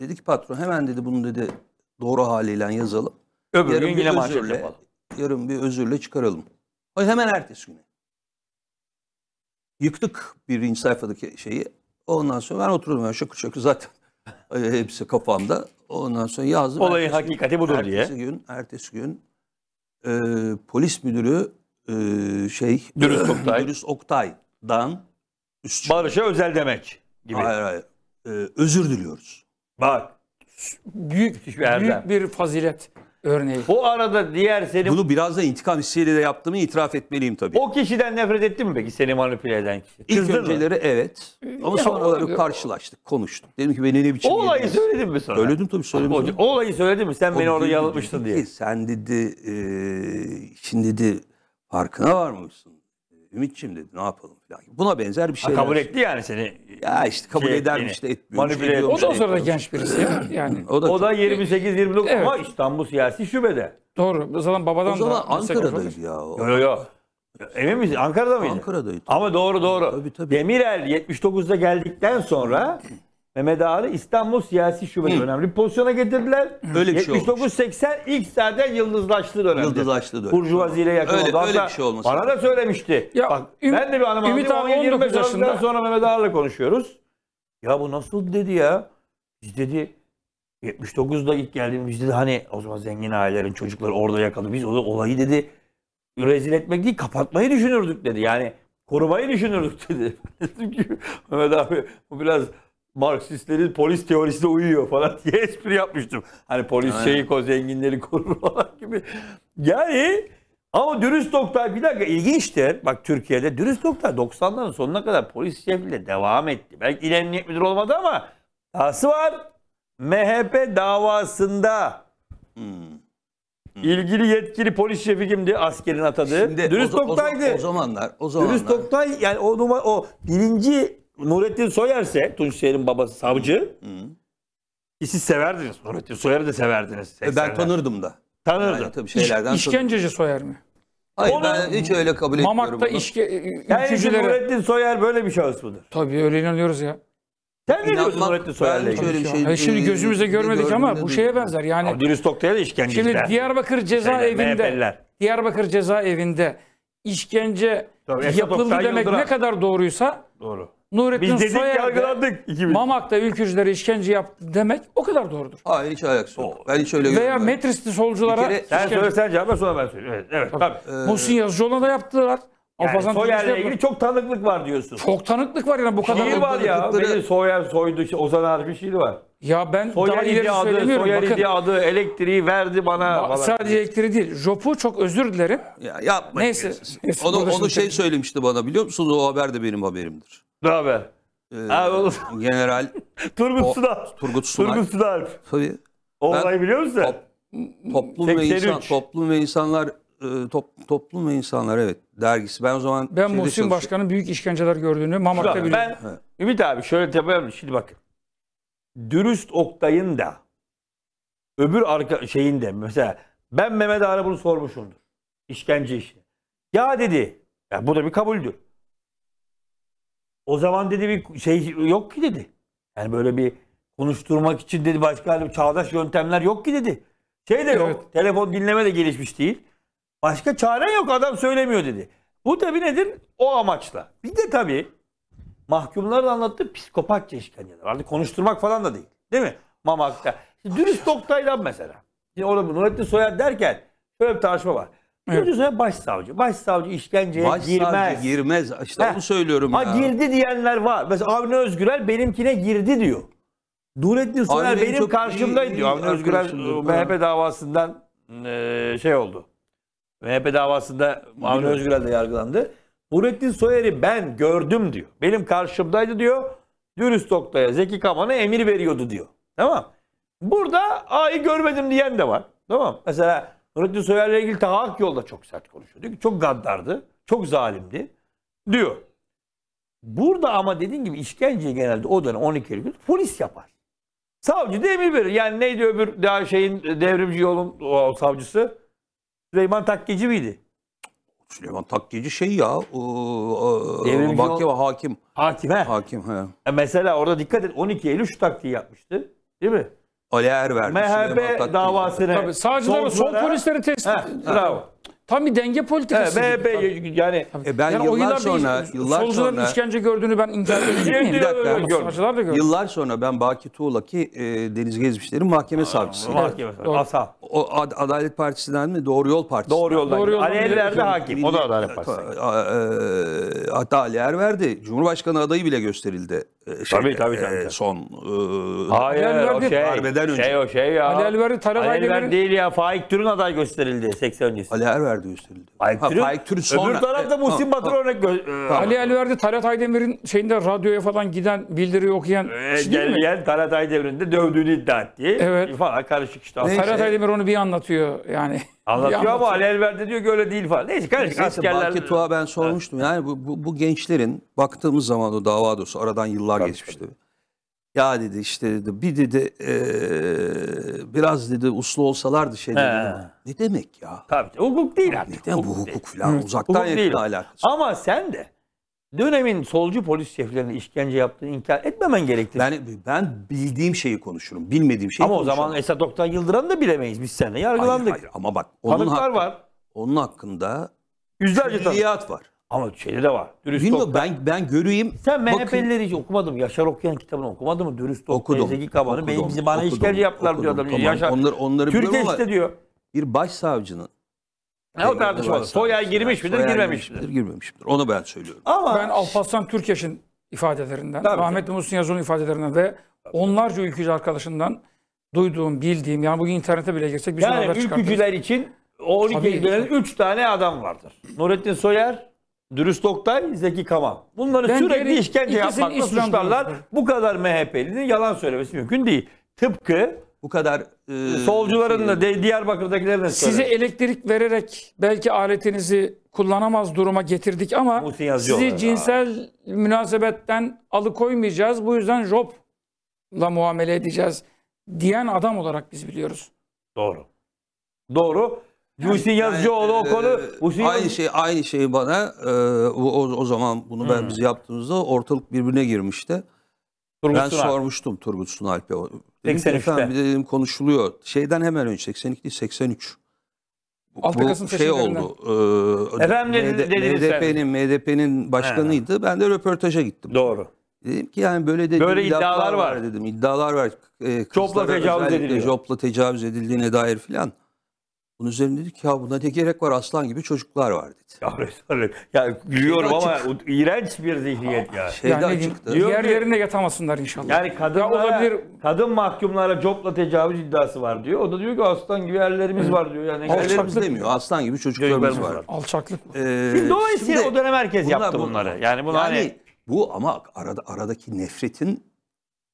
dedi ki patron hemen dedi bunu dedi doğru haliyle yazalım. Öbür gün yine özürle, yarın bir özürle çıkaralım. O hemen ertesi günü. Yıktık birinci sayfadaki şeyi. Ondan sonra ben oturdum ben şakır şakır zaten *laughs* hepsi kafamda. Ondan sonra yazdım. Olayın Ertesi gün- hakikati budur diye. Ertesi gün, ertesi gün e, polis müdürü e, şey Dürüst Oktay. Dürüst Oktay'dan üst Barış'a özel demek gibi. Hayır hayır. E, özür diliyoruz. Bak büyük, büyük bir fazilet. Örneğin. O arada diğer senin... Bunu biraz da intikam hissiyle de yaptığımı itiraf etmeliyim tabii. O kişiden nefret etti mi peki seni manipüle eden kişi? İlk Kızdın önceleri mı? evet. Ama ya sonraları olabilir. karşılaştık, konuştuk. Dedim ki beni ne biçim... O olayı yediniz? söyledin mi sonra? Söyledim tabii söyledim. O, o olayı söyledin mi? Sen o beni orada yalıtmıştın diye. Sen dedi, e, şimdi dedi farkına varmamışsın. Ümitçim dedi ne yapalım falan. Buna benzer bir şey. Kabul etti yani seni. Ya işte kabul şey, edermiş de etmiyor. Şey manipüle şey o da o sırada genç birisi *laughs* Yani. o da, o da 28 29 evet. ama İstanbul siyasi şubede. Doğru. Zaten babadan o zaman da Ankara'daydı ya. O. Yo yo yo. Emin misin? Ankara'da mıydı? Ankara'daydı. Ama doğru doğru. Tabii, tabii. Demirel 79'da geldikten sonra *laughs* Mehmet Ali İstanbul Siyasi Şube'de önemli bir pozisyona getirdiler. Öyle bir şey 79-80 ilk zaten yıldızlaştı dönemde. Yıldızlaştı dönemde. Burjuvaziyle yakın öyle, oldu. Hatta öyle bir şey olmasın. Bana da söylemişti. Ya, Bak, Üm, ben de bir anım Ümit abi 19 yaşında. sonra Mehmet Ağa'yla konuşuyoruz. Ya bu nasıl dedi ya. Biz dedi 79'da ilk geldiğimiz dedi hani o zaman zengin ailelerin çocukları orada yakalı. Biz o olayı dedi rezil etmek değil kapatmayı düşünürdük dedi. Yani korumayı düşünürdük dedi. *laughs* Mehmet abi bu biraz Marksistlerin polis teorisine uyuyor falan diye *laughs* espri yapmıştım. Hani polis Aynen. şeyi o zenginleri korur *laughs* falan gibi. Yani ama dürüst Oktay bir dakika ilginçtir. Bak Türkiye'de dürüst Oktay 90'ların sonuna kadar polis şefiyle devam etti. Belki il emniyet müdürü olmadı ama dahası var. MHP davasında hmm. Hmm. ilgili yetkili polis şefi kimdi? Askerin atadı. Şimdi, Dürüst o, Oktay'dı. O, o zamanlar, o zamanlar. Dürüst Oktay yani o, o birinci Nurettin Soyer ise Tunç Soyer'in babası savcı. Hı. siz severdiniz. Nurettin Soyer'i de severdiniz. E ben tanırdım da. Tanırdım. Yani tabii şeylerden İş, işkenceci Soyer mi? Hayır Onu, ben hiç öyle kabul etmiyorum. Mamak'ta bunu. işke... Ülkücülere... Nurettin Soyer böyle bir şahıs mıdır? Tabii öyle inanıyoruz ya. Sen ne diyorsun Nurettin Soyer'le ilgili? şey, yani şimdi e, gözümüzde e, görmedik ama bu şeye benzer. Yani Abi, Dürüst Oktay'a da işkenceciler. Şimdi Diyarbakır ceza Şeyler, evinde MHP'liler. Diyarbakır ceza evinde işkence Tabii, yapıldı demek Yıldıran. ne kadar doğruysa Doğru. Nurettin Biz dedik yargılandık. De, Mamak'ta ülkücülere işkence yaptı demek o kadar doğrudur. Hayır hiç alakası yok. Ben hiç öyle Veya görmüyorum. Veya Metrisli solculara... Kere, sen söylesen cevap sonra ben söyleyeyim. Evet, evet tabii. tabii. Ee, Muhsin Yazıcıoğlu'na da yaptılar. Yani Soyer'le ilgili çok tanıklık var diyorsun. Çok tanıklık var yani bu kadar. Şiir var ya. Tanıklıkları... Soyer soydu, işte, Ozan Arif bir şiiri var. Ya ben Soyer daha ileri adı, söylemiyorum. Soyer Bakın, adı, elektriği verdi bana. bana. Sadece elektriği değil. Jopu çok özür dilerim. Ya, yapmayın. Neyse. Neyse. Onu, onu şey söylemişti bana biliyor musunuz? O haber de benim haberimdir. Ne haber? Ee, ha, General *laughs* Turgut o, Sunal. Turgut Sunal. Turgut Sunal. Tabii. O olayı biliyor musun? Top, toplum 83. ve insan, toplum ve insanlar e, top, toplum ve insanlar evet dergisi. Ben o zaman Ben Muhsin Başkan'ın büyük işkenceler gördüğünü Mamak'ta biliyorum. Ben, Ümit abi şöyle yapalım. Şimdi bak dürüst Oktay'ın da öbür arka şeyin de mesela ben Mehmet Ağar'a bunu sormuşumdur. İşkence işi. Ya dedi. Ya bu da bir kabuldür. O zaman dedi bir şey yok ki dedi. Yani böyle bir konuşturmak için dedi başka bir çağdaş yöntemler yok ki dedi. Şey de yok. Evet. Telefon dinleme de gelişmiş değil. Başka çaren yok adam söylemiyor dedi. Bu tabi nedir? O amaçla. Bir de tabii mahkumların anlattığı psikopat işkenceler. Artık konuşturmak falan da değil. Değil mi? Mamak'ta. Şimdi dürüst Oktay'dan mesela. Şimdi orada Nurettin Soyer derken böyle bir tartışma var. Nurettin Soyer başsavcı. Başsavcı işkenceye Başsavcı girmez. girmez. İşte Heh. onu söylüyorum ha, ya. Girdi diyenler var. Mesela Avni Özgürel benimkine girdi diyor. Nurettin Soyer benim karşımdaydı diyor. Avni Özgürel MHP e, davasından e, şey oldu. MHP davasında Avni Özgürel de yargılandı. Nurettin Soyer'i ben gördüm diyor. Benim karşımdaydı diyor. Dürüst noktaya Zeki Kaman'a emir veriyordu diyor. Tamam. Burada A'yı görmedim diyen de var. Tamam. Mesela Nurettin Soyer'le ilgili Tahak yolda çok sert konuşuyordu. Çok gaddardı. Çok zalimdi. Diyor. Burada ama dediğin gibi işkence genelde o dönem 12 Eylül polis yapar. Savcı da emir verir. Yani neydi öbür daha şeyin devrimci yolun o, savcısı? Süleyman Takkeci miydi? Süleyman Takkeci şey ya. Devrimci Bakke ve hakim. Hakim he. Hakim he. E mesela orada dikkat et 12 Eylül şu taktiği yapmıştı. Değil mi? Ali Er verdi. MHP davasına. Tabii sağcılara, sol polisleri test. He, bravo. Tam bir denge politikası. He, MHP yani. E ben yani yıllar sonra, yıllar solcuların sonra, işkence gördüğünü ben inkar *clears throat* edeyim. bir dakika. Gördüm. Yıllar sonra ben Baki Tuğla'ki e, Deniz Gezmişler'in mahkeme savcısı. Mahkeme. Asa o Ad- Adalet Partisi'nden mi? Doğru Yol partisi. Doğru yoldan. Doğru Doğru yoldan Ali Erler de gidiyor. hakim. O da Adalet Partisi. Eee, hatta Ali Erverdi Cumhurbaşkanı adayı bile gösterildi. Eee, Tabii, tabii, tabii, eee, tabii. Son eee, Hayır o şey. değil. önce. Şey o şey ya. Ali Erver'i taraf Ali Erver aileleri- değil ya. Faik Türün aday gösterildi 80 öncesi. Ali Erverdi gösterildi. Faik Türün. Faik Türün sonra. Öbür tarafta Eee, Muhsin ha, örnek gö- e, Ali Elverdi Talat Aydemir'in şeyinde radyoya falan giden bildiri okuyan Ee, kişi mi? Gel Talat Aydemir'in de dövdüğünü iddia ettiği Evet. falan karışık işte. Neyse. Talat Aydemir onu onu bir anlatıyor yani. *laughs* Anlatıyor ama Ali Elver'de diyor ki öyle değil falan. Neyse kardeşim askerler... Belki Tuğa ben sormuştum. Yani bu, bu, bu gençlerin baktığımız zaman o dava dostu aradan yıllar tabii, geçmişti. Tabii. Ya dedi işte dedi bir dedi e, biraz dedi uslu olsalardı şey dedi. Ne demek ya? Tabii hukuk değil artık. Neden hukuk bu hukuk değil. falan Hı. uzaktan hukuk yakın alakası. Ama sen de dönemin solcu polis şeflerine işkence yaptığını inkar etmemen gerektiğini. Ben, ben bildiğim şeyi konuşurum. Bilmediğim şeyi Ama konuşurum. o zaman Esat Oktay Yıldırım'ı da bilemeyiz biz seninle. Yargılandık. Hayır, hayır. ama bak onun Tanıklar hakkında, var. Onun hakkında yüzlerce tanık var. Ama şeyde de var. Dürüst Bilmiyorum Oktay. ben ben göreyim. Sen MHP'lileri hiç okumadın mı? Yaşar Okuyan kitabını okumadın mı? Dürüst Oktay, Zeki Kaban'ı. Benim bizi bana okudum, işkence yaptılar okudum, diyor adam. Tamam. Yaşar. Onlar. onları Türkiye işte diyor. Bir başsavcının ne o tartışmalı. Soyer girmiş midir, Soya girmemiş midir? Girmemiş midir? Onu ben söylüyorum. Ama ben Alparslan Türkeş'in ifadelerinden, Tabii Rahmetli Muhsin Yazıcı'nın ifadelerinden ve onlarca ülkücü arkadaşından duyduğum, bildiğim, yani bugün internete bile girsek bir yani sürü ülkücüler için o 12 ülkücülerin 3 tane adam vardır. Nurettin Soyer, Dürüst Oktay, Zeki Kamal. Bunları ben sürekli işkence yapmakla suçlarlar. Bu kadar MHP'linin yalan söylemesi mümkün değil. Tıpkı bu kadar e, solcuların da e, Diyarbakır'dakilerin de size elektrik vererek belki aletinizi kullanamaz duruma getirdik ama sizi cinsel abi. münasebetten alıkoymayacağız. Bu yüzden jobla muamele edeceğiz diyen adam olarak biz biliyoruz. Doğru. Doğru. Hüseyin yani, Yazıcıoğlu o e, konu. Hüseyin aynı şey aynı şey bana e, o, o zaman bunu hmm. ben biz yaptığımızda ortalık birbirine girmişti. Turgut ben Sunal. sormuştum Turgut Sunalp'e Dedim 83'te. Efendim, dedim konuşuluyor. Şeyden hemen önce 82 değil 83. 6 Kasım bu şey oldu. E, MHP'nin MHP'nin başkanıydı. He. Ben de röportaja gittim. Doğru. Dedim ki yani böyle de böyle iddialar, var. var dedim. İddialar var. E, jobla tecavüz edildi. Jobla tecavüz edildiğine dair filan. Bunun üzerinde dedi ki ya buna ne gerek var aslan gibi çocuklar var dedi. Ya rezalet. *laughs* Ya gülüyorum ama iğrenç bir zihniyet ya. Şeyden Yani çıktı. Diyor diğer ki- yatamasınlar inşallah. Yani kadınlara, Ya olabilir. kadın mahkumlara copla tecavüz iddiası var diyor. O da diyor ki aslan gibi yerlerimiz var diyor. Yani alçaklık demiyor. Aslan gibi çocuklarımız var. Alçaklık mı? Ee, Şimdi o dönem herkes yaptı bunları. Yani bunu hani- bu ama arada aradaki nefretin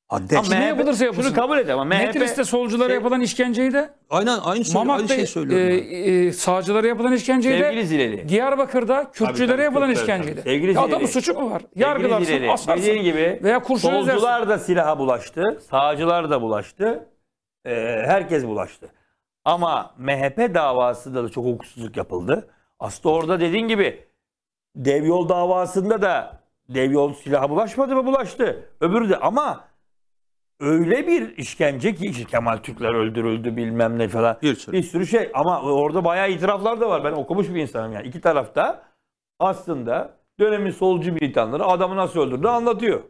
Haddi Ama Kime MHP, yapılırsa yapılsın. Şunu kabul et ama MHP... Metris'te solculara şey, yapılan işkenceyi de... Aynen aynı, söyle, şey- aynı şey söylüyorum. E, e, sağcılara yapılan işkenceyi Sevgili de... Zileli. Diyarbakır'da Kürtçülere tabii, yapılan işkenceyi de. Sevgili ya adamın suçu mu var? Yargılarsın, Zileli. asarsın. Dediğin gibi veya kurşun solcular özersin. da silaha bulaştı, sağcılar da bulaştı, e, herkes bulaştı. Ama MHP davası da çok hukuksuzluk yapıldı. Aslında orada dediğin gibi dev yol davasında da dev yol silaha bulaşmadı mı bulaştı. Öbürü de ama öyle bir işkence ki işte Kemal Türkler öldürüldü bilmem ne falan. Bir sürü. bir sürü şey ama orada bayağı itiraflar da var. Ben okumuş bir insanım yani. İki tarafta aslında dönemin solcu militanları adamı nasıl öldürdü anlatıyor.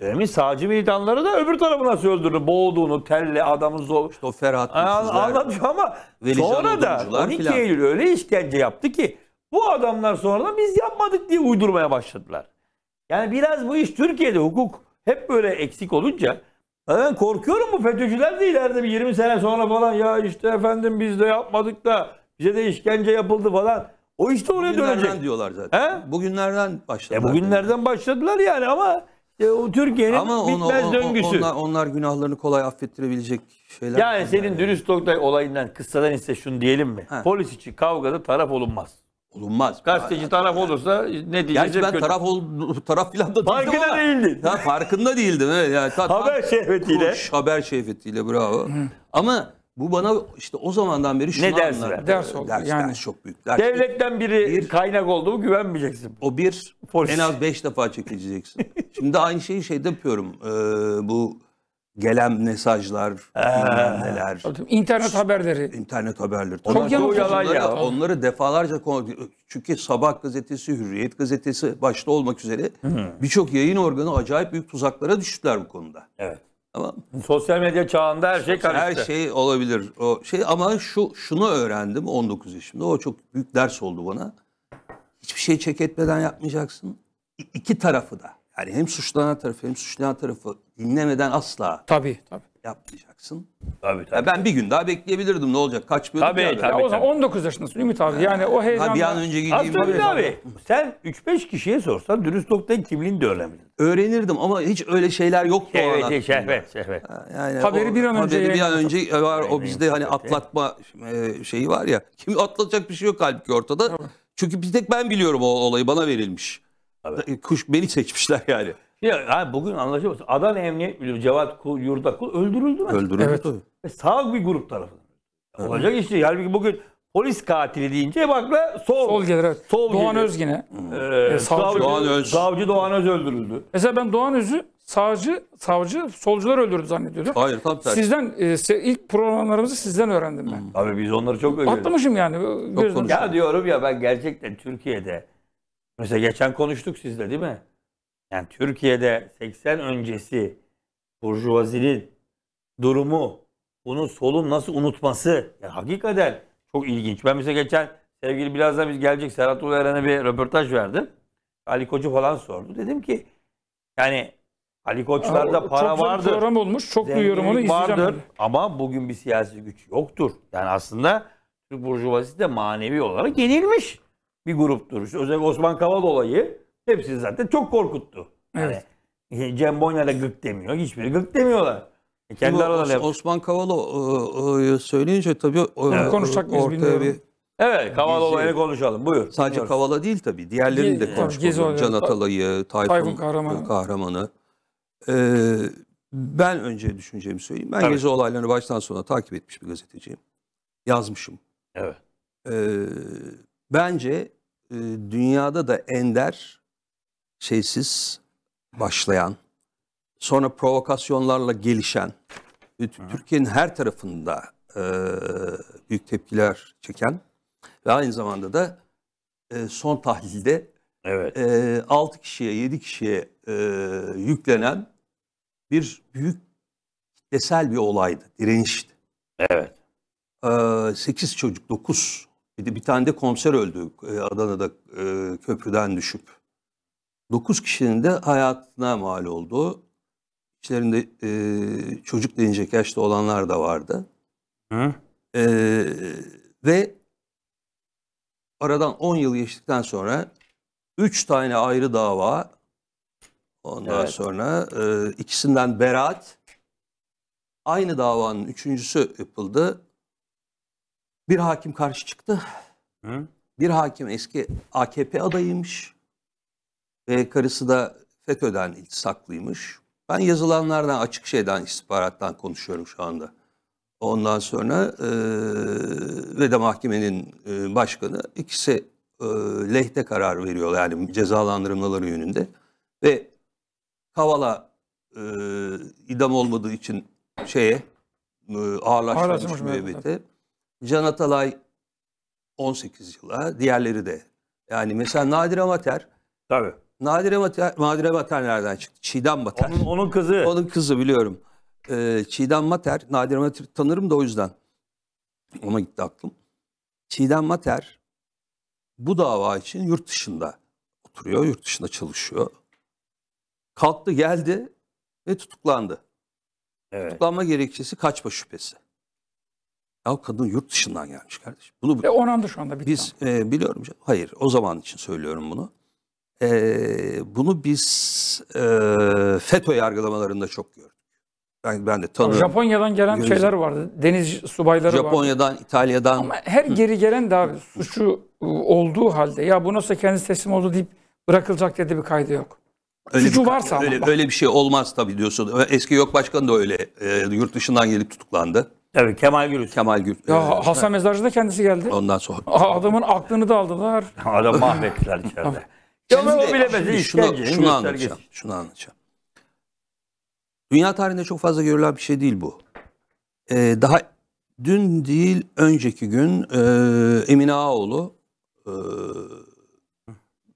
Dönemin sağcı militanları da öbür tarafı nasıl öldürdü, boğduğunu, telle adamı zor. İşte o Ferhat Anlatıyor ama sonra da 12 falan. Eylül öyle işkence yaptı ki bu adamlar sonradan biz yapmadık diye uydurmaya başladılar. Yani biraz bu iş Türkiye'de hukuk hep böyle eksik olunca ben korkuyorum bu FETÖ'cüler de ileride bir 20 sene sonra falan ya işte efendim biz de yapmadık da bize de işkence yapıldı falan. O işte oraya dönecek. diyorlar zaten. He? Bugünlerden e, başladılar. E bugünlerden yani. başladılar yani ama e, o Türkiye'nin ama bitmez on, döngüsü. Onlar, onlar günahlarını kolay affettirebilecek şeyler. Yani senin yani. dürüst Oktay olayından kıssadan ise şunu diyelim mi? He. Polis için kavgada taraf olunmaz. Olunmaz. Gazeteci taraf olursa ne diyecek? Gerçi ben kötü. taraf ol, taraf filan da Farkında ama, değildin. Ya, farkında değildim. Evet. Yani, ta, haber şehvetiyle. Kuş, haber şehvetiyle bravo. Ama bu bana işte o zamandan beri şunu ne ders anlattı. Ders oldu. Ders, yani. ders çok büyük. Ders Devletten biri bir, kaynak olduğu güvenmeyeceksin. O bir Polis. en az beş defa çekileceksin. *laughs* Şimdi aynı şeyi şeyde yapıyorum. Ee, bu gelen mesajlar, ee, neler. İnternet haberleri. İnternet haberleri. Çok Onlar, onları, ya. Onları defalarca çünkü Sabah gazetesi, Hürriyet gazetesi başta olmak üzere birçok yayın organı acayip büyük tuzaklara düştüler bu konuda. Evet. Ama sosyal medya çağında her şey karıştı. Her şey olabilir. O şey ama şu şunu öğrendim 19 yaşımda. O çok büyük ders oldu bana. Hiçbir şey çek etmeden yapmayacaksın. İ- iki tarafı da. Yani hem suçlanan tarafı hem suçlayan tarafı dinlemeden asla Tabii tabii. yapmayacaksın. Tabii tabii. Ya ben bir gün daha bekleyebilirdim ne olacak kaç bölüm Tabii, tabii. Ya o zaman 19 yaşındasın Ümit abi. Yani o heyecan. Ha bir an önce gideyim. Aslında abi sen 3-5 kişiye sorsan dürüst noktanın kimliğini de öğrenmedin. Öğrenirdim ama hiç öyle şeyler yoktu o an Şehvet, şehvet, şehvet. Yani Haberi bir an önce haberi bir an önce e, var o bizde hani atlatma e, şeyi var ya. Kim atlatacak bir şey yok halbuki ortada. Çünkü bir tek ben biliyorum o olayı bana verilmiş. Evet. Kuş beni seçmişler yani. Ya abi bugün anlaşılmasın. Adana Emniyet Müdürü Cevat Kul, Yurdakul öldürüldü mü? Öldürüldü. Evet. Ve sağ bir grup tarafından. Evet. Olacak işte. Yani bugün polis katili deyince bakla sol. Sol gelir evet. Sol Doğan gelir. Öz Ee, e, e savcı, Doğan Öz. Savcı Doğan Öz öldürüldü. Mesela ben Doğan Öz'ü savcı, savcı, solcular öldürdü zannediyordum. Hayır tam tersi. Sizden e, ilk programlarımızı sizden öğrendim ben. Hmm. Abi biz onları çok öğrendik. Atlamışım yani. Çok ya diyorum ya ben gerçekten Türkiye'de Mesela geçen konuştuk sizle değil mi? Yani Türkiye'de 80 öncesi burjuvazinin durumu, bunu solun nasıl unutması yani hakikaten çok ilginç. Ben mesela geçen sevgili birazdan biz gelecek Serhat Ulu bir röportaj verdim. Ali Koç'u falan sordu. Dedim ki yani Ali Koçlar'da Aa, para çok vardır. Çok program olmuş. Çok duyuyorum onu izleyeceğim. Vardır. Ama bugün bir siyasi güç yoktur. Yani aslında Türk burjuvazisi de manevi olarak yenilmiş bir gruptur. İşte özellikle Osman kavala olayı hepsini zaten çok korkuttu. Evet. Yani, Cem Bonya'da gık demiyor. Hiçbiri gık demiyorlar. E kendi aralarında Os- Osman Kavala e, e, söyleyince tabii o, evet. konuşsak biz ortaya bir Evet, Kavala olayını konuşalım. Buyur. Sadece Dinliyoruz. Kavala değil tabii. Diğerlerini de konuşalım. Can Atalay'ı, Tayfun, Tayfun Kahramanı. kahramanı. Ee, ben önce düşüneceğimi söyleyeyim. Ben evet. gezi olaylarını baştan sona takip etmiş bir gazeteciyim. Yazmışım. Evet. Ee, Bence e, dünyada da ender şeysiz başlayan, sonra provokasyonlarla gelişen, e, Türkiye'nin her tarafında e, büyük tepkiler çeken ve aynı zamanda da e, son tahlilde evet. e, 6 kişiye 7 kişiye e, yüklenen bir büyük kitlesel bir olaydı, direnişti. Evet. E, 8 çocuk 9 bir de bir tane de komiser öldü e, Adana'da e, köprüden düşüp. dokuz kişinin de hayatına mal oldu. İçlerinde e, çocuk denecek yaşta olanlar da vardı. Hı? E, ve aradan 10 yıl geçtikten sonra 3 tane ayrı dava ondan evet. sonra e, ikisinden beraat aynı davanın üçüncüsü yapıldı bir hakim karşı çıktı. Hı? Bir hakim eski AKP adayıymış. Ve karısı da FETÖ'den saklıymış. Ben yazılanlardan, açık şeyden, istihbarattan konuşuyorum şu anda. Ondan sonra e, ve de mahkemenin e, başkanı ikisi e, lehte karar veriyor yani cezalandırmaları yönünde. Ve Kavala e, idam olmadığı için şeye e, ağırlaştırılmış müebbete Can Atalay 18 yıla, diğerleri de. Yani mesela Nadire Mater. Tabii. Nadire Mater, Nadire Mater nereden çıktı? Çiğdem Mater. Onun, onun kızı. Onun kızı biliyorum. Ee, Çiğdem Mater, Nadire Mater tanırım da o yüzden. Ona gitti aklım. Çiğdem Mater bu dava için yurt dışında oturuyor, yurt dışında çalışıyor. Kalktı geldi ve tutuklandı. Evet. Tutuklanma gerekçesi kaçma şüphesi. Ya kadın yurt dışından gelmiş kardeşim. Bunu, e onandı şu anda bitti. Biz e, biliyorum canım. Hayır o zaman için söylüyorum bunu. E, bunu biz e, FETÖ yargılamalarında çok gördük. Ben, ben de tanıyorum. Japonya'dan gelen Gözüm. şeyler vardı. Deniz subayları Japonya'dan, vardı. İtalya'dan. Ama her geri gelen de abi suçu e, olduğu halde ya bu nasıl kendisi teslim oldu deyip bırakılacak dedi bir kaydı yok. Öyle suçu bir, varsa öyle, ama. Öyle bir şey olmaz tabii diyorsun. Eski yok başkan da öyle e, yurt dışından gelip tutuklandı. Evet Kemal Gür, Kemal Gür. Ya, ee, Ha- Hasan Mezarcı da kendisi geldi. Ondan sonra. Adamın aklını da aldılar. Adam mahvettiler içeride. Ya Şimdi- o bilemedi şunu, şunu anlatacağım. Şunu anlatacağım. Dünya tarihinde çok fazla görülen bir şey değil bu. Ee, daha dün değil önceki gün e, Emine Ağoğlu e,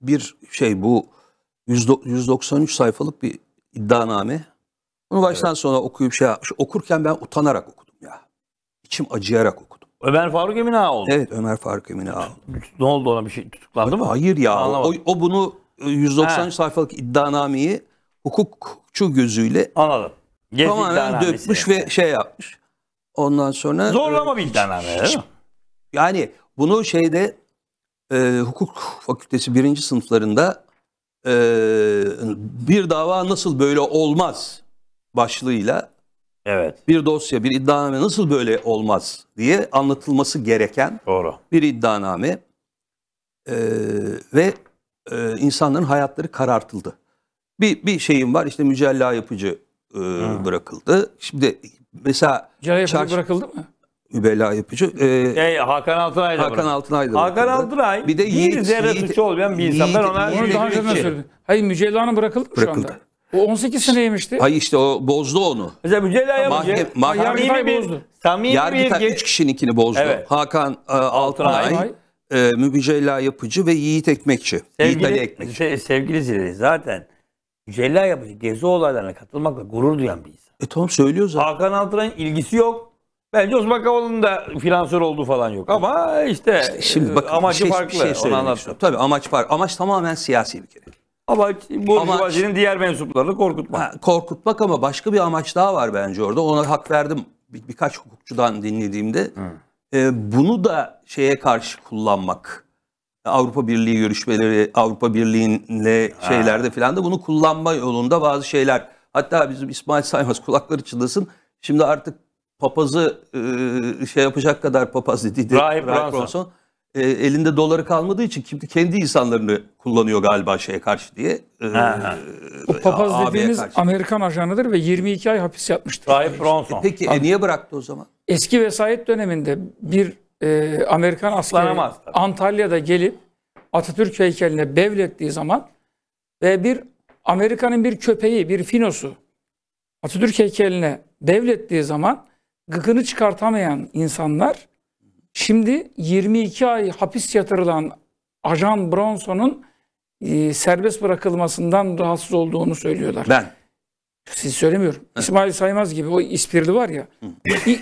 bir şey bu 193 sayfalık bir iddianame. Bunu baştan sona okuyup şey yapmış. Okurken ben utanarak okudum içim acıyarak okudum. Ömer Faruk Emin Ağaoğlu. Evet Ömer Faruk Emin Ağaoğlu. Ne oldu ona bir şey tutuklandı mı? Hayır ya. O, o bunu 190 e, He. sayfalık iddianameyi hukukçu gözüyle Anladım. Gezi tamamen dökmüş ve şey yapmış. Ondan sonra... Zorlama e, bir iddianame. Yani bunu şeyde e, hukuk fakültesi birinci sınıflarında e, bir dava nasıl böyle olmaz başlığıyla Evet. Bir dosya, bir iddianame nasıl böyle olmaz diye anlatılması gereken Doğru. bir iddianame ee, ve e, insanların hayatları karartıldı. Bir bir şeyim var işte mücella yapıcı e, bırakıldı. Şimdi mesela mücella yapıcı çarş... bırakıldı mı? Mübella yapıcı. E, e, Hakan Altınay da Hakan Altınay da Hakan Altınay bir de bir Yiğit, zerre suçu olmayan bir insan. Yiğit, ben ona Yiğit, onu Hayır Mücella'nın bırakıldı mı bırakıldı. şu anda? O 18 seneymişti. Hayır işte o bozdu onu. Mesela Mücella Yamacı Mahke- mah- samimi Yargıtay bir, bozdu. samimi bir Yargıtay geç... 3 kişininkini bozdu. Evet. Hakan e, Altunay, Altunay. e, Mübicella Yapıcı ve Yiğit Ekmekçi. Yiğit Ali Ekmekçi. se- sevgili izleyiciler, zaten Mücella Yapıcı gezi olaylarına katılmakla gurur duyan bir insan. E tamam söylüyor zaten. Hakan Altunay'ın ilgisi yok. Bence Osman Kavala'nın da finansör olduğu falan yok. Ama işte, Şimdi e, bakın amacı bir şey, farklı. bir şey Onu söylemek Tabii amaç farklı. Amaç tamamen siyasi bir kere. Ama bu Amaç- Burjuvazi'nin diğer mensuplarını korkutmak. Ha, korkutmak ama başka bir amaç daha var bence orada. Ona hak verdim bir, birkaç hukukçudan dinlediğimde. E, bunu da şeye karşı kullanmak. Avrupa Birliği görüşmeleri, Avrupa Birliği'nle şeylerde filan da bunu kullanma yolunda bazı şeyler. Hatta bizim İsmail Saymaz kulakları çınlasın. Şimdi artık papazı e, şey yapacak kadar papaz dedi. Rahip Bronson e, elinde doları kalmadığı için kendi, kendi insanlarını kullanıyor galiba şeye karşı diye. E, e Bu papaz AB'ye dediğimiz karşı. Amerikan ajanıdır ve 22 ay hapis yapmıştır. Rahip Bronson. E, peki e, niye bıraktı o zaman? Eski vesayet döneminde bir e, Amerikan askeri Antalya'da gelip Atatürk heykeline bevlettiği zaman ve bir Amerika'nın bir köpeği, bir finosu Atatürk heykeline devlettiği zaman gıkını çıkartamayan insanlar Şimdi 22 ay hapis yatırılan Ajan Bronson'un e, serbest bırakılmasından rahatsız olduğunu söylüyorlar. Ben. Siz söylemiyorum. Hı. İsmail Saymaz gibi o ispirli var ya. İ,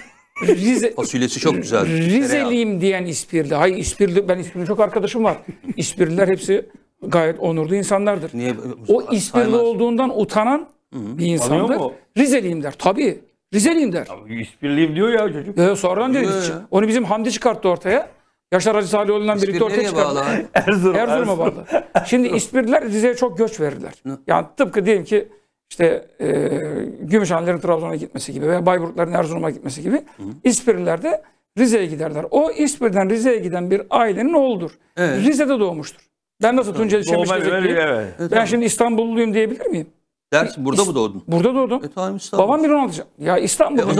Rize, *laughs* Fasulyesi çok güzel. Rizeliyim diyen ispirli. Hayır ispirli, ben ispirli çok arkadaşım var. İspirliler hepsi gayet onurlu insanlardır. Niye? O ispirli Saymaz. olduğundan utanan hı. bir insandır. Rizeliyim der. Tabii. Rizeliyim der. İspirliyim diyor ya çocuk. Ee, sonradan diyor? Ya. Onu bizim Hamdi çıkarttı ortaya. Yaşar Hacı Salihoğlu'ndan birlikte ortaya çıkarttı. Erzurum, *laughs* Erzurum'a bağlı. *laughs* Şimdi İspirliler Rize'ye çok göç verirler. Yani tıpkı diyelim ki işte e, Gümüşhanelerin Trabzon'a gitmesi gibi veya Bayburtların Erzurum'a gitmesi gibi İspiriler de Rize'ye giderler. O İspir'den Rize'ye giden bir ailenin oğludur. Evet. Rize'de doğmuştur. Ben nasıl Tunceli Çemiş'te evet. Ben şimdi İstanbulluyum diyebilir miyim? Ders burada mı doğdun? Burada doğdum. E tamam İstanbul. Babam bir 16. Ya İstanbul. E, baban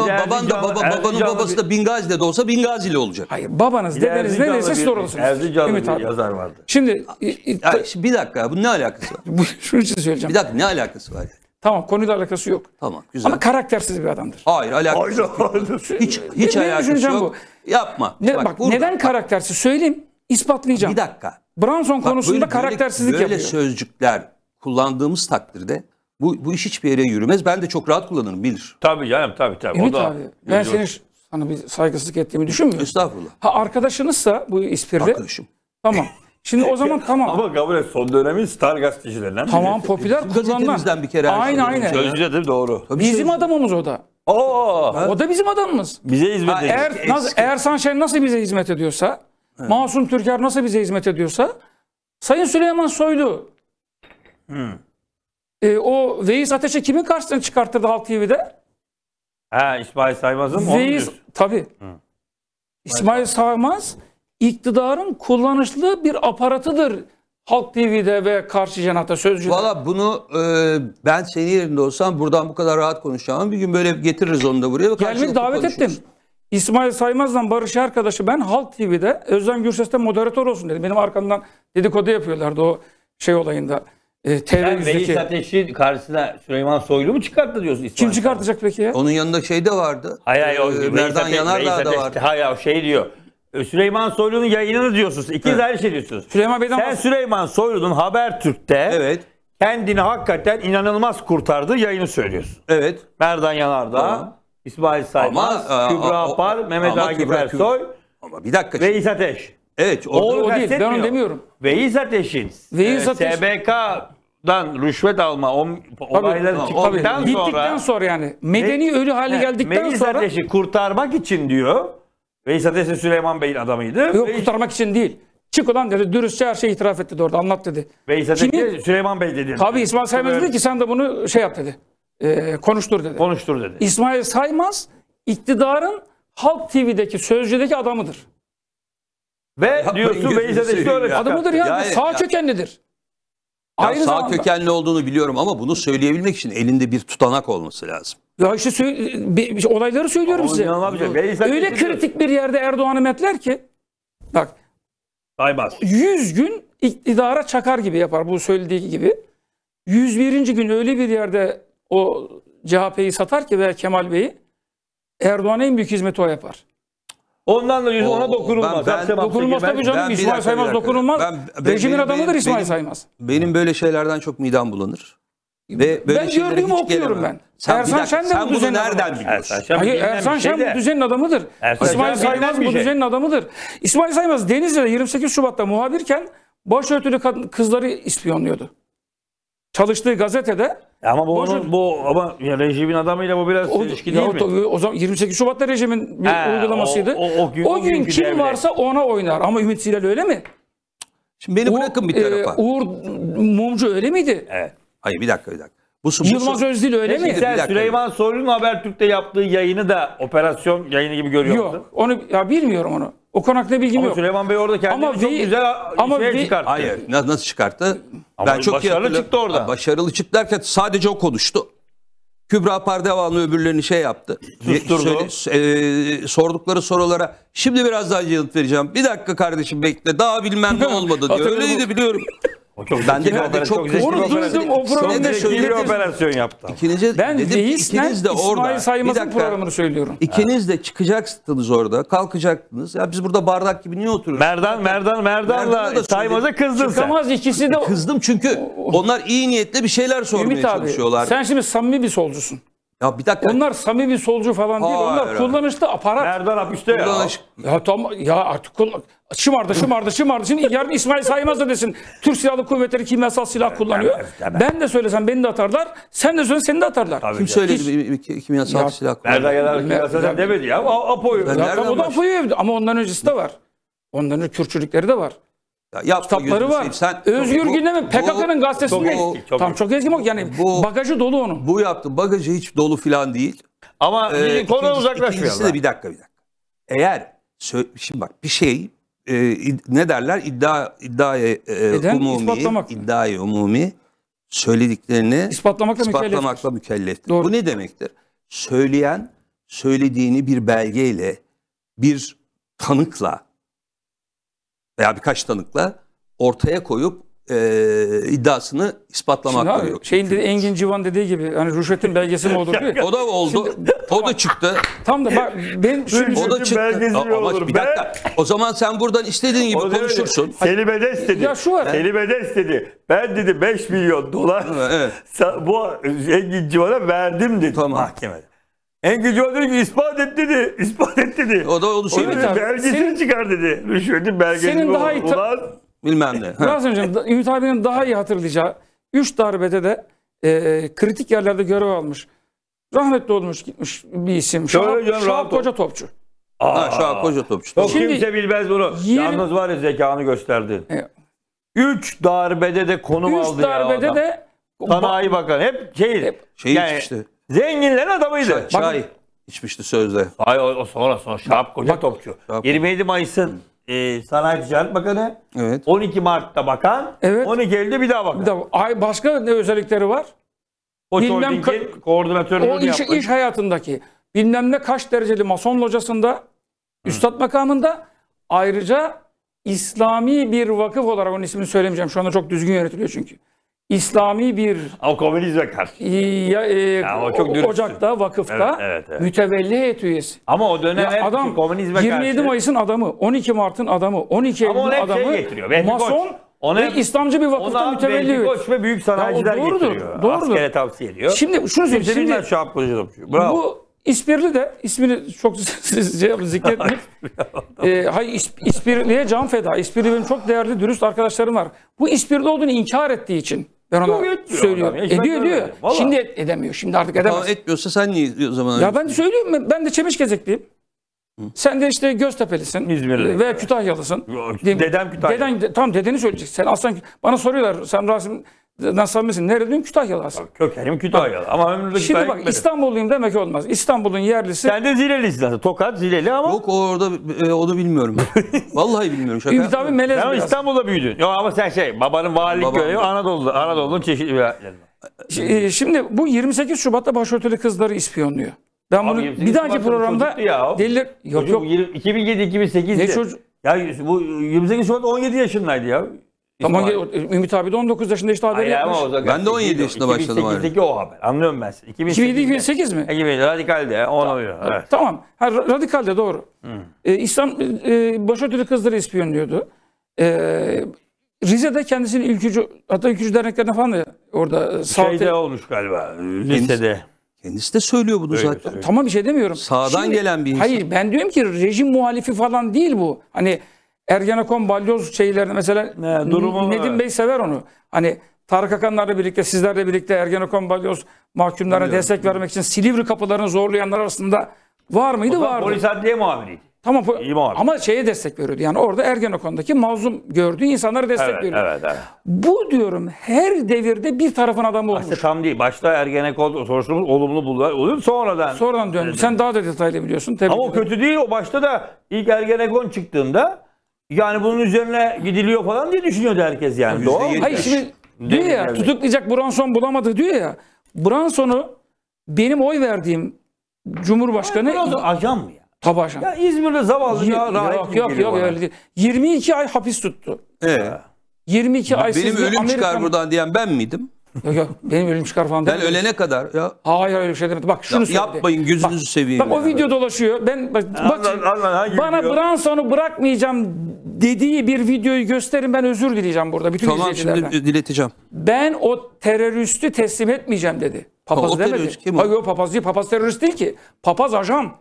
da baba, babanın Erzincanlı babası da Bingazi'de de olsa Bingazi'li olacak. Hayır babanız dedeniz neyse siz doğrulsunuz. Erzincanlı Ümit bir abi. yazar vardı. Şimdi ya, şimdi bir dakika bu ne alakası var? *laughs* Şunu için söyleyeceğim. Bir dakika ne alakası var? ya? Tamam konuyla alakası yok. Tamam güzel. Ama karaktersiz bir adamdır. Hayır alakası yok. Hayır hiç hiç ne, alakası yok. Bu. Yapma. Ne, bak, bak neden karaktersiz söyleyeyim ispatlayacağım. Bir dakika. Branson konusunda karaktersizlik yapıyor. Böyle sözcükler kullandığımız takdirde bu, bu iş hiçbir yere yürümez. Ben de çok rahat kullanırım bilir. Tabii canım tabii tabii. Ümit o da abi ben senin sana bir saygısızlık ettiğimi düşünmüyorum. Estağfurullah. Ha arkadaşınızsa bu ispirli. Arkadaşım. Tamam. Şimdi o zaman *laughs* tamam. Ama kabul et son dönemin star gazetecilerinden. Tamam birisi. popüler Bizim kullanılan. bir kere. Aynı aynı. Sözcü de doğru. Tabii bizim şey... adamımız o da. Oo. Ha? O da bizim adamımız. Bize hizmet ediyor. Eğer, nasıl, eğer Sanşen nasıl bize hizmet ediyorsa, evet. Masum Türker nasıl bize hizmet ediyorsa, Sayın Süleyman Soylu, hmm. E, o Veys Ateş'e kimin karşısına çıkarttırdı Halk TV'de? Ha İsmail Saymaz'ın mı? Veys, tabii. Hı. İsmail Saymaz iktidarın kullanışlı bir aparatıdır Halk TV'de ve karşı cenahta sözcü. Valla bunu e, ben senin yerinde olsam buradan bu kadar rahat konuşamam. Bir gün böyle getiririz onu da buraya. Gelmiş davet ettim. İsmail Saymaz'la Barış arkadaşı ben Halk TV'de Özlem Gürses'te moderatör olsun dedim. Benim arkamdan dedikodu yapıyorlardı o şey olayında e, TV'mizdeki... Reis Ateş'i karşısına Süleyman Soylu mu çıkarttı diyorsun İsmail? Kim çıkartacak peki ya? Onun yanında şey de vardı. Hayır hayır. o ee, Merdan Ateş- Yanardağ da vardı. Hayır o şey diyor. Ee, Süleyman Soylu'nun yayınını diyorsunuz. İkiniz ayrı şey diyorsunuz. Süleyman Bey'den Sen bahs- Süleyman Soylu'nun Habertürk'te Evet. kendini hakikaten inanılmaz kurtardığı yayını söylüyorsun. Evet. Merdan Yanardağ, Tamam. İsmail Saymaz, Ama, e, Kübra Apar, Mehmet Akif Ersoy Ama bir dakika. ve İsa Ateş. Evet. O, o değil. Ben onu demiyorum. Veyiz Ateş'in Veyiz ee, Ateş... SBK'dan rüşvet alma o, olayları çıktıktan sonra. Bittikten sonra yani. Medeni ve, ölü hali geldikten Veyiz sonra. Veyiz Ateş'i kurtarmak için diyor. Veyiz Ateş'in Süleyman Bey'in adamıydı. Yok Veyiz... kurtarmak için değil. Çık ulan dedi. Dürüstçe her şeyi itiraf etti orada. Anlat dedi. Veyiz Ateş'e Süleyman Bey dedi. Tabii İsmail Saymaz dedi ki sen de bunu şey yap dedi. E, konuştur dedi. Konuştur dedi. İsmail Saymaz iktidarın Halk TV'deki sözcüdeki adamıdır. Ve Yapmayın diyorsun Beyza de şey işte öyle. Adamıdır ya. Yani, sağ kökenlidir. Ya Aynı sağ zamanda. kökenli olduğunu biliyorum ama bunu söyleyebilmek için elinde bir tutanak olması lazım. Ya işte bir, olayları söylüyorum ama size. Öyle kritik bir yerde Erdoğan'ı metler ki bak Saymaz. 100 gün iktidara çakar gibi yapar bu söylediği gibi. 101. gün öyle bir yerde o CHP'yi satar ki veya Kemal Bey'i Erdoğan'a en büyük hizmeti o yapar. Ondan da yüz ona dokunulmaz. ben- ben- Dokunulmaz tabii canım. bir İsmail Saymaz dokunulmaz. Ben- ben- Rejimin benim- adamıdır İsmail benim- Saymaz. Benim böyle şeylerden çok midem bulanır. Ve böyle Ben gördüğümü okuyorum ben. Sen, Ersan Şen de bu sen düzenin nereden biliyorsun? Hayır Ersan şey Şen de. bu düzenin adamıdır. İsmail Saymaz bu şey. düzenin adamıdır. İsmail Saymaz Denizli'de 28 Şubat'ta muhabirken başörtülü kadın- kızları ispiyonluyordu çalıştığı gazetede e ama bu onun, bu ama ya rejimin adamıyla bu biraz o, ilişki değil mi? O, o zaman 28 Şubat'ta rejimin bir He, uygulamasıydı. O, o, o gün, o gün kim devlet. varsa ona oynar ama Ümit Zilal öyle mi? Şimdi beni Uğur, bırakın bir tarafa. E, Uğur Mumcu öyle miydi? Evet. Hayır bir dakika bir dakika. Bu, bu, Yılmaz Özdil öyle mi? Sen Süleyman Soylu'nun Habertürk'te yaptığı yayını da operasyon yayını gibi görüyor Yok, musun? onu ya bilmiyorum onu. O konakta bilgim ama yok. Süleyman Bey orada kendini ama çok bir, güzel ama şeye bir, çıkarttı. Hayır nasıl çıkarttı? Ama ben çok başarılı iyi çıktı orada. Başarılı çıktı derken sadece o konuştu. Kübra Pardevanlı öbürlerini şey yaptı. Susturdu. Söyle, e, sordukları sorulara şimdi biraz daha yanıt vereceğim. Bir dakika kardeşim bekle daha bilmem ne *laughs* olmadı diyor. Öyleydi biliyorum. Çok ben de bir operasyon, çok güzel Onu duydum o programda şöyle bir operasyon yaptı. İkinize, ben dedim, deisten ikiniz de İsmail orada. Saymaz'ın dakika, programını söylüyorum. İkiniz de çıkacaksınız orada. Kalkacaktınız. Ya biz burada bardak gibi niye oturuyoruz? Merdan, Merdan, Merdan'la Saymaz'a kızdın Çıkamaz sen. ikisi de. Kızdım çünkü onlar iyi niyetle bir şeyler sormaya Ümit abi, çalışıyorlar. Sen şimdi samimi bir solcusun. Ya bir dakika. Onlar samimi solcu falan değil. Onlar herhalde. kullanışlı aparat. Erdoğan abi işte ya? Kullanış... Ya tamam ya artık kullan... Şımardı şımardı şımardı. Şimdi yarın İsmail Saymaz da desin. Türk Silahlı Kuvvetleri kimyasal silah kullanıyor. Evet, evet, Ben de söylesem beni de atarlar. Sen de söylesen seni de atarlar. Tabii Kim canım. söyledi Hiç... kimyasal ya, silah kullanıyor? Nereden gelen kimyasal silah demedi ya. Apo'yu. Ama ondan öncesi de var. Onların Kürtçülükleri de var. Ya kitapları var. Sen, Özgür bu, Gündem'in PKK'nın gazetesinde. Çok Çok tam çok eski bak yani bu, bagajı dolu onun. Bu yaptı bagajı hiç dolu filan değil. Ama ee, konudan uzaklaşmayalım. bir dakika bir dakika. Eğer şimdi bak bir şey e, ne derler iddia iddiaya e, umumi ispatlamak. iddiaya umumi söylediklerini ispatlamakla, ispatlamakla mükelleftir. mükelleftir. Doğru. Bu ne demektir? Söyleyen söylediğini bir belgeyle bir tanıkla veya birkaç tanıkla ortaya koyup e, iddiasını ispatlamak Şimdi abi, yok. Şeyin dedi, Engin Civan dediği gibi hani rüşvetin belgesi mi olur *laughs* o da oldu. Şimdi, o da çıktı. Tam da bak ben şimdi şey- o da çıktı. Ama olur. bir dakika. O zaman sen buradan istediğin gibi konuşursun. Dedi, Selim Edes dedi. Ya şu var. Selim Edes istedi. Ben dedi 5 milyon dolar evet. bu Engin Civan'a verdim dedi tamam. mahkemede. En Engin dedi ki ispat et dedi. İspat et dedi. O da oldu. şey mi dedi, Belgesini senin, çıkar dedi. Rüşvetin belgesini. Senin daha iyi ulan, bilmem ne. Biraz önce Ümit abinin daha iyi hatırlayacağı Üç darbede de e, kritik yerlerde görev almış. Rahmetli olmuş gitmiş bir isim. Şöyle Şahap, Koca Topçu. Aa, ha, Şahap Koca Topçu. Çok Şimdi, kimse bilmez bunu. 20, Yalnız var ya zekanı gösterdi. 3 e, darbede de konum aldı ya Üç darbede de Sanayi Bakanı. Hep şey. Hep, şey yani, işte. Zenginlerin adamıydı. Çay, çay içmişti sözde. Ay o, o sonra sonra Şahap Koca topçu. Şahap. 27 Mayıs'ın e, Sanayi Ticaret Bakanı. Evet. 12 Mart'ta bakan. Evet. 12 Eylül'de bir daha bakan. Bir daha, ay başka ne özellikleri var? O bilmem ka- koordinatörü o iş, iş hayatındaki bilmem ne kaç dereceli mason locasında Hı. üstad makamında ayrıca İslami bir vakıf olarak onun ismini söylemeyeceğim. Şu anda çok düzgün yönetiliyor çünkü. İslami bir o komünizme karşı. Ya, e, ya, o çok dürüstsün. Ocak'ta, vakıfta evet, evet, evet. mütevelli heyet üyesi. Ama o dönem ya adam komünizme 27 karşı. Mayıs'ın adamı, 12 Mart'ın adamı, 12 Eylül'ün şey adamı. Şey getiriyor. Belki Mason ona, ve İslamcı bir vakıfta mütevelli üyesi. Koç ve büyük sanayiciler ya, doğrudur, getiriyor. Doğrudur. Askere tavsiye ediyor. Şimdi şunu söyleyeyim. Şimdi, şimdi şu Bu İspirli de ismini çok şey zikretmek. e, hayır is, İspirli'ye can feda. İspirli benim çok değerli dürüst arkadaşlarım var. Bu İspirli olduğunu inkar ettiği için ben ona yok, söylüyorum. Adam. Ediyor ediyor. ediyor. Şimdi et, edemiyor. Şimdi artık edemez. Tamam, etmiyorsa sen niye o zaman? Ya ben de söylüyorum. Ben de gezekliyim. Sen de işte Göztepe'lisin. İzmirli. Veya Kütahyalısın. Dedem Kütahyalı. Deden, tam dedeni söyleyeceksin. Sen aslan, bana soruyorlar sen Rasim Nasıl mısın? Neredeydin? Kütahyalısın. Kökenim Kütahyalı ama ömrümde Şimdi bak İstanbulluyum demek olmaz. İstanbul'un yerlisi. Sen de Zilelisin zaten. Tokat Zileli ama. Yok orada e, onu bilmiyorum. *laughs* Vallahi bilmiyorum. Şaka. Ümit abi melez biraz. İstanbul'da büyüdün. Yok ama sen şey babanın valilik Babam görevi Anadolu'da. Anadolu'nun çeşitli bir e, Şimdi bu 28 Şubat'ta başörtülü kızları ispiyonluyor. Ben abi, bunu bir dahaki programda ya. delir. Yok yok. 2007 2008'de. Ne çocuk? Ya bu 28 Şubat 17 yaşındaydı ya. Ama Ümit abi de 19 yaşında işte haberi yapmış. ama Ben de 17 yaşında başladım 2008'deki o haber. Anlıyorum ben. 2007 2008'de. 2008 mi? 2008 radikalde. Onu evet. Tamam. Ha, ra- radikal de doğru. Ee, İslam e, e, başörtülü kızları ispiyonluyordu. Ee, Rize'de kendisini ülkücü, hatta ülkücü derneklerine falan da orada e, Şeyde sahte. olmuş galiba. Lisede. Kendisi de söylüyor bunu zaten. Tamam bir şey demiyorum. Sağdan gelen bir insan. Hayır ben diyorum ki rejim muhalifi falan değil bu. Hani Ergenekon balyoz şeylerini mesela ne, durumu, Nedim Bey sever onu. Hani Tarık Akanlarla birlikte sizlerle birlikte Ergenekon balyoz mahkumlarına Biliyorum. destek vermek için Silivri kapılarını zorlayanlar arasında var mıydı? Vardı. Polis adliye muamiriydi. Tamam İyi muhabir. ama şeye destek veriyordu. Yani orada Ergenekon'daki mazlum gördüğü insanlara destek evet, veriyordu. Evet, evet. Bu diyorum her devirde bir tarafın adamı olmuş. Aslında tam değil. Başta Ergenekon soruşturması olumlu buldular. Oluyor sonradan. Sonradan döndü. Sen daha da detaylı biliyorsun. Tebrik ama o kötü değil. O başta da ilk Ergenekon çıktığında yani bunun üzerine gidiliyor falan diye düşünüyordu herkes yani. Doğru Hayır şimdi diyor ya geldi. tutuklayacak Branson bulamadı diyor ya. Branson'u benim oy verdiğim Cumhurbaşkanı... Hayır, biraz ajan mı ya? Tabi ajan. Ya İzmir'de zavallı ya rahat Yok yok, yok öyle değil. 22 ay hapis tuttu. Ee? 22 ay Benim ölüm Amerikan... çıkar buradan diyen ben miydim? Yok yok benim ölüm çıkar falan Ben ölene kadar ya. Hayır öyle bir şey demedim. Bak şunu Ya, yapmayın, gözünüzü bak, seveyim Bak o video dolaşıyor. Ben bak, bak şimdi, Allah, bana video? Branson'u bırakmayacağım dediği bir videoyu gösterin ben özür dileyeceğim burada bütün Tamam şimdi dileteceğim. Ben o teröristi teslim etmeyeceğim dedi. Papaz O demedi. terörist kim Hayır o papaz değil. Papaz terörist değil ki. Papaz ajan.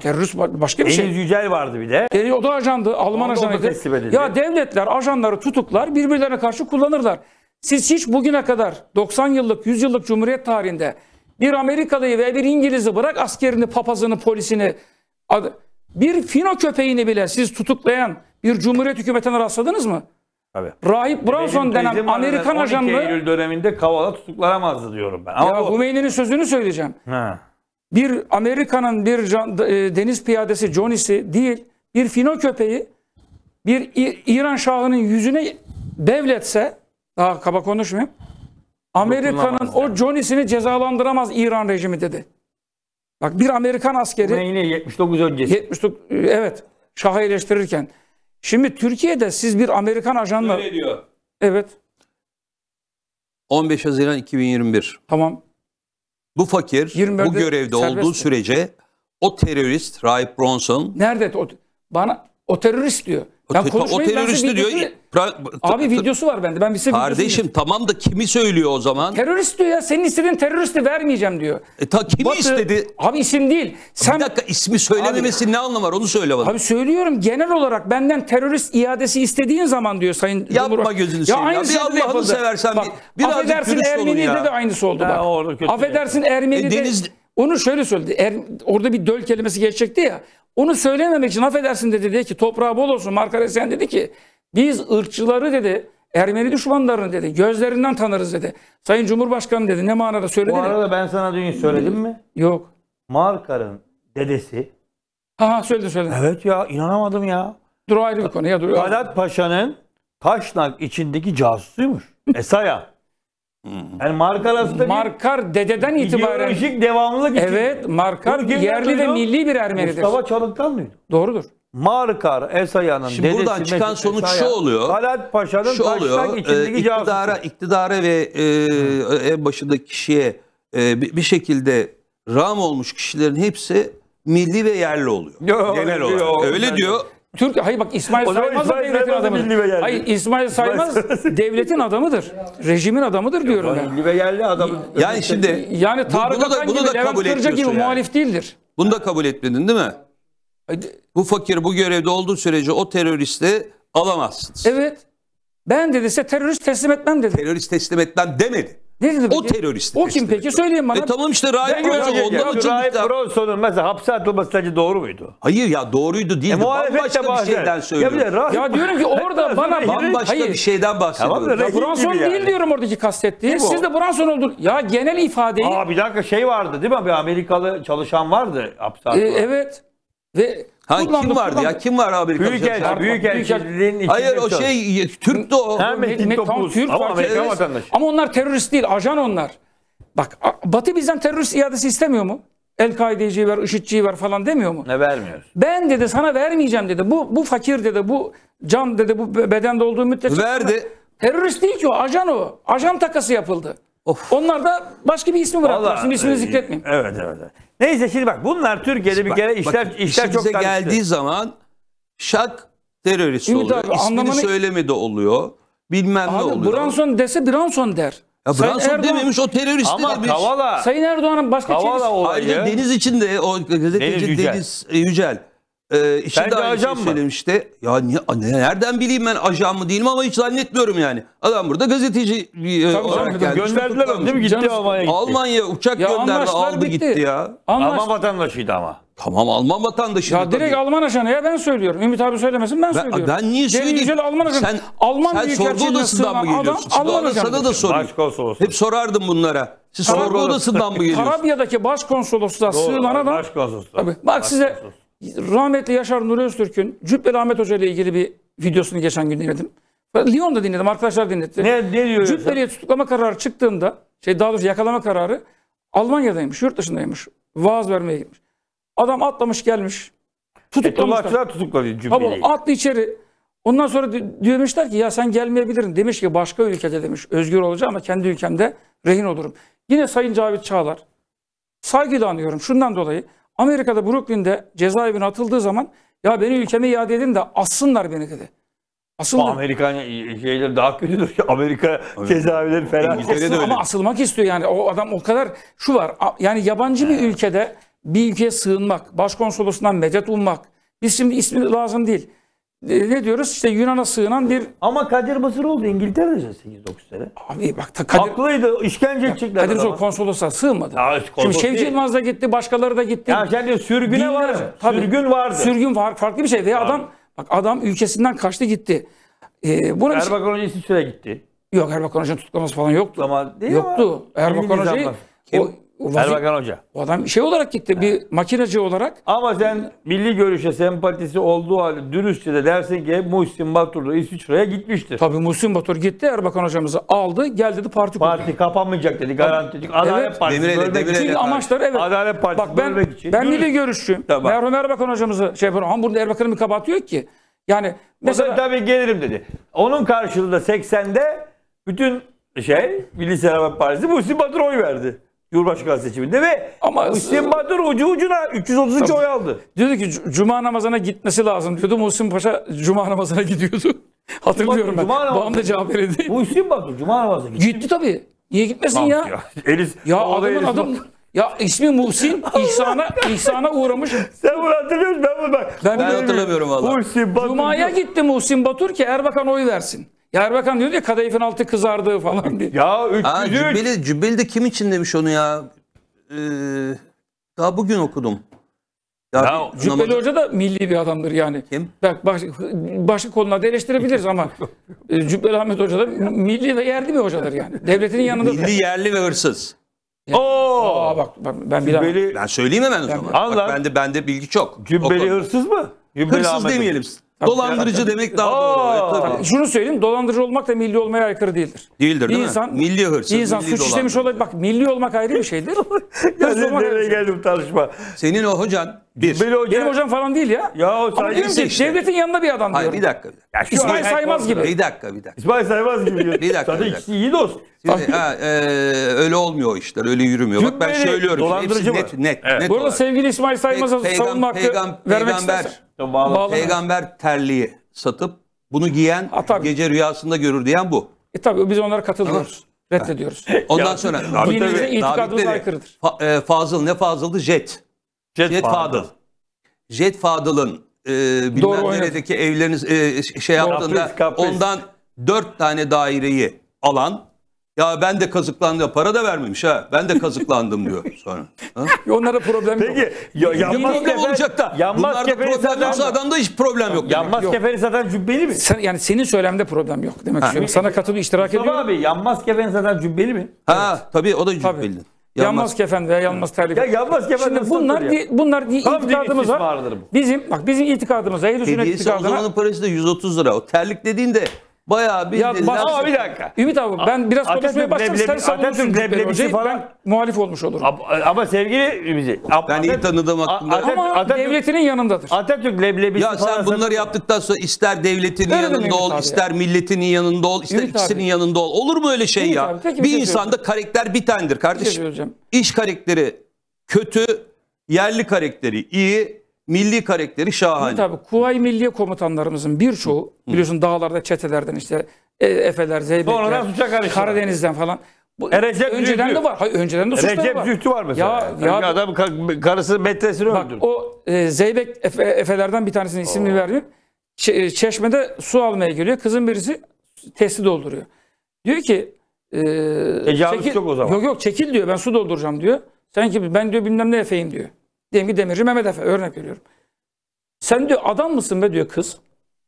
Terörist ba- başka bir şey. Deniz şey. Yücel vardı bir de. Deli o da ajandı. Alman da ajanıydı. Ya devletler ajanları tutuklar birbirlerine karşı kullanırlar. Siz hiç bugüne kadar 90 yıllık, 100 yıllık Cumhuriyet tarihinde bir Amerikalıyı ve bir İngiliz'i bırak askerini, papazını, polisini, bir fino köpeğini bile siz tutuklayan bir Cumhuriyet hükümetine rastladınız mı? Tabii. Rahip Brownson Bizim denen Amerikan ajanı... Eylül döneminde Kavala tutuklanamazdı diyorum ben. Ama ya Hümeyni'nin sözünü söyleyeceğim. He. Bir Amerika'nın bir can, e, deniz piyadesi Johnny'si değil, bir fino köpeği bir İran şahının yüzüne devletse daha kaba konuşmayayım. Amerika'nın o Johnny'sini cezalandıramaz İran rejimi dedi. Bak bir Amerikan askeri... Buna yine 79 öncesi. 79, evet. Şah'ı eleştirirken. Şimdi Türkiye'de siz bir Amerikan ajanla... Öyle diyor. Evet. 15 Haziran 2021. Tamam. Bu fakir bu görevde olduğu sürece o terörist Raip Bronson... Nerede? O, bana o terörist diyor. O, ben o teröristi diyor. Pra, Abi videosu var bende. Ben bir size Kardeşim tamam da kimi söylüyor o zaman? Terörist diyor ya. Senin istediğin teröristi vermeyeceğim diyor. E ta kimi Batı, istedi? Abi isim değil. Sen, bir dakika ismi söylememesi abi, ne anlamı var onu söyle bana. Abi söylüyorum genel olarak benden terörist iadesi istediğin zaman diyor Sayın Yapma Cumhurbaşkanı. gözünü seveyim. Ya, ya. Bir Allah'ını seversen bak, bir, birazcık affedersin, Ermeni'de de aynısı oldu ha, bak. Affedersin Ermeni'de. E, deniz... Onu şöyle söyledi. Er, orada bir döl kelimesi geçecekti ya. Onu söylememek için affedersin dedi. Dedi ki toprağı bol olsun. Markaresen dedi ki biz ırkçıları dedi Ermeni düşmanlarını dedi. Gözlerinden tanırız dedi. Sayın Cumhurbaşkanı dedi. Ne manada söyledi? Bu arada ben sana dün söyledim mi? Yok. Markar'ın dedesi. Ha söyledi söyledi. Evet ya inanamadım ya. Dur ayrı bir konu ya dur. Paşa'nın kaşnak içindeki casusuymuş. Esaya. Yani markar aslında Markar dededen itibaren. ideolojik devamlılık için. Evet, Markar Bunu yerli ve milli bir Ermenidir. Mustafa Çalık'tan mıydı? Doğrudur. Markar Esaya'nın Şimdi buradan çıkan Mesut sonuç şu oluyor. Talat Paşa'nın taştan oluyor, e, içindeki iktidara, casusu. ve e, e, en başındaki kişiye e, bir şekilde ram olmuş kişilerin hepsi milli ve yerli oluyor. Yok, Genel olarak. diyor. Öyle diyor. Türk hayır bak İsmail o Saymaz da devletin adamıdır. Yani. Hayır İsmail Saymaz devletin adamıdır. Rejimin adamıdır diyorum ben. yerli adam. Yani şimdi yani Tarık Akan gibi da Levent Kırca gibi yani. muhalif değildir. Bunu da kabul etmedin değil mi? Bu fakir bu görevde olduğu sürece o teröristi alamazsınız. Evet. Ben dedi dediyse terörist teslim etmem dedi. Terörist teslim etmem demedi. Nedir o peki? terörist. O kim peki? Söyleyin bana. E tamam işte Rahip Brozon ondan uçup Rahip Brozon'un mesela hapse atılması sence doğru muydu? Hayır ya doğruydu değil. E, bambaşka bir şeyden söylüyorum. Ya, ya diyorum ki orada bana bambaşka hayır. bir şeyden bahsediyorum. Tamam, ya Bronson yani. değil diyorum oradaki kastettiği. Siz o? de Bronson oldun. Ya genel ifadeyi. Aa bir dakika şey vardı değil mi? Bir Amerikalı çalışan vardı hapse. E, evet. Ve Ha, kim vardı ya? Kim var abi? Büyükelçi, Büyükelçiliğin içinde. Hayır o şey Türk de o. Ha, Türk ama Amerikan vatandaşı. Ama onlar terörist değil, ajan onlar. Bak Batı bizden terörist iadesi istemiyor mu? El-Kaide'ciyi ver, IŞİD'ciyi ver falan demiyor mu? Ne vermiyor? Ben dedi sana vermeyeceğim dedi. Bu bu fakir dedi, bu can dedi, bu bedende olduğu müddetçe. Verdi. Terörist değil ki o, ajan o. Ajan takası yapıldı. Of. Onlar da başka bir ismi bıraktılar. Şimdi ismini e, zikretmeyeyim. Evet evet. Neyse şimdi bak bunlar Türkiye'de bir kere işler bak, işler çok karıştı. geldiği zaman şak terörist Ümit oluyor. Abi, İsmini anlamanı... söyleme de oluyor. Bilmem abi, ne oluyor. Branson dese Branson der. Ya Sayın Erdoğan, dememiş o terörist ama demiş. Kavala, Sayın Erdoğan'ın başka Kavala Ayrıca deniz içinde o gazeteci Deniz Yücel. Deniz Yücel ee, işi de ajan şey mı? işte Ya ne, ne, nereden bileyim ben ajan mı değilim ama hiç zannetmiyorum yani. Adam burada gazeteci e, olarak canım, gelmiş. Gönderdiler onu değil mi? Gitti Canım, Almanya'ya gitti. Almanya uçak ya gönderdi aldı bitti. gitti ya. Anlaş... Alman vatandaşıydı ama. Tamam Alman vatandaşı. Ya direkt Alman ajanı ya ben söylüyorum. Ümit abi söylemesin ben, ben söylüyorum. Ben niye söyleyeyim? Cemil Yücel Alman ajanı. Sen, Alman sen sorgu odasından mı geliyorsun? Adam, Alman ajanı. Sana da sorayım. Başkonsolosu. Hep sorardım bunlara. Siz sorgu odasından mı geliyorsunuz? Tarabya'daki başkonsolosluğa sığınan adam. Başkonsolos. Bak size rahmetli Yaşar Nuri Öztürk'ün Cübbeli Ahmet Hoca ile ilgili bir videosunu geçen gün dinledim. Lyon'da dinledim. Arkadaşlar dinletti. Ne, ne diyor? Cübbeli'ye tutuklama kararı çıktığında şey daha doğrusu yakalama kararı Almanya'daymış. Yurt dışındaymış. Vaaz vermeye gitmiş. Adam atlamış gelmiş. Tutuklamışlar. tutukladı Cübbeli'yi. Atlı içeri. Ondan sonra diyormuşlar ki ya sen gelmeyebilirin. Demiş ki başka ülkede demiş özgür olacağım ama kendi ülkemde rehin olurum. Yine Sayın Cavit Çağlar saygıyla anıyorum şundan dolayı. Amerika'da Brooklyn'de cezaevine atıldığı zaman ya beni ülkeme iade edin de assınlar beni dedi. Asıldı. Amerikan şey, şeyler daha kötüdür. *laughs* Amerika cezaevleri falan. Asıl, ama asılmak istiyor yani. O adam o kadar şu var. Yani yabancı bir ülkede bir ülkeye sığınmak, başkonsolosundan medet ummak. Biz ismi lazım değil ne diyoruz? İşte Yunan'a sığınan bir... Ama Kadir oldu İngiltere'de 8-9 sene. Abi bak ta Kadir... Haklıydı. İşkence edecekler. Kadir Mısıroğlu konsolosa sığmadı. Ya, konsolos Şimdi Şevki Yılmaz da gitti. Başkaları da gitti. Ya şimdi sürgüne Binler, var. Tabii, sürgün vardı. Sürgün var. Farklı bir şey. Ya adam bak adam ülkesinden kaçtı gitti. Ee, buna şey- Erbakan şey... Hoca İsviçre'ye gitti. Yok Erbakan Hoca'nın tutuklaması falan yoktu. Ama değil yoktu. Mi? Erbakan Hoca'yı... O vazif- Erbakan Hoca. O adam şey olarak gitti. Bir makinacı olarak. Ama sen milli görüşe sempatisi olduğu halde dürüstçe de dersin ki Muhsin Batur da İsviçre'ye gitmiştir. Tabii Muhsin Batur gitti. Erbakan hocamızı aldı. Gel dedi parti kurdu. Parti kapanmayacak dedi. Garantici. Adalet Evet. Partisi Demirel'e- bölmek Demirel'e- için. Çünkü amaçları evet. Adalet Partisi Bak ben, bölmek için. ben Dürüst. milli görüşçüyüm. Tamam. Merhum Erbakan hocamızı şey yapıyorum. Ama burada Erbakan'ın bir kabahati ki. Yani mesela tabii gelirim dedi. Onun karşılığında 80'de bütün şey Milli Selamet Partisi Muhsin Batur oy verdi. Cumhurbaşkanı seçiminde ve Ama Hüseyin Bahadır ucu ucuna 333 tabii. oy aldı. Diyordu ki cuma namazına gitmesi lazım diyordu. Muhsin Paşa cuma namazına *laughs* gidiyordu. Hatırlıyorum ben. Babam da cevap Caferi'ydi. Bu Hüseyin Bahadır cuma namazına gitti. Gitti tabii. Niye gitmesin ya? Ya, Elis, ya adamın adı. ya ismi Muhsin *laughs* İhsan'a İhsan'a uğramış. Sen bunu hatırlıyorsun ben bunu bak. Ben, ben hatırlamıyorum valla. Cuma'ya gitti Muhsin Batur ki Erbakan oy versin. Ya Erbakan diyor ya kadayıfın altı kızardı falan diye. Ya 303. Aa, Cübbeli, Cübbeli de kim için demiş onu ya? Ee, daha bugün okudum. Ya, ya Cübbeli namazı... Hoca da milli bir adamdır yani. Kim? Bak baş, başka konularda eleştirebiliriz ama e, Cübbeli Ahmet Hoca da milli ve yerli bir hocadır yani. Devletinin yanında. Milli, yerli ve hırsız. Oo! Aa, bak, bak ben bilemem. Cübbeli... Ben söyleyeyim hemen o zaman. Ben, bak, bende, bende bilgi çok. Cübbeli hırsız mı? Cübbeli hırsız Ahmet demeyelim. Hocam. Dolandırıcı demek daha doğru. Evet, tabii. Şunu söyleyeyim dolandırıcı olmak da milli olmaya aykırı değildir. Değildir değil insan, mi? Milli hırsız. İnsan milli suç işlemiş olabilir. Bak milli olmak ayrı bir şeydir. Hırsız *laughs* nereye şey. geldim tartışma. Senin o hocan bir. Cübbeli hoca- Benim hocam falan değil ya. Ya o Ama diyorum ki işte. devletin yanında bir adam Hayır bir dakika. Bir dakika. Ya şu İsmail Saymaz gibi. Bir dakika bir dakika. İsmail Saymaz gibi. *laughs* Bir dakika, Zaten ikisi iyi dost. Şimdi, ha, e, öyle olmuyor işler öyle yürümüyor. Bak ben Cübbeli söylüyorum. dolandırıcı Hepsi net net. Evet. net Bu arada sevgili İsmail Saymaz'a Pe- savunma hakkı peygam- vermek peygamber, istersen. peygamber terliği satıp bunu giyen Ha, gece rüyasında görür diyen bu. E tabii biz onlara katılmıyoruz. Reddediyoruz. Ondan sonra Dinimize, Tabii, itikadımıza tabii. aykırıdır. E, Fazıl ne Fazıl'dı? Jet. Jet, Jet Fadıl. Jet Fadıl'ın e, bilmem neredeki evleriniz e, şey yaptığında kapris, kapris. ondan dört tane daireyi alan ya ben de kazıklandım. Para da vermemiş ha. Ben de kazıklandım diyor *laughs* sonra. Ha? Onlara problem Peki, yok. Peki yanmaz problem olacak da. Yanmaz Bunlarda problem yoksa adamda hiç problem yok. Yanmaz yok. zaten cübbeli mi? Sen, yani senin söylemde problem yok demek ha. istiyorum. Sana katılıp iştirak ediyorum. abi yanmaz kefeni zaten cübbeli mi? Ha evet. tabii o da cübbeli. Tabii. Yanmaz kefen veya yanmaz terlik. Ya yanmaz kefen Şimdi bunlar di, bunlar di, itikadımız var. Bizim bak bizim itikadımız Eylül Sünnet itikadına. o zamanın parası da 130 lira. O terlik dediğin de Bayağı bir ya, bas, ama bir dakika. Ümit abi ben biraz Atatürk konuşmaya başlarsam sen savunursun leblebi Falan... muhalif olmuş olurum. Ama, e, ama sevgili Ümit. Ben Atatürk, iyi tanıdım aklımda. ama Atatürk, devletinin yanındadır. Atatürk leblebisi Ya sen bunları yaptıktan sonra ister devletinin öyle yanında ol, ister milletinin yanında ol, ister ikisinin yanında ol. Olur mu öyle şey ya? bir, şey insanda karakter bitendir tanedir şey kardeşim. İş karakteri kötü, yerli karakteri iyi, Milli karakteri şahane. Tabii Kuvayi Milliye komutanlarımızın birçoğu biliyorsun dağlarda çetelerden işte e, Efeler, Zeybekler, Karadeniz'den falan. Bu, Recep önceden Zühtü. de var. Hayır, önceden de suçlar Recep var. Recep Zühtü var mesela. Ya, yani adam karısı metresini bak, öldürdü. O e, Zeybek Efe, Efelerden bir tanesinin ismini Oo. E, çeşmede su almaya geliyor. Kızın birisi testi dolduruyor. Diyor ki e, Tecavüz çekil, yok o zaman. Yok yok çekil diyor ben su dolduracağım diyor. Sen ki ben diyor bilmem ne efeyim diyor. Diyelim ki Demirci Mehmet Efe örnek veriyorum. Sen diyor adam mısın be diyor kız.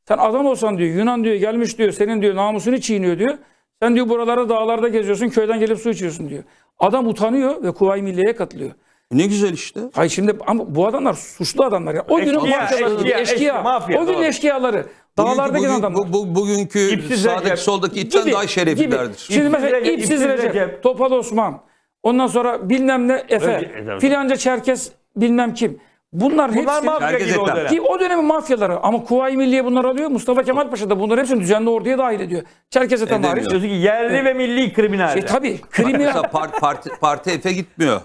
Sen adam olsan diyor Yunan diyor gelmiş diyor senin diyor namusunu çiğniyor diyor. Sen diyor buralara dağlarda geziyorsun köyden gelip su içiyorsun diyor. Adam utanıyor ve kuvay Milliye'ye katılıyor. Ne güzel işte. Hayır şimdi ama bu adamlar suçlu adamlar. Yani. O günün eşkıya, mafyaları, eşkıya, eşkıya, mafya, o günün eşkıyaları. Dağlarda bugünkü, giden adamlar. Bu, bu, bugünkü İpsiz sağdaki Recep, soldaki ipten gibi, daha şereflilerdir. Şimdi İpsiz mesela Recep, İpsiz Recep, Recep, Topal Osman, ondan sonra bilmem ne Efe, Öyle, filanca Çerkes bilmem kim. Bunlar, Bunlar hepsi mafya gibi o ki o dönemin mafyaları ama Kuvayi Milliye bunları alıyor. Mustafa Kemal Paşa da bunların hepsini düzenli orduya dahil ediyor. Çerkez Eten Edemiyor. hariç. Sözü ki yerli ve milli kriminal. Şey, tabii kriminal. Mesela *laughs* par- parti, Efe gitmiyor.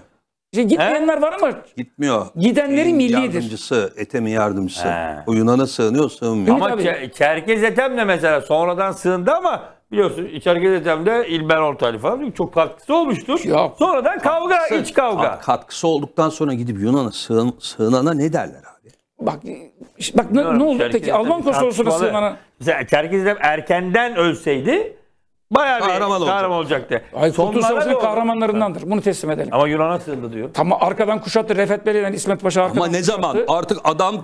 Şey, gitmeyenler var ama Gitmiyor. Gidenleri Eğin millidir. Yardımcısı, Etem'in yardımcısı. He. O Yunan'a sığınıyor, sığınmıyor. Ama Çerkez Ethem de mesela sonradan sığındı ama biliyorsun içeride detemde İlber Ortaylı falan çok katkısı olmuştur. Ya, Sonradan kavga, katkısı, iç kavga. Katkısı olduktan sonra gidip Yunan'a sığın, sığınana ne derler abi? Bak bak ne, ne oldu peki? Alman konsolosluğuna sığınana. Mesela Çerkez'de erkenden ölseydi Bayağı bir kahraman, kahraman olacaktı. Hayır, Kurtuluş Savaşı'nın kahramanlarındandır. Bunu teslim edelim. Ama Yunan'a sığındı diyor. Tamam arkadan kuşattı. Refet Beli'den İsmet Paşa arkadan Ama ne zaman? Kuşattı. Artık adam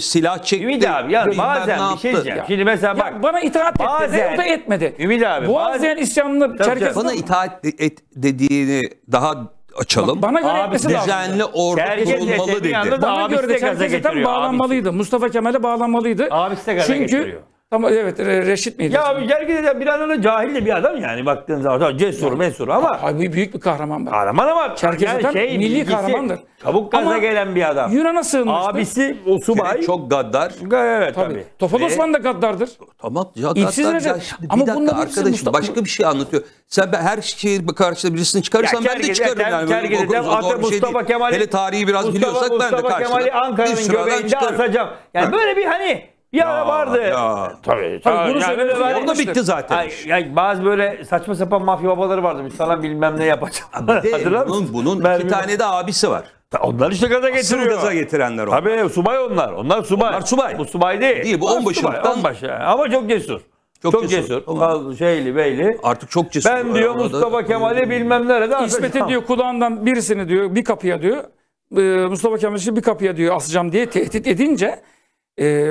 silah çekti. Ümit abi ya bazen bir şey diyeceğim. Ya. Şimdi mesela bak. Ya bana itaat bazen, etti. Bazen. etmedi. Ümit abi. Boğaziyen isyanını Çerkez... Bana itaat et dediğini daha açalım. bana göre Abi, etmesi lazım. Düzenli ordu Kerkez kurulmalı dedi. Bana göre de Çerkez'e bağlanmalıydı. Mustafa Kemal'e bağlanmalıydı. Abisi de Çünkü getiriyor. Ama evet Re- Reşit miydi? Ya abi gerçekten bir an önce cahil de bir adam yani baktığın zaman. Cesur, mesur ama Ay, bu büyük bir kahraman bak. kahraman ama. Çerkez adam şey, milli bilgisi, kahramandır. Kabuk gaza Ama gelen bir adam. Yunan'a sığınmıştır. Abisi o subay. Çok... çok gaddar. Evet tabii. tabii. Tofan Ve- Osman da gaddardır. Tamam ya İpsiz gaddar. Ya, şimdi Ama bir arkadaşım Mustafa- başka bir şey anlatıyor. Sen ben her şeye karşısında birisini çıkarırsan ben de çıkarırım çıkarım yani. Böyle Kergez'den doğru- doğru Atatürk, bir şey Kemal'i- Hele tarihi biraz biliyorsak ben de Mustafa Kemal'i Ankara'nın göbeğinde asacağım. Yani böyle bir hani ya, ya vardı. Ya. Tabii. tabii bunu yani, yani, orada bitti zaten. Ay, yani bazı böyle saçma sapan mafya babaları vardı. Biz sana bilmem ne yapacağım. *laughs* Hatırlar bunun, bunun iki tane de abisi var. Onlar işte gaza getiriyor. Asıl gaza getirenler onlar. Tabii subay onlar. Onlar subay. Onlar subay. Bu subay değil. Değil bu onbaşılıktan. Onbaşı. Ama çok cesur. Çok, çok cesur. cesur. Şeyli beyli. Artık çok cesur. Ben diyor Mustafa Kemal'i bilmem nerede. İsmet'e diyor kulağından birisini diyor bir kapıya diyor. Ee, Mustafa Kemal'i bir kapıya diyor asacağım diye tehdit edince e,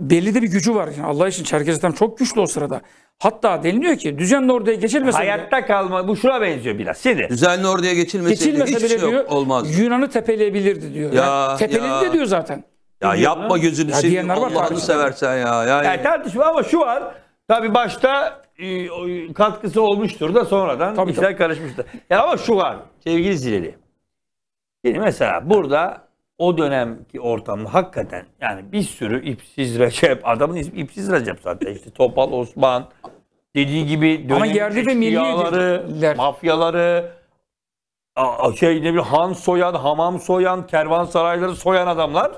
belli de bir gücü var. Yani Allah için Çerkez tam çok güçlü o sırada. Hatta deniliyor ki düzenli orduya geçilmese Hayatta bile, kalma bu şuna benziyor biraz. Şimdi. Düzenli orduya geçilmeseydi geçilmese hiç bile diyor, yok, olmaz. Yunan'ı tepeleyebilirdi diyor. Ya, yani, tepeledi de diyor zaten. Ya Bilmiyorum yapma gözünü ya seveyim Allah'ını seversen ya. Yani. yani tartışma ama şu var. Tabi başta e, katkısı olmuştur da sonradan tabii, işler tabii. karışmıştır. Ya ama şu var sevgili Zileli. Şimdi mesela burada o dönemki ortamda hakikaten yani bir sürü ipsiz Recep, adamın ismi ipsiz Recep zaten işte Topal Osman dediği gibi dönemin Ama yerli ve milli mafyaları şey ne bileyim Han soyan, Hamam soyan, kervansarayları soyan adamlar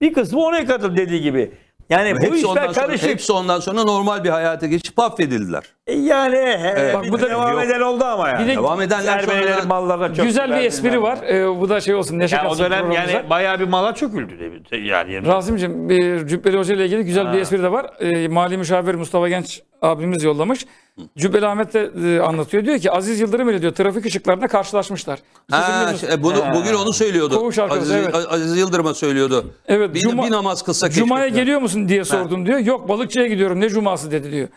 bir kısmı oraya katıl dediği gibi. Yani bu hepsi işler ondan sonra, Hepsi ondan sonra normal bir hayata geçip affedildiler. E yani e, evet. bak, bu da devam yok. eden oldu ama yani. devam edenler sonra mallara çok güzel bir espri var. Ee, bu da şey olsun neşe yani O dönem yani bayağı bir mala çöküldü yani. Rasimciğim bir Cübbeli Hoca ile ilgili güzel ha. bir espri de var. E, Mali müşavir Mustafa Genç abimiz yollamış. Cübbeli Ahmet de e, anlatıyor. Diyor ki Aziz Yıldırım ile diyor trafik ışıklarında karşılaşmışlar. Ha, e, bunu, bugün onu söylüyordu. Aziz, evet. Aziz Yıldırım'a söylüyordu. Evet, bir, cuma- bir namaz kılsak Cuma'ya geliyor musun diye sordum diyor. Yok balıkçıya gidiyorum ne cuması dedi diyor.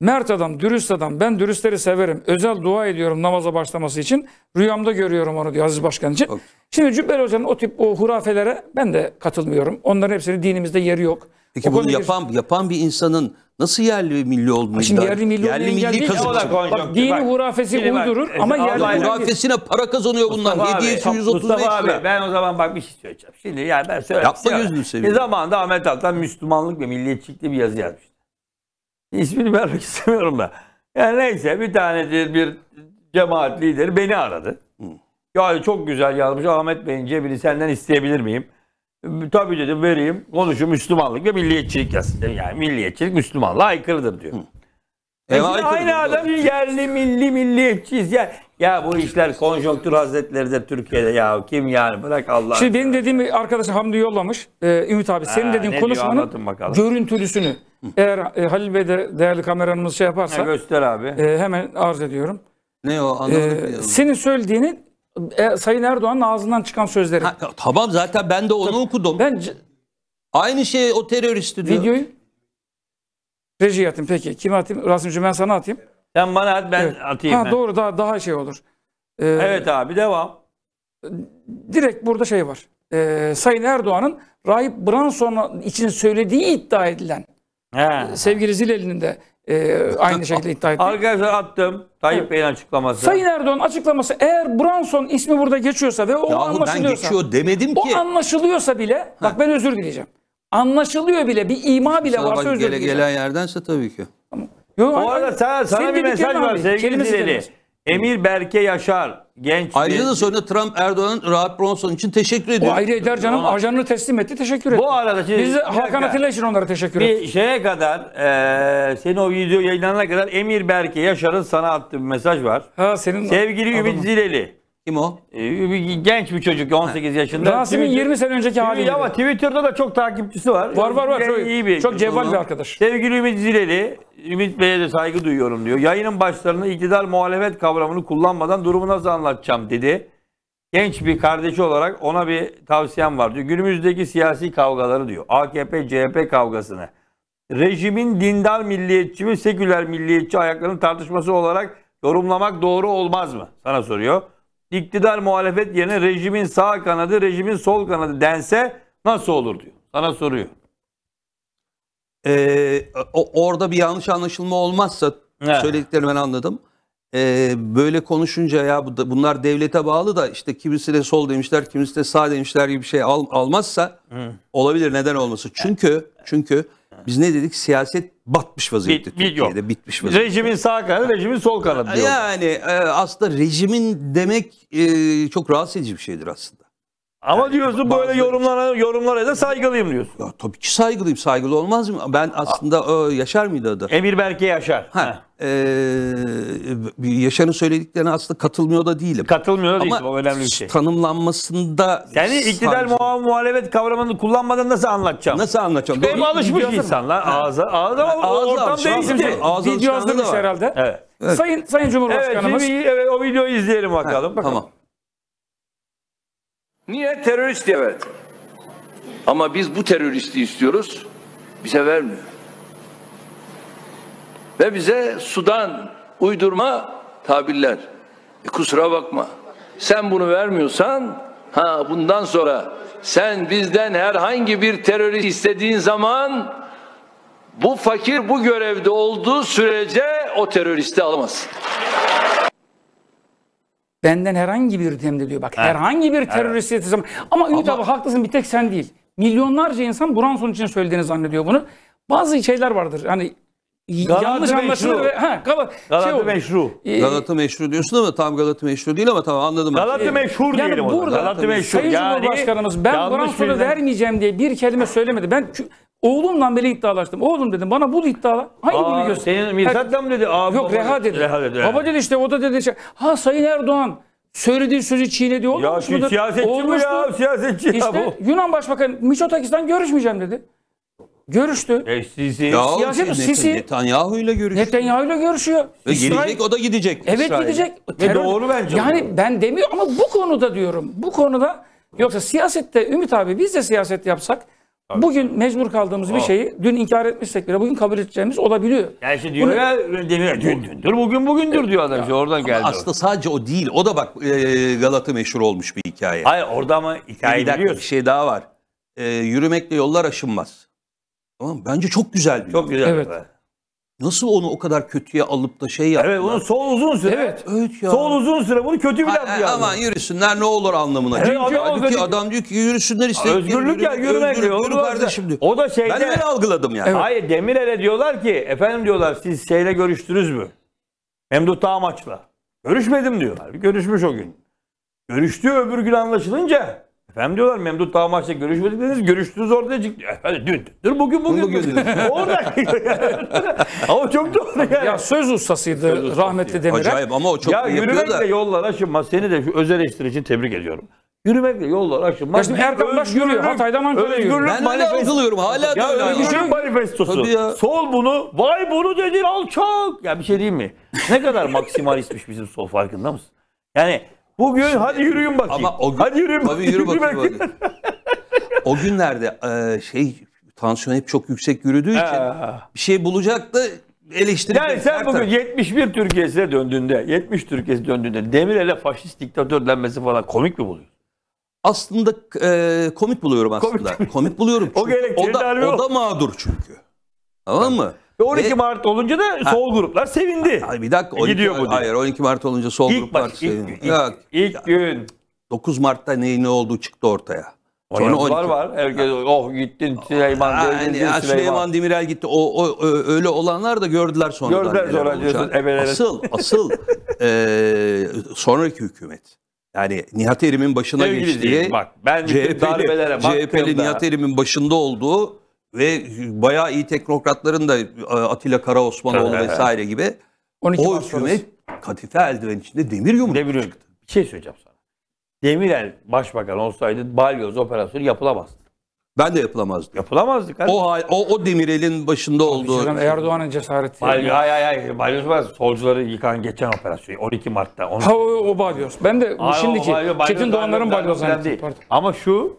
Mert adam, dürüst adam. Ben dürüstleri severim. Özel dua ediyorum namaza başlaması için. Rüyamda görüyorum onu diyor Aziz Başkan için. Şimdi Cübbeli Hoca'nın o tip o hurafelere ben de katılmıyorum. Onların hepsinin dinimizde yeri yok. Peki bunu yapan yapan bir insanın nasıl yerli ve milli olmayı Şimdi yerli milli yerli olmayan milli kazanıyor. dini bak. hurafesi bak, uydurur e, ama yerli milli- Hurafesine para kazanıyor bunlar. Mustafa 7 abi, abi ben o zaman bak bir şey söyleyeceğim. Şimdi yani ben söyleyeyim. Yapma size. gözünü seveyim. Bir e, zamanında Ahmet Altan Müslümanlık ve milliyetçilikte bir yazı yazmıştı. İsmini vermek *laughs* istemiyorum da. Yani neyse bir tanedir bir cemaat lideri beni aradı. Yani çok güzel yazmış Ahmet Bey'in cebini senden isteyebilir miyim? Tabii dedim vereyim. Konuşu Müslümanlık ve milliyetçilik yazsın. Yani milliyetçilik Müslümanlığa aykırıdır diyor. Hı. E evet, aynı aykırıdır, adam doğru. yerli milli milliyetçiyiz. Ya, ya bu işler konjonktür hazretleri de Türkiye'de ya kim yani bırak Allah. Şimdi benim dediğim arkadaşım Hamdi yollamış. Ee, Ümit abi senin ha, dediğin konuşmanın görüntülüsünü. Eğer e, Halil Bey de değerli kameranımız şey yaparsa. Ha, göster abi. E, hemen arz ediyorum. Ne o anlamadım. Ee, senin söylediğinin e, Sayın Erdoğan'ın ağzından çıkan sözleri. Ha, tamam zaten ben de onu Tabii, okudum. Ben Aynı şey o teröristi diyor. Videoyu rejiye atayım peki. Kim atayım? Rasimciğim ben sana atayım. Sen bana at ben evet. atayım. Ha, ben. Doğru daha, daha şey olur. Ee, evet abi devam. Direkt burada şey var. Ee, Sayın Erdoğan'ın Rahip Branson için söylediği iddia edilen He. sevgili Zileli'nin de e, aynı şekilde iddia ettik. Arkadaşlar attım. Tayyip evet. Bey'in açıklaması. Sayın Erdoğan açıklaması eğer Branson ismi burada geçiyorsa ve o Ya anlaşılıyorsa. ben geçiyor demedim ki. O anlaşılıyorsa bile bak ben özür dileyeceğim. Anlaşılıyor bile bir ima bile Sana varsa bak, özür gele, dileyeceğim. Gelen yerdense tabii ki. Tamam. Yo, o arada sana, sana bir mesaj var sevgili Zeli. Emir Berke Yaşar genç. Ayrıca da sonra Trump Erdoğan Rahat Bronson için teşekkür ediyor. O ayrı eder canım. Ama... Ajanını teslim etti. Teşekkür etti. Bu arada şimdi, biz Hakan Atilla için onlara teşekkür bir ettik. Bir şeye kadar e, senin o video yayınlanana kadar Emir Berke Yaşar'ın sana attığı bir mesaj var. Ha senin Sevgili adamın. Ümit Zileli. Kim o? Ee, genç bir çocuk 18 yaşında. Rasim'in Twitter- 20 sene önceki hali. Twitter- Ama Twitter'da da çok takipçisi var. Var var var. Yani Çok, iyi bir. çok cevval bir arkadaş. Sevgili Ümit Zileli, Ümit Bey'e de saygı duyuyorum diyor. Yayının başlarında iktidar muhalefet kavramını kullanmadan durumu nasıl anlatacağım dedi. Genç bir kardeşi olarak ona bir tavsiyem var diyor. Günümüzdeki siyasi kavgaları diyor. AKP-CHP kavgasını. Rejimin dindar milliyetçi mi, seküler milliyetçi ayaklarının tartışması olarak yorumlamak doğru olmaz mı? Sana soruyor iktidar muhalefet yerine rejimin sağ kanadı, rejimin sol kanadı dense nasıl olur diyor. Sana soruyor. Ee, o, orada bir yanlış anlaşılma olmazsa evet. söylediklerini ben anladım. Ee, böyle konuşunca ya bu da, bunlar devlete bağlı da işte kimisi de sol demişler, kimisi de sağ demişler gibi bir şey al, almazsa Hı. olabilir neden olması. Çünkü çünkü biz ne dedik? Siyaset batmış vaziyette Bit, Türkiye'de. Yok. Bitmiş vaziyette. Rejimin sağ kanadı, rejimin sol kanadı diyor. Yani e, aslında rejimin demek e, çok rahatsız edici bir şeydir aslında. Ama yani diyorsun bazı... böyle yorumlara yorumlara da saygılıyım diyorsun. Ya, tabii ki saygılıyım. Saygılı olmaz mı? Ben aslında o, e, Yaşar mıydı adı? Emir Berke Yaşar. Ha. Ee, Yaşar'ın söylediklerine aslında katılmıyor da değilim. Katılmıyor da Ama O önemli bir şey. tanımlanmasında... Yani iktidar muha muhalefet kavramını kullanmadan nasıl anlatacağım? Nasıl anlatacağım? Benim alışmış insanlar. Ağza, ağza, ağza, ortam değişti. Ağza Video hazırmış herhalde. Evet. evet. Sayın, Sayın Cumhurbaşkanımız. Evet, evet, o videoyu izleyelim bakalım. Ha, bakalım. Tamam. Niye? Terörist diye evet. Ama biz bu teröristi istiyoruz. Bize vermiyor. Ve bize sudan uydurma tabirler. E kusura bakma. Sen bunu vermiyorsan ha bundan sonra sen bizden herhangi bir terörist istediğin zaman bu fakir bu görevde olduğu sürece o teröristi alamazsın. Benden herhangi bir temin ediyor. Bak evet. herhangi bir terörist evet. Yetişim. Ama Ümit Ama... abi haklısın bir tek sen değil. Milyonlarca insan Branson için söylediğini zannediyor bunu. Bazı şeyler vardır. Hani Galata yanlış anlaşılır. Ve, ha, Gal Galata şey meşru. Ee, Galata meşru diyorsun ama tam Galata meşru değil ama tamam anladım. Galata e, ee, meşhur yani diyelim. Burada Galata meşhur. Sayın yani, Cumhurbaşkanımız ben Fransa'da vermeyeceğim diye bir kelime söylemedi. Ben Oğlumla bile iddialaştım. Oğlum dedim bana bu iddiala hangi Aa, bunu göster? Senin Mirsat'la mı dedi? Abi, Yok Reha dedi. Reha dedi. Baba dedi işte o da dedi. Işte, ha Sayın Erdoğan söylediği sözü çiğnedi. Olmamış ya, şu Siyasetçi Olmuştu. bu ya siyasetçi ya işte, bu. Yunan Başbakanı Miçotakis'ten görüşmeyeceğim dedi. Görüştü. E, Sisi. Ya, Siyasi şey, mi? Sisi. Netanyahu ile görüşüyor. Netanyahu ile görüşüyor. Ve İsrail- gelecek o da gidecek. Evet İsrail. gidecek. Terör- doğru bence Yani ben demiyorum ama bu konuda diyorum. Bu konuda yoksa siyasette Ümit abi biz de siyaset yapsak bugün mecbur kaldığımız bir şeyi dün inkar etmişsek bile bugün kabul edeceğimiz olabiliyor. Yani işte diyor Bunu- ya demiyor. Dün dündür bugün bugündür diyor adam. işte oradan geldi. o. Aslında sadece o değil. O da bak e, Galata meşhur olmuş bir hikaye. Hayır orada ama Bir hikaye dakika, bir şey daha var. E, yürümekle yollar aşınmaz. Tamam Bence çok güzel bir Çok güzel. Evet. Nasıl onu o kadar kötüye alıp da şey yaptılar? onun sol uzun süre. Evet. Evet ya. Sol uzun süre bunu kötü bir Ha- laf aman yürüsünler ne olur anlamına. Evet, Çünkü adam halbuki adam diyor ki yürüsünler istedikleri Özgürlük ya, yürümek özgürlük, diyor. yürü kardeşim diyor. o da şeyde- Ben öyle algıladım yani. Hayır Demirel'e diyorlar ki efendim diyorlar siz şeyle görüştünüz mü? Memduh amaçla. Görüşmedim diyorlar. görüşmüş o gün. Görüştüğü öbür gün anlaşılınca Efendim diyorlar Memduh Damaş'la görüşmedik dediniz. Görüştünüz ortaya çıktı. Efendim dün, dün bugün bugün. Bugün, bugün. *laughs* Orada. *laughs* ama çok doğru yani. Ya söz ustasıydı söz ustası rahmetli Demirel. Acayip ama o çok ya, yapıyor da. Ya yollar aşınmaz. Seni de şu öz eleştiri için tebrik ediyorum. Yürümekle yollar aşılmaz. Şimdi Erkan Baş yürüyor. Hatay'dan Ankara'ya yürüyor. Ben manifesto. yazılıyorum? Hala ya, da öyle. Özgürlük manifestosu. Ya. Sol bunu, vay bunu dedin alçak. Ya bir şey diyeyim mi? Ne kadar maksimalistmiş bizim sol farkında mısın? Yani Bugün Şimdi, hadi yürüyün bakayım. Ama o gün, hadi yürüyün bakayım. yürü bakayım. Yürü bakayım. *laughs* o günlerde e, şey tansiyon hep çok yüksek yürüdüğü için ha. bir şey bulacaktı eleştiri. Yani sen bugün taraf. 71 Türkiye'sine döndüğünde, 70 Türkiye'si döndüğünde Demirel'e faşist diktatör denmesi falan komik mi buluyorsun? Aslında e, komik buluyorum aslında. Komik, komik buluyorum. Çünkü o, o, da, o da mağdur çünkü. Tamam mı? 12 Ve, Mart olunca da ha, sol gruplar sevindi. Ha, bir dakika. 12, Gidiyor bu hayır 12 Mart olunca sol ilk gruplar baş, sevindi. İlk ilk, ilk ya, gün. 9 Mart'ta ne ne olduğu çıktı ortaya. Sonra 12. var. Herkes ha. oh gittin Süleyman. Ha, yani, Süleyman. Süleyman Demirel gitti. O, o, öyle olanlar da gördüler sonradan. Gördüler sonra diyorsun. Asıl, asıl *laughs* e, sonraki hükümet. Yani Nihat Erim'in başına Sevgili geçtiği, diyeyim, bak, ben CHP'li, CHP'li Nihat Erim'in başında olduğu ve bayağı iyi teknokratların da e, Atilla Karaosmanoğlu vesaire gibi 12 o hükümet katife eldiven içinde demir yumruk demir yumruk. Bir şey söyleyeceğim sana. Demirel başbakan olsaydı balyoz operasyonu yapılamazdı. Ben de yapılamazdı. Yapılamazdı. Abi. O, o, o Demirel'in başında olduğu. Şey. Erdoğan'ın cesareti. Balyoz, hay hay hay. Balyoz var. Solcuları yıkan geçen operasyon. 12 Mart'ta. 12 ha o, o balyoz. Ben de Aa, şimdiki balyoz, Çetin Doğanların balyozu zannettim. Ama şu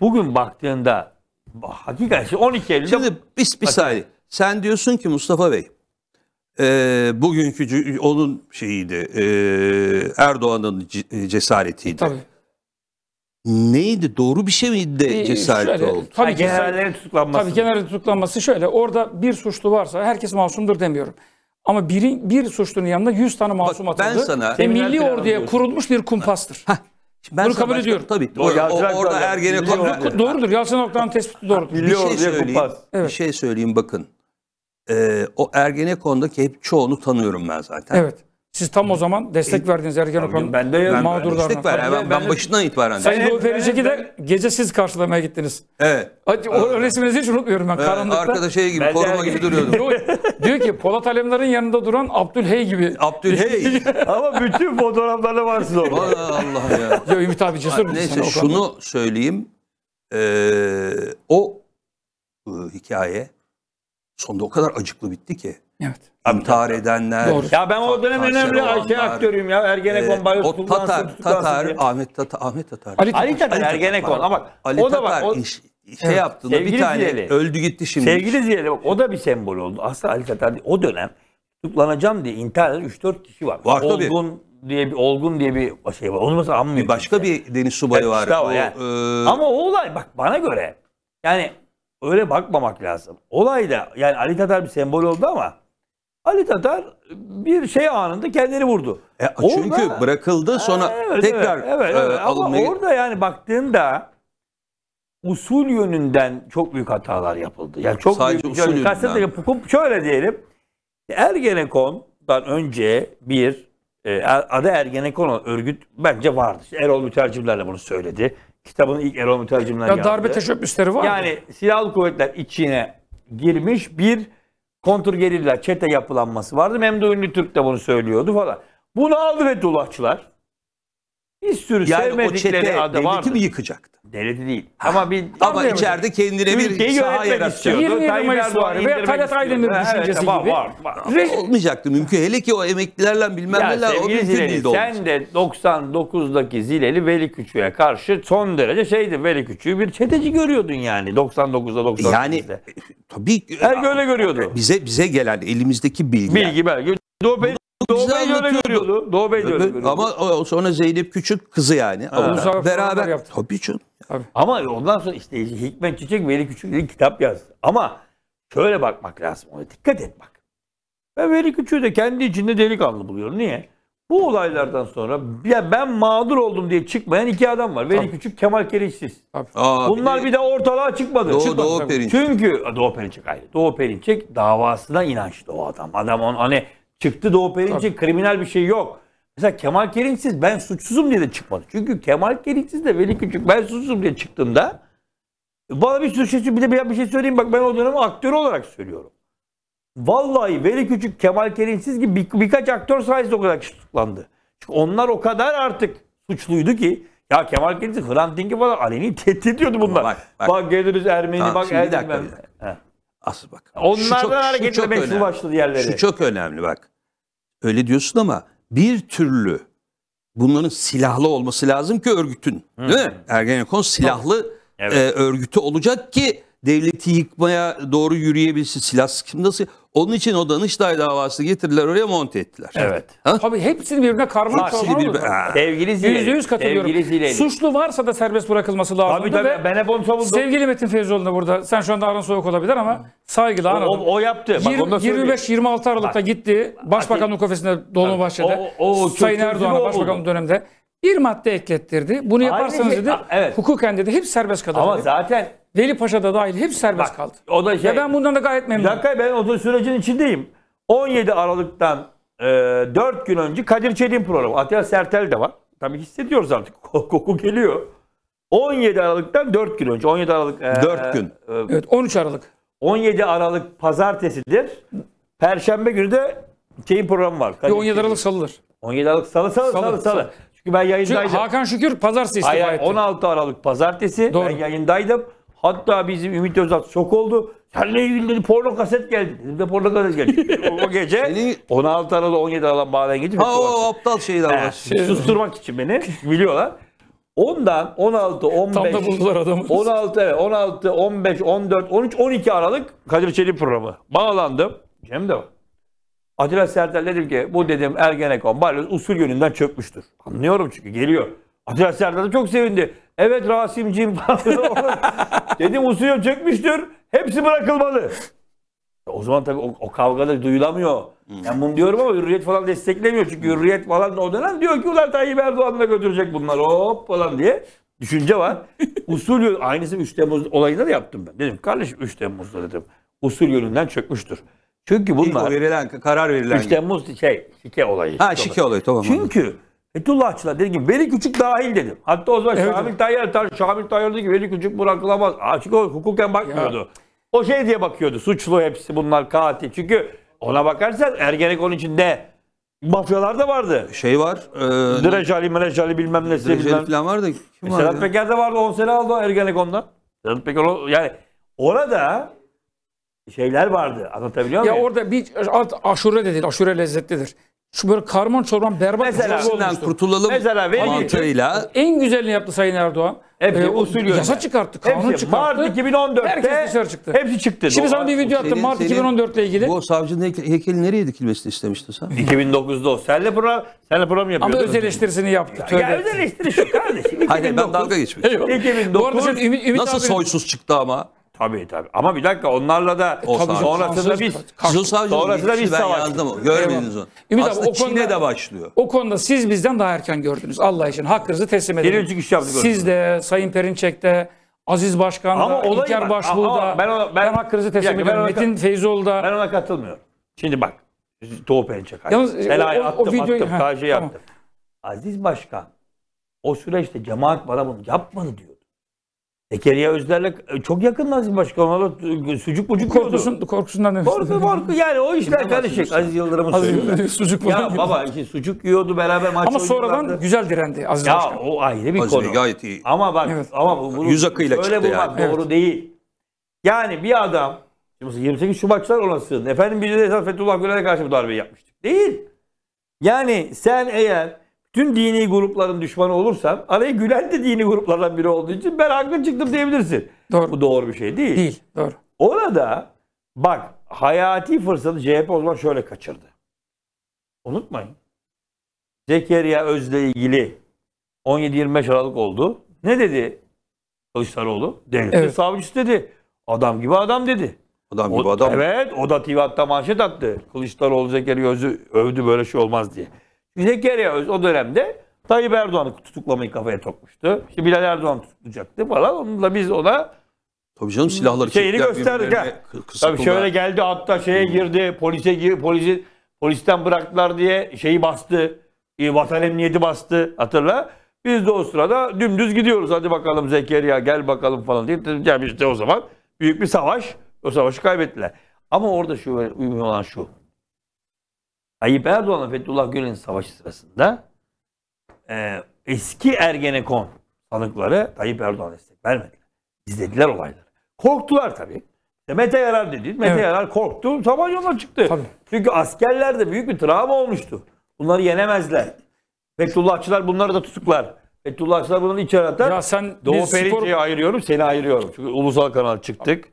bugün baktığında Hakikaten şimdi 12 Eylül'de... Şimdi bir, bir saniye. Sen diyorsun ki Mustafa Bey, e, bugünkü onun şeyiydi, e, Erdoğan'ın e, cesaretiydi. Tabii. Neydi? Doğru bir şey miydi de cesaret şöyle, oldu? Tabii yani genellerin tutuklanması. Tabii genellerin tutuklanması şöyle. Orada bir suçlu varsa herkes masumdur demiyorum. Ama birin bir suçlunun yanında 100 tane masum Bak, atıldı. Ben sana, ve milli orduya diyorsun. kurulmuş bir kumpastır. Heh, Şimdi ben Bunu kabul başka, ediyorum. Tabii. Doğru. O, o, orada Ergenekon... Doğrudur. doğrudur. Yalçın Oktay'ın tespiti doğrudur. Şey Bir şey söyleyeyim. Evet. Bir şey söyleyeyim bakın. Ee, o Ergenekon'daki hep çoğunu tanıyorum ben zaten. Evet. Siz tam o zaman destek e, verdiniz ergenekon. ben de ben mağdurlarına. Destek ver. Ben, ben, ben başından itibaren. Sayın Doğu Pericik'i de gece siz karşılamaya gittiniz. Evet. Hadi, o evet. resminizi hiç unutmuyorum ben evet, karanlıkta. Arkada şey gibi koruma gibi duruyordum diyor ki Polat Alemdar'ın yanında duran Abdülhey gibi. Abdülhey. *laughs* Ama bütün fotoğrafları varsın orada. Allah Allah ya. Ya Ümit abi cesur musun? Neyse sen, şunu kadar. söyleyeyim. Ee, o e, hikaye sonunda o kadar acıklı bitti ki. Evet. İntihar edenler. Doğru. Ya ben o dönem önemli olanlar, şey aktörüyüm ya. Ergenekon, e, Bayos, o Tatar, Tatar, Ahmet Tatar, Ahmet Tatar. Ali, Ali Tatar, Ergenekon. Ama Ali o da Tatar bak, o... iş, şey yaptığında Sevgili bir tane Ziyeli. öldü gitti şimdi. Sevgili Ziyeli bak o da bir sembol oldu. Aslında hakikaten o dönem tutuklanacağım diye intihar eden 3-4 kişi var. Var olgun, tabii. diye bir olgun diye bir şey var. Onu mesela anmıyor. Bir başka işte. bir deniz subayı evet, var. Işte o, yani. e... Ama o olay bak bana göre yani öyle bakmamak lazım. Olay da yani Ali Tatar bir sembol oldu ama Ali Tatar bir şey anında kendini vurdu. E, çünkü orada, bırakıldı sonra e, evet, tekrar evet, e, evet, evet. alınmaya... Ama orada yani baktığında usul yönünden çok büyük hatalar yapıldı. Yani çok Sadece büyük usul yönünden. Hukuk şöyle diyelim. Ergenekon'dan önce bir e, er, adı Ergenekon örgüt bence vardı. İşte Erol Mütercimler de bunu söyledi. Kitabın ilk Erol Mütercimler ya yazdı. Darbe teşebbüsleri var. Yani silahlı kuvvetler içine girmiş bir kontur kontrgerilla çete yapılanması vardı. Memduh Ünlü Türk de bunu söylüyordu falan. Bunu aldı Fethullahçılar. Bir sürü yani sevmedikleri o çete adı devleti vardı. mi yıkacaktı? Devleti değil. Ama bir *laughs* ama içeride kendine bir saha yaratıyordu. 20 Tayyip Erdoğan veya Talat Aydemir'in düşüncesi var, gibi. Var, var. Re- olmayacaktı mümkün. Hele ki o emeklilerle bilmem neler o mümkün değil Sen de 99'daki Zileli Veli Küçük'e karşı son derece şeydi Veli Küçük'ü bir çeteci görüyordun yani 99'da 99'da. Yani e, tabii her göle görüyordu. Bize bize gelen elimizdeki bilgi. Bilgi belge. Doğu Doğu Bey de öyle görüyordu. Doğu Bey de öyle görüyordu. Ama o- sonra Zeynep Küçük kızı yani. Uluslararası Avukatlar. Beraber. yaptı. Tabii canım. Ama ondan sonra işte Hikmet Çiçek Veli bir kitap yazdı. Ama şöyle bakmak lazım ona dikkat et bak. Ben Veli Küçük'ü de kendi içinde delikanlı buluyorum. Niye? Bu olaylardan sonra ya ben mağdur oldum diye çıkmayan iki adam var. Veli Küçük, Kemal Keriçsiz. Bunlar bir de ortalığa çıkmadı. Doğu, Doğu Perinçek. Çünkü Doğu Perinçek ayrı. Doğu Perinçek davasına inançlı o adam. Adam on, hani Çıktı Doğu Perinç'in kriminal bir şey yok. Mesela Kemal Kerinçsiz ben suçsuzum diye de çıkmadı. Çünkü Kemal Kerinçsiz de Veli Küçük ben suçsuzum diye çıktığımda bana bir sürü şey, bir de bir, bir şey söyleyeyim bak ben o dönem aktör olarak söylüyorum. Vallahi Veli Küçük, Kemal Kerinçsiz gibi bir, birkaç aktör sayesinde o kadar tutuklandı. Çünkü onlar o kadar artık suçluydu ki ya Kemal Kerinçsiz, Hrant Dink'i falan aleni tehdit ediyordu bunlar. Bak, bak. bak geliriz Ermeni, tamam, bak Ermeni. As bak. Onlardan çok, hareketle meşru başladı yerleri. Şu çok önemli bak. Öyle diyorsun ama bir türlü bunların silahlı olması lazım ki örgütün. Hı. Değil mi? Ergenekon silahlı evet. e, örgütü olacak ki devleti yıkmaya doğru yürüyebilsin. Silah nasıl? Onun için o Danıştay davası getirdiler oraya monte ettiler. Evet. Ha? Tabii hepsini birbirine karman çorman bir... Sevgili Zileli. %100 katılıyorum. Sevgili Zileli. Suçlu varsa da serbest bırakılması lazım. Tabii tabii. Ben hep onu savundum. Sevgili Metin Feyzoğlu da burada. Sen şu anda aran soğuk olabilir ama saygıyla anladım. O, o, o yaptı. 25-26 Aralık'ta Bak, gitti. Başbakanlık ofisinde Dolmabahçe'de. O, o, o, Sayın Erdoğan'a başbakanlık döneminde bir madde eklettirdi. Bunu yaparsanız Aynı şey- dedi, şey- evet. hukuken dedi hep serbest kalır. Ama dedi. zaten Veli Paşa da dahil hep serbest Bak, kaldı. o da şey- Ve ben bundan da gayet Bir memnunum. dakika ben o sürecin içindeyim. 17 Aralık'tan e, 4 gün önce Kadir Çetin programı. Atilla Sertel de var. Tabii hissediyoruz artık. *laughs* Koku geliyor. 17 Aralık'tan 4 gün önce. 17 Aralık. e, Dört gün. e, Evet 13 Aralık. 17 Aralık pazartesidir. Perşembe günü de şeyin programı var. Kadir 17 Aralık salıdır. 17 Aralık salı salı salı Salı, salı. salı. Çünkü ben yayındaydım. Çünkü Hakan Şükür pazartesi istifa Hayır, etti. 16 Aralık pazartesi Doğru. ben yayındaydım. Hatta bizim Ümit Özat şok oldu. Seninle ilgili dedi, porno kaset geldi. Dedim de porno kaset geldi. *laughs* o gece Seni... 16 Aralık 17 Aralık bağlayan geçip. Ha o aptal şeyden başlıyor. *laughs* Susturmak için beni biliyorlar. Ondan 16, 15, Tam da buldular adamı. 16, 16, 15, 14, 13, 12 Aralık Kadir Çelik programı. Bağlandım. Cem de var. Atilla Serdar dedim ki bu dedim Ergenekon balyoz usul yönünden çökmüştür. Anlıyorum çünkü geliyor. Atilla Serdar da çok sevindi. Evet Rasim'ciğim *laughs* dedim usul yön çökmüştür. Hepsi bırakılmalı. E, o zaman tabii o, o kavgada duyulamıyor. Hmm. Yani bunu diyorum ama Hürriyet falan desteklemiyor. Çünkü hmm. Hürriyet falan o dönem diyor ki ulan Tayyip Erdoğan'la götürecek bunlar hop falan diye düşünce var. *laughs* Usul yön, aynısı 3 Temmuz olayında da yaptım ben. Dedim kardeşim 3 Temmuz'da dedim. Usul yönünden çökmüştür. Çünkü bunlar... İlk verilen, karar verilen... 3 Temmuz şey, şike olayı. Ha şike olayı tamam. Çünkü Fethullahçılar dedi ki Veli Küçük dahil dedim. Hatta o zaman evet. Şamil Tayyar, Tar Şamil Tayyar dedi ki Veli Küçük bırakılamaz. Açık o hukuken bakmıyordu. Ya. O şey diye bakıyordu. Suçlu hepsi bunlar katil. Çünkü ona bakarsan Ergenekon içinde mafyalar da vardı. Şey var. E, Direç Ali, bilmem ne. Direç falan vardı. Kim e, var Peker de vardı. 10 sene aldı Ergenekon'dan. Sedat Peker yani orada şeyler vardı. Anlatabiliyor muyum? Ya orada bir alt aşure dedi. Aşure lezzetlidir. Şu böyle karman çorman berbat Mesela, bir kurtulalım mesela mantığıyla. En güzelini yaptı Sayın Erdoğan. Hepsi ee, usul yönde. Yasa çıkarttı, kanun hepsi, çıkarttı. Mart 2014'te herkes dışarı çıktı. Hepsi çıktı. Şimdi sana bir video attım Mart 2014 ile ilgili. Bu savcının heykeli, nereye dikilmesini istemiştin sen? 2009'da o. Senle program senle program mı yapıyordun? Ama öz eleştirisini yaptı. Ya, ya öz eleştiri şu kardeşim. Hayır ben dalga geçmiştim. 2009. Bu arada sen Ümit, Ümit Nasıl abi, soysuz çıktı ama? Tabii tabii. Ama bir dakika onlarla da o e, tabii sonrasında biz Zil sonrasında biz savaştık. Görmediniz onu. Ümit Aslında abi, o Çin'e konuda, de başlıyor. O konuda siz bizden daha erken gördünüz. Allah için hakkınızı teslim edin. Birinci güç yaptık. Siz de Sayın Perinçek'te Aziz Başkan da, İlker da ben, ona, ben, ben hakkınızı teslim ederim. ediyorum. Metin da Ben ona katılmıyorum. Şimdi bak, Doğu Perinçek. Yalnız, Belayı e, o, attım, o videoyu, attım, ha, yaptım. Aziz Başkan, o süreçte cemaat bana bunu yapmadı diyor. Zekeriya Özler'le e, çok yakın Nazım Başkan'a e, sucuk bucuk Korkusun, Korkusundan demiştim. Korku korku yani o işler karışık. Aziz Yıldırım'ı Aziz Yıldırım sucuk Ya baba işte, sucuk yiyordu beraber maç Ama sonradan güzel direndi Aziz ya, Başkan. Ya o ayrı bir Aziz konu. gayet iyi. Ama bak evet. ama bu, bunu Yüz akıyla öyle çıktı bulmak yani. doğru evet. değil. Yani bir adam 28 Şubatçılar olası. Efendim biz de Fethullah Gülen'e karşı bu darbeyi yapmıştık. Değil. Yani sen eğer tüm dini grupların düşmanı olursam araya Gülen de dini gruplardan biri olduğu için ben haklı çıktım diyebilirsin. Doğru. Bu doğru bir şey değil. Değil. Doğru. Orada bak hayati fırsatı CHP o zaman şöyle kaçırdı. Unutmayın. Zekeriya Öz'le ilgili 17-25 Aralık oldu. Ne dedi Kılıçdaroğlu? Devletin evet. savcısı dedi. Adam gibi adam dedi. Adam gibi o, adam. Evet o da TV manşet attı. Kılıçdaroğlu Zekeriya Öz'ü övdü böyle şey olmaz diye. Zekeriya Öz o dönemde Tayyip Erdoğan'ı tutuklamayı kafaya tokmuştu. İşte Bilal Erdoğan tutuklayacaktı falan. Onunla biz ona Tabii canım silahları şeyini gösterdik. Ha. Tabii şöyle geldi hatta şeye girdi, polise girdi, polisi polisten bıraktılar diye şeyi bastı. E, vatan emniyeti bastı hatırla. Biz de o sırada dümdüz gidiyoruz. Hadi bakalım Zekeriya gel bakalım falan diye dedim yani işte o zaman büyük bir savaş. O savaşı kaybettiler. Ama orada şu mühim olan şu. Tayyip Erdoğan Fethullah Gülen'in savaşı sırasında e, eski Ergenekon sanıkları Tayyip Erdoğan'a destek vermediler. İzlediler olayları. Korktular tabii. Mete Yarar dedi. Mete evet. Yarar korktu. Savaş yola çıktı. Tabii. Çünkü askerlerde büyük bir travma olmuştu. Bunları yenemezler. Fethullahçılar bunları da tutuklar. Fethullahçılar bunları içeri atar. Ya sen Doğu Periçe'yi spor... ayırıyorum, seni ayırıyorum. Çünkü ulusal kanal çıktık.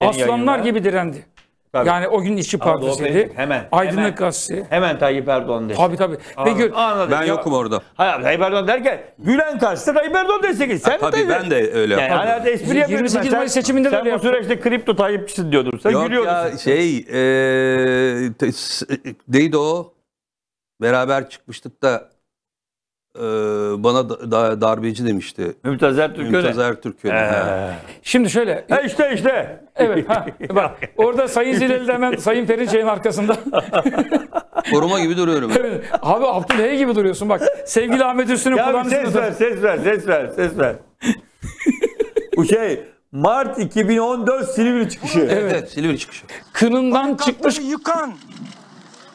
Aslanlar yayınlar. gibi direndi. Tabii. Yani o gün İşçi Partisi'ydi. Hemen. Aydınlık hemen, Gazetesi. Hemen Tayyip Erdoğan destek. Tabii tabii. Anladım. Peki, anladım. Ben ya, yokum orada. Hayır Tayyip Erdoğan derken Gülen karşısında Tayyip Erdoğan destekli. Sen ha, tabii Tayyip... ben de öyle yaptım. Yani hani espri yapıyorsun. 28 Mayıs seçiminde de öyle Sen bu süreçte kripto Tayyipçisin diyordun. Sen Yok gülüyordun. Ya, şey ee, neydi o? Beraber çıkmıştık da ee, bana da, da, darbeci demişti. Mümtaz Ertürk'e Mümtaz Ertürk'e. Ee. Şimdi şöyle. E işte işte. Evet. Ha, bak orada Sayın Zilel de hemen Sayın Perinçey'in arkasında. *laughs* Koruma gibi duruyorum. Evet. Abi Abdülhey gibi duruyorsun bak. Sevgili Ahmet Üstü'nün kulağını ses ver, ses ver, ses ver, ses ver. Bu şey Mart 2014 Silivri çıkışı. Evet, evet Silivri çıkışı. Kınından çıkmış. Yıkan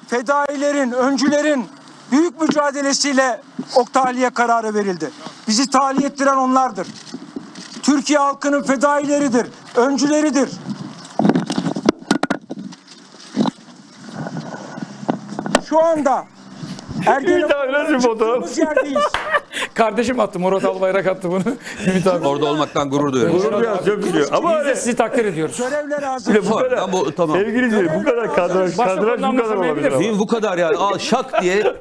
fedailerin, öncülerin büyük mücadelesiyle Oktaliye kararı verildi. Bizi tahliye ettiren onlardır. Türkiye halkının fedaileridir, öncüleridir. Şu anda Ergen Bir tane nasıl fotoğraf? çıktığımız *laughs* Kardeşim attı. Murat Albayrak attı bunu. *laughs* Ümit abi. Orada olmaktan gurur duyuyoruz. Gurur duyarız çok biliyor. Ama Biz de sizi takdir ediyoruz. Görevler ağzı. bu kadar. Oradan bu, tamam. Sevgili izleyiciler bu kadar kadraj, kadraj bu konudan kadar bahsetmeyebilir. olabilir. Film bu kadar yani. Al şak diye. *laughs*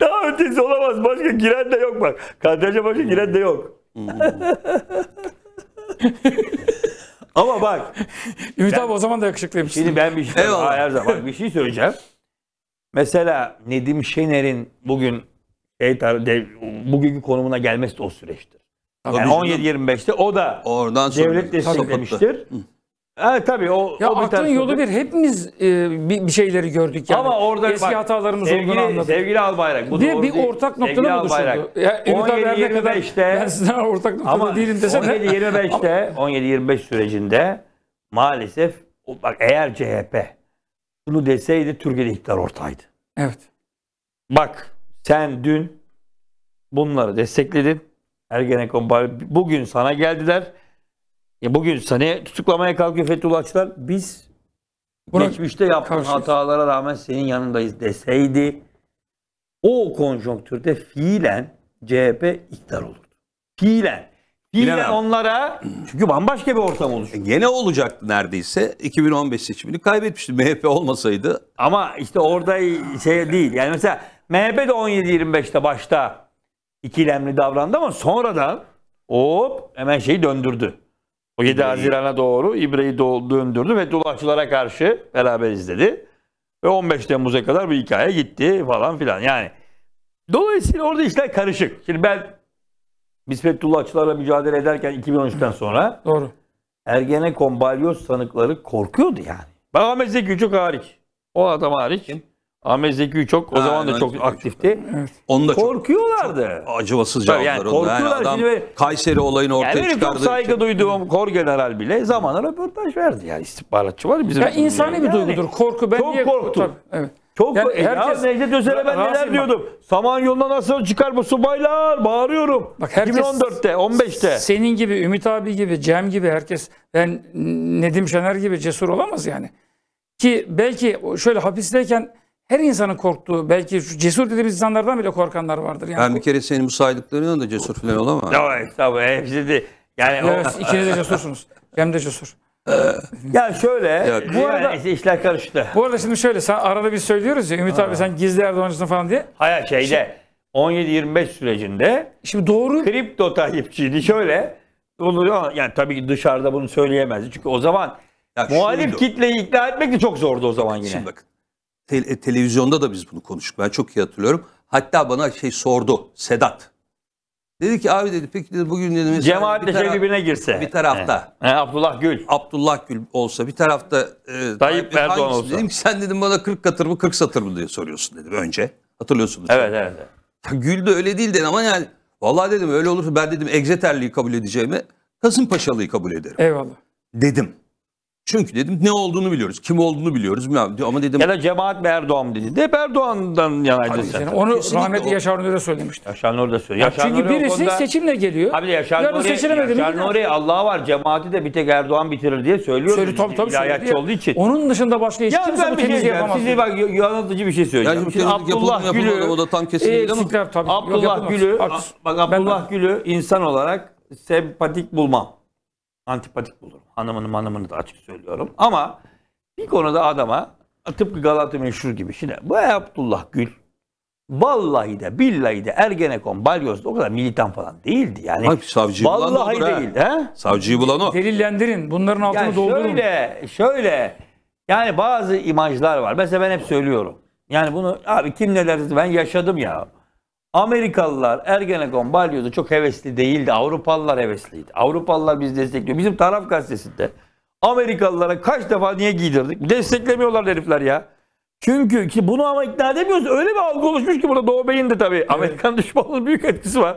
Daha ötesi olamaz. Başka giren de yok bak. Kadraja başka giren de yok. Ama bak Ümit abi o zaman da yakışıklıymış. şimdi ben bir şey Eyvallah. her zaman bir şey söyleyeceğim. Mesela Nedim Şener'in bugün şey tar- bugünkü konumuna gelmesi de o süreçtir. yani 17-25'te o da Oradan sonra devlet desteklemiştir. Ha, tabii o, Ya o aklın tarafı- yolu bir. Hepimiz e, bir, bir şeyleri gördük yani. Ama orada Eski bak, hatalarımız sevgili, olduğunu anladık. Sevgili Albayrak bu doğru bir ortak Sevgili noktada buluşuldu. Ya, Ümit abi kadar 17-25'te ben sizden ortak noktada ama değilim desene. 17-25'te 17-25 sürecinde maalesef bak eğer CHP bunu deseydi Türkiye'de iktidar ortaydı. Evet. Bak sen dün bunları destekledin. Ergenekon bugün sana geldiler. E bugün seni tutuklamaya kalkıyor Fethullahçılar. Biz Buna geçmişte yaptığın hatalara rağmen senin yanındayız deseydi o konjonktürde fiilen CHP iktidar olurdu. Fiilen. Yine onlara çünkü bambaşka bir ortam oluşuyor. E, gene olacaktı neredeyse. 2015 seçimini kaybetmişti MHP olmasaydı. Ama işte orada şey değil. Yani mesela MHP de 17-25'te başta ikilemli davrandı ama sonradan hop hemen şeyi döndürdü. O 7 Haziran'a doğru İbre'yi döndürdü ve dolaşçılara karşı beraber izledi. Ve 15 Temmuz'a kadar bu hikaye gitti falan filan. Yani dolayısıyla orada işler karışık. Şimdi ben biz Fethullahçılarla mücadele ederken 2013'ten sonra Doğru. Ergenekon balyoz sanıkları korkuyordu yani. Bak Ahmet Zeki çok hariç. O adam hariç. Kim? Ahmet Zeki çok o ha, zaman da çok aktifti. Onu da korkuyorlardı. Çok, acımasız cevaplar yani, korkuyorlar yani adam ve, Kayseri olayını ortaya yani çıkardı. Çok saygı için. duyduğum kor general bile zamanla röportaj verdi. Yani istihbaratçı var bizim. Ya insani bir yani. duygudur. Korku ben çok niye korktum. Evet. Çok yani e, herkes, ya Necdet Özel'e ben neler bak, diyordum. Samanyolu'na nasıl çıkar bu subaylar bağırıyorum. Bak herkes, 2014'te, 15'te. Senin gibi, Ümit abi gibi, Cem gibi herkes ben Nedim Şener gibi cesur olamaz yani. Ki belki şöyle hapisteyken her insanın korktuğu belki şu cesur dediğimiz insanlardan bile korkanlar vardır. Yani. Ben bir kere senin bu saydıklarından da cesur falan olamam. Tabii tabii hepsi de. Yani evet, o... ikiniz de cesursunuz. Cem de cesur. Ee, ya şöyle ya, bu arada yani işler karıştı. Bu arada şimdi şöyle sen arada bir söylüyoruz ya Ümit ha. abi sen gizli Erdoğancısın falan diye. Hayır şeyde şimdi, 17-25 sürecinde şimdi doğru kripto tayyipçiydi şöyle bunu yani tabii ki dışarıda bunu söyleyemezdi. Çünkü o zaman ya muhalif şuydu. kitleyi ikna etmek de çok zordu o zaman yine. Şimdi bakın, te- e, televizyonda da biz bunu konuştuk. Ben çok iyi hatırlıyorum. Hatta bana şey sordu Sedat Dedi ki abi dedi peki dedi bugün dedi mesela Cemaat bir, şey taraf, birbirine girse. Bir tarafta. He. He, Abdullah Gül. Abdullah Gül olsa bir tarafta e, Tayyip Erdoğan olsa. Dedim ki sen dedim bana 40 katır mı 40 satır mı diye soruyorsun dedim önce. Hatırlıyorsunuz. Evet şimdi. evet. Ya, Gül de öyle değil dedi ama yani vallahi dedim öyle olursa ben dedim Egzeterli'yi kabul edeceğimi Kasımpaşalı'yı kabul ederim. Eyvallah. Dedim. Çünkü dedim ne olduğunu biliyoruz, kim olduğunu biliyoruz. Ama dedim... Ya da cemaat Erdoğan dedi. Hep Erdoğan'dan yanaydı sen. Onu Kesinlikle rahmetli o... Yaşar Nuri'de söylemişti. Yaşar Nuri söylüyor. Yaşar çünkü Nuri birisi konuda... seçimle geliyor. Abi Yaşar Nuri, seçilemedi Yaşar Nuri Allah'a var cemaati de bir tek Erdoğan bitirir diye söylüyor. Söyle, tabii, tabii, İlahiyatçı olduğu için. Onun dışında başka hiç ya kimse bu temizliği şey yapamaz. Size bak yanıltıcı bir şey söyleyeceğim. Yani Şimdi Abdullah Gül'ü... O da tam kesin e, değil ama. Abdullah Gül'ü... Bak Abdullah Gül'ü insan olarak sempatik bulmam antipatik bulurum. Hanımını manımını da açık söylüyorum. Ama bir konuda adama tıpkı Galata meşhur gibi. Şimdi bu Abdullah Gül Vallahi de billahi de Ergenekon, Balyoz'da o kadar militan falan değildi yani. Abi savcıyı Vallahi bulan değil. He. Savcıyı bulan o. Delillendirin. Bunların altını yani doldurun. Şöyle, şöyle. Yani bazı imajlar var. Mesela ben hep söylüyorum. Yani bunu abi kim ne derse ben yaşadım ya. Amerikalılar Ergenekon balyozu çok hevesli değildi. Avrupalılar hevesliydi. Avrupalılar bizi destekliyor. Bizim taraf gazetesinde Amerikalılara kaç defa niye giydirdik? Desteklemiyorlar herifler ya. Çünkü ki bunu ama ikna edemiyoruz. Öyle bir algı oluşmuş ki burada Doğu Bey'in de tabii evet. Amerikan *laughs* düşmanının büyük etkisi var.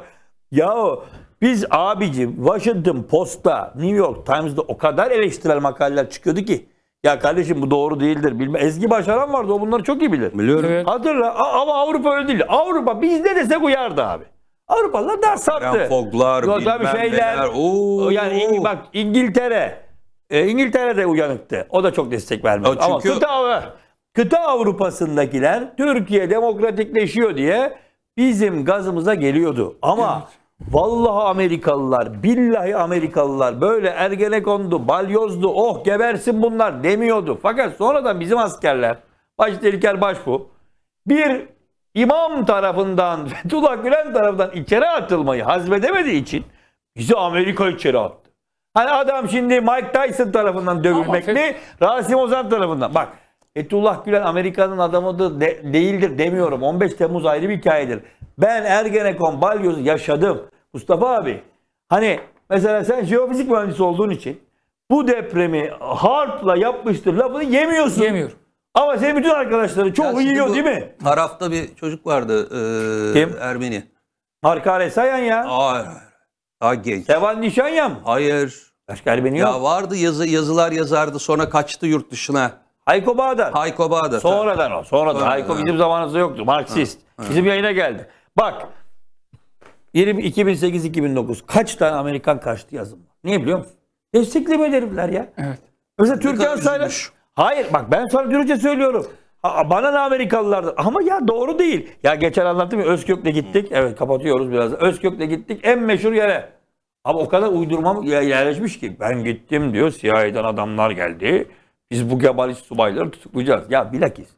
Yahu biz abici Washington Post'ta, New York Times'da o kadar eleştirel makaleler çıkıyordu ki ya kardeşim bu doğru değildir. Bilme. Ezgi Başaran vardı o bunları çok iyi bilir. Biliyorum. Evet. Hatırla ama Avrupa öyle değil. Avrupa bizde desek uyardı abi. Avrupalılar daha sattı. Foglar, bilmem bir şeyler. neler. Oo. Yani İng- bak İngiltere. E, İngiltere de uyanıktı. O da çok destek vermedi. O Ama çünkü- kıta, kıta Avrupa'sındakiler Türkiye demokratikleşiyor diye bizim gazımıza geliyordu. Ama Vallahi Amerikalılar, billahi Amerikalılar böyle Ergenekon'du, balyozdu, oh gebersin bunlar demiyordu. Fakat sonradan bizim askerler, başta İlker Başbu, bir imam tarafından, *laughs* Fethullah Gülen tarafından içeri atılmayı hazmedemediği için bizi Amerika içeri attı. Hani adam şimdi Mike Tyson tarafından dövülmekli, Rasim Ozan tarafından. Bak Fethullah Gülen Amerika'nın adamı de, değildir demiyorum. 15 Temmuz ayrı bir hikayedir. Ben Ergenekon balyozu yaşadım. Mustafa abi hani mesela sen jeofizik mühendisi olduğun için bu depremi harpla yapmıştır lafını yemiyorsun. Yemiyorum. Ama senin bütün arkadaşların çoğu yiyor değil mi? Tarafta bir çocuk vardı. E, Kim? Ermeni. Harkare Sayan ya. Hayır. Daha genç. Sevan Nişanyan mı? Hayır. Başka Ermeni ya yok. Ya vardı yazı, yazılar yazardı sonra kaçtı yurt dışına. Hayko Bağdar. Hayko Bağdar. Sonradan o. Sonradan. Sonradan. Hayko bizim zamanımızda yoktu. Marksist. Ha. Bizim yayına geldi. Bak 2008-2009 kaç tane Amerikan kaçtı yazım var. Niye biliyor musun? Desteklemiyor herifler ya. Evet. Mesela Türkan Saylan... Hayır bak ben sana dürüstçe söylüyorum. bana ne Amerikalılar? Ama ya doğru değil. Ya geçen anlattım ya Özkök'le gittik. Evet kapatıyoruz biraz. Özkök'le gittik en meşhur yere. Ama o kadar uydurma yerleşmiş ki. Ben gittim diyor CIA'den adamlar geldi. Biz bu gebalist subayları tutuklayacağız. Ya bilakis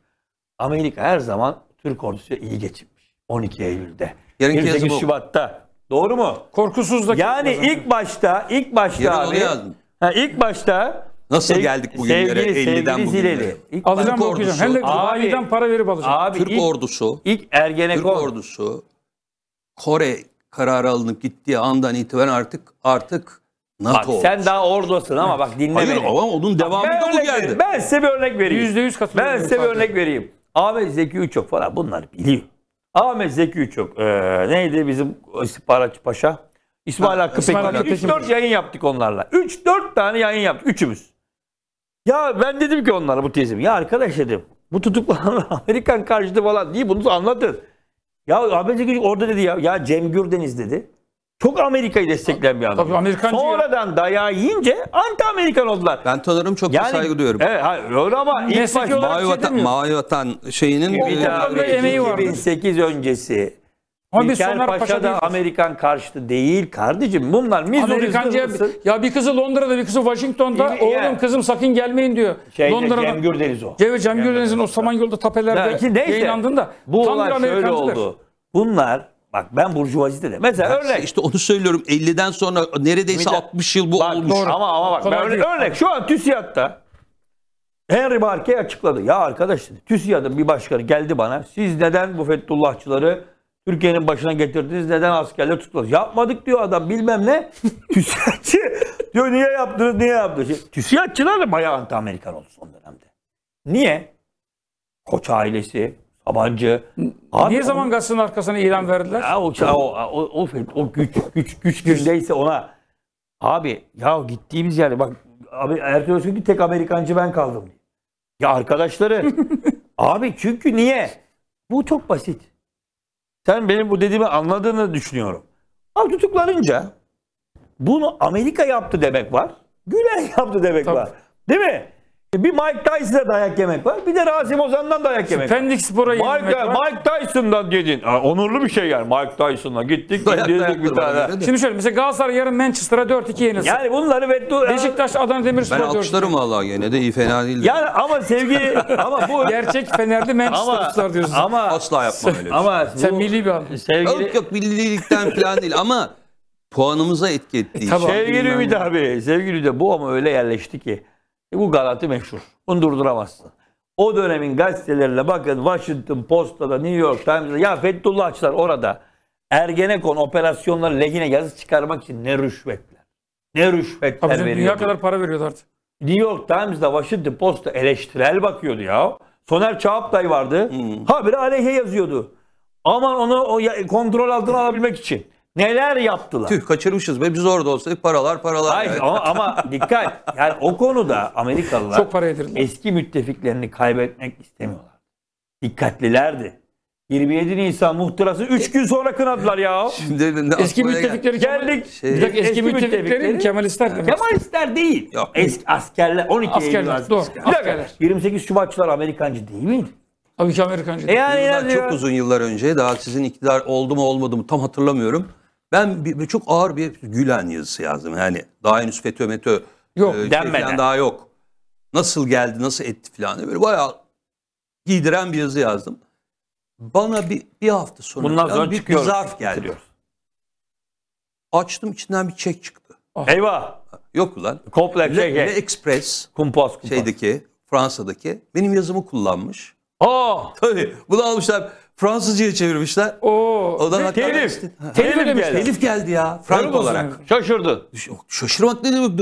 Amerika her zaman Türk ordusu iyi geçinmiş. 12 Eylül'de. Yarınki 28 yazı bu. Şubat'ta. Doğru mu? Korkusuz da Yani ilk başta ilk başta Yarın onu abi. Ha, ilk başta Nasıl geldik bugün sevgili- 50'den sevgili bugünlere. Zileli. İlk Alacağım Türk Hem de ordusu. Abi- para verip alacağım. abi Türk ilk, ordusu, ilk Ergenekon. Türk ordusu Kore kararı alınıp gittiği andan itibaren artık artık Bak NATO. sen daha ordasın ama bak dinle Hayır beni. ama onun devamı da bu geldi. Ben size bir örnek vereyim. %100 katılıyorum. Ben size bir örnek vereyim. Ahmet Zeki Uçok falan bunlar biliyor. Ahmet Zeki çok. Ee, neydi bizim istihbaratçı paşa? İsmail Hakkı İsmail Hakkı Pekin. 3-4 yayın yaptık onlarla. 3-4 tane yayın yaptık. Üçümüz. Ya ben dedim ki onlara bu tezim. Ya arkadaş dedim. Bu tutuklananlar *laughs* Amerikan karşıtı falan değil. Bunu anlatır. Ya Ahmet Zeki orada dedi ya. Ya Cem Gürdeniz dedi. Çok Amerika'yı destekleyen bir adam. Sonradan dayağı yiyince anti-Amerikan oldular. Ben tanırım çok yani, saygı duyuyorum. Evet, hayır, öyle ama ilk Mavi, şey vatan, mavi vatan şeyinin... Bir daha bir emeği 2008 öncesi. Ama Paşa, da Amerikan karşıtı değil kardeşim. Bunlar Amerikancıya ya bir kızı Londra'da bir kızı Washington'da İyi, oğlum yani. kızım sakın gelmeyin diyor. Şeyde, Londra'da Cem Gürdeniz o. Evet Cem Gürdeniz'in o Samanyolu'da tapelerde ya, yayınlandığında bu olay bir Şöyle oldu. Bunlar Bak ben burjuvazide de. Mesela ben örnek. İşte onu söylüyorum. 50'den sonra neredeyse Şimdi, 60 yıl bu bak, olmuş. Doğru. Ama ama bak ben örnek, örnek şu an TÜSİAD'da Henry Barkey açıkladı. Ya arkadaş TÜSİAD'ın bir başkanı geldi bana. Siz neden bu Fethullahçıları Türkiye'nin başına getirdiniz? Neden askerleri tutmadınız? Yapmadık diyor adam bilmem ne. *laughs* TÜSİAD'çı diyor niye yaptınız niye yaptınız? TÜSİAD'çılar da bayağı anti-Amerikan oldu son dönemde. Niye? Koç ailesi, tabanca. Abi, Niye zaman gazetenin arkasına ilan verdiler? Ya o, o, o, o, o güç, güç, güç gündeyse ona. Abi ya gittiğimiz yani bak abi Ertuğrul Özkök tek Amerikancı ben kaldım. Ya arkadaşları. *laughs* abi çünkü niye? Bu çok basit. Sen benim bu dediğimi anladığını düşünüyorum. Abi tutuklanınca bunu Amerika yaptı demek var. Güler *laughs* yaptı demek Tabii. var. Değil mi? Bir Mike Tyson'a dayak yemek var. Bir de Rasim Ozan'dan dayak yemek var. Pendik Spor'a Mike, Mike var. Mike Tyson'dan dedin. Aa, onurlu bir şey yani. Mike Tyson'la gittik. Dayak, dayak bir tane. Şimdi şöyle mesela Galatasaray yarın Manchester'a 4-2 yenilsin. Yani bunları Beddu... Beşiktaş Adana Demirspor'a 4-2. Ben alkışlarım valla gene de iyi fena değil. Yani ama sevgi *laughs* ama bu... Gerçek Fener'de Manchester tutar diyorsun. Ama, Asla yapmam öyle Ama şey. bu, Sen milli bir adam. Sevgili... Yok yok millilikten falan değil ama puanımıza etki ettiği. E, tamam. Şey. Sevgili Ümit abi, sevgili de bu ama öyle yerleşti ki. E bu garanti meşhur. Bunu durduramazsın. O dönemin gazetelerine bakın Washington Post'ta da New York Times'ta ya Fethullahçılar orada Ergenekon operasyonları lehine yazı çıkarmak için ne rüşvetler. Ne rüşvetler Tabii veriyor. Dünya kadar para veriyordu artık. New York Times'da Washington Post'ta eleştirel bakıyordu ya. Soner Çağaptay vardı. Hmm. Habire aleyhe yazıyordu. Aman onu o kontrol altına alabilmek için. Neler yaptılar? Tüh kaçırmışız ve biz orada olsaydık paralar paralar. Hayır yani. ama, ama *laughs* dikkat. Yani o konuda Amerikalılar Çok para yedirdiler. eski müttefiklerini kaybetmek istemiyorlar. Dikkatlilerdi. 27 Nisan muhtırası 3 gün sonra kınadılar ya. Şimdi ne Eski aklıma gel- müttefikleri geldik. Şey, Bir dakika eski, eski müttefikleri müttefikleri- Kemalistler demek. Kemalistler değil. Yok. Eski askerler 12 Eylül doğru. askerler. Bir Askerler. 28 Şubatçılar Amerikancı değil miydi? Tabii ki Amerikancı. E değil. yani çok ya. uzun yıllar önce daha sizin iktidar oldu mu olmadı mı tam hatırlamıyorum. Ben bir, bir çok ağır bir Gülen yazısı yazdım. Yani daha henüz FETÖ METÖ yok, e, şey daha yok. Nasıl geldi, nasıl etti falan. Böyle bayağı giydiren bir yazı yazdım. Bana bir, bir hafta sonra, Bundan sonra bir, bir zarf geldi. Bitiriyoruz. Açtım içinden bir çek çıktı. Ah. Eyvah! Yok ulan. Komple Le, Le Express kumpas, kumpas. şeydeki Fransa'daki benim yazımı kullanmış. Aa! Tabii. Bunu almışlar. Fransızca'ya çevirmişler. Oo. O da hatta telif. Işte, telif, telif geldi. Telif geldi ya. Frank olarak. Şaşırdı. Şaşırmak ne demek?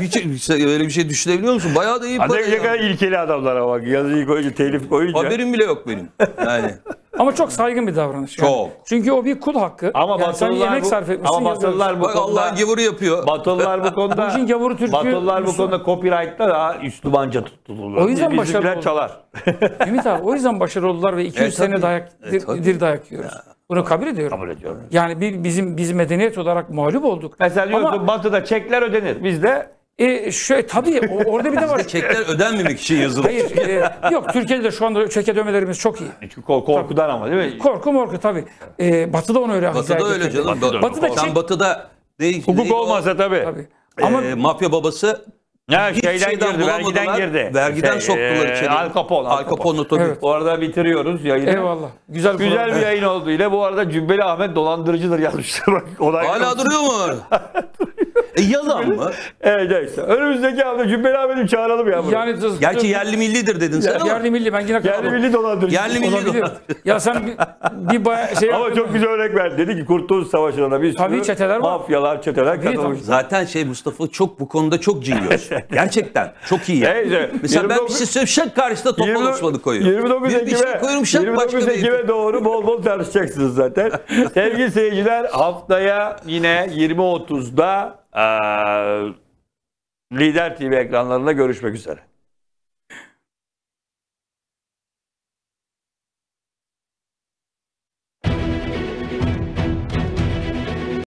Hiç, hiç öyle bir şey düşünebiliyor musun? Bayağı da iyi para. Ne kadar ilkeli adamlara bak. Yazıyı koyunca, telif koyunca. Haberim bile yok benim. Yani. Ama çok saygın bir davranış. Yani. Çok. Çünkü o bir kul hakkı. Ama yani Batılılar sen yemek bu, sarf etmişsin. Ama Batılılar bu konuda Allah'ın gavuru yapıyor. Batılılar bu *laughs* konuda Bu işin gavuru Türk'ü Batılılar bu konuda copyright'ta daha üstübanca tutulurlar. O yüzden başarılı çalar. *laughs* Ümit abi o yüzden başarılı oldular ve 200 e, sene dayak e, dir, dir dayak yiyoruz. Ya. Bunu kabul ediyorum. Kabul ediyorum. Yani bir, bizim biz medeniyet olarak mağlup olduk. Mesela diyorsun Ama, Batı'da çekler ödenir. Bizde e, şey, tabii orada bir de var. Çekler ödenmemek için yazılı. Hayır, e, yok Türkiye'de de şu anda çeke ödemelerimiz çok iyi. Korkudan tabii. ama değil mi? Korku morku tabii. E, da onu öyle. Batı da öyle getirdi. canım. Batı da çek... Batı'da değil, Hukuk değil, olmazsa tabii. tabii. E, ama e, mafya babası ne hiç şeyden girdi, vergiden girdi. Vergiden şey, soktular e, içeri. Al Capone. Al Capone otobüs. Evet. Bu arada bitiriyoruz yayını. Eyvallah. Güzel Güzel program. bir yayın oldu ile. Bu arada Cübbeli Ahmet dolandırıcıdır yazmışlar. Hala duruyor mu? *laughs* E, yalan mı? evet evet. Önümüzdeki hafta Cübbeli Ahmet'i çağıralım ya. Buraya. Yani Gerçi yerli millidir dedin sen ama. Yerli milli ben yine kalalım. Yerli milli dolandırıcı. Yerli milli dolandırıcı. ya sen bir, bir baya şey Ama çok güzel örnek verdi. Dedi ki Kurtuluş Savaşı'na bir sürü Tabii çeteler var. mafyalar, çeteler katılmış. Zaten şey Mustafa çok bu konuda çok ciniyoruz. *laughs* Gerçekten. Çok iyi yani. Neyse, Mesela 29, ben bir şey söyleyeyim. Şak karşısında topal Osman'ı koyuyorum. 29 Ekim'e, bir şey koyuyorum, şak 29 şey. Ekim'e doğru bol bol tartışacaksınız zaten. *laughs* Sevgili seyirciler haftaya yine 20.30'da Lider TV ekranlarında görüşmek üzere.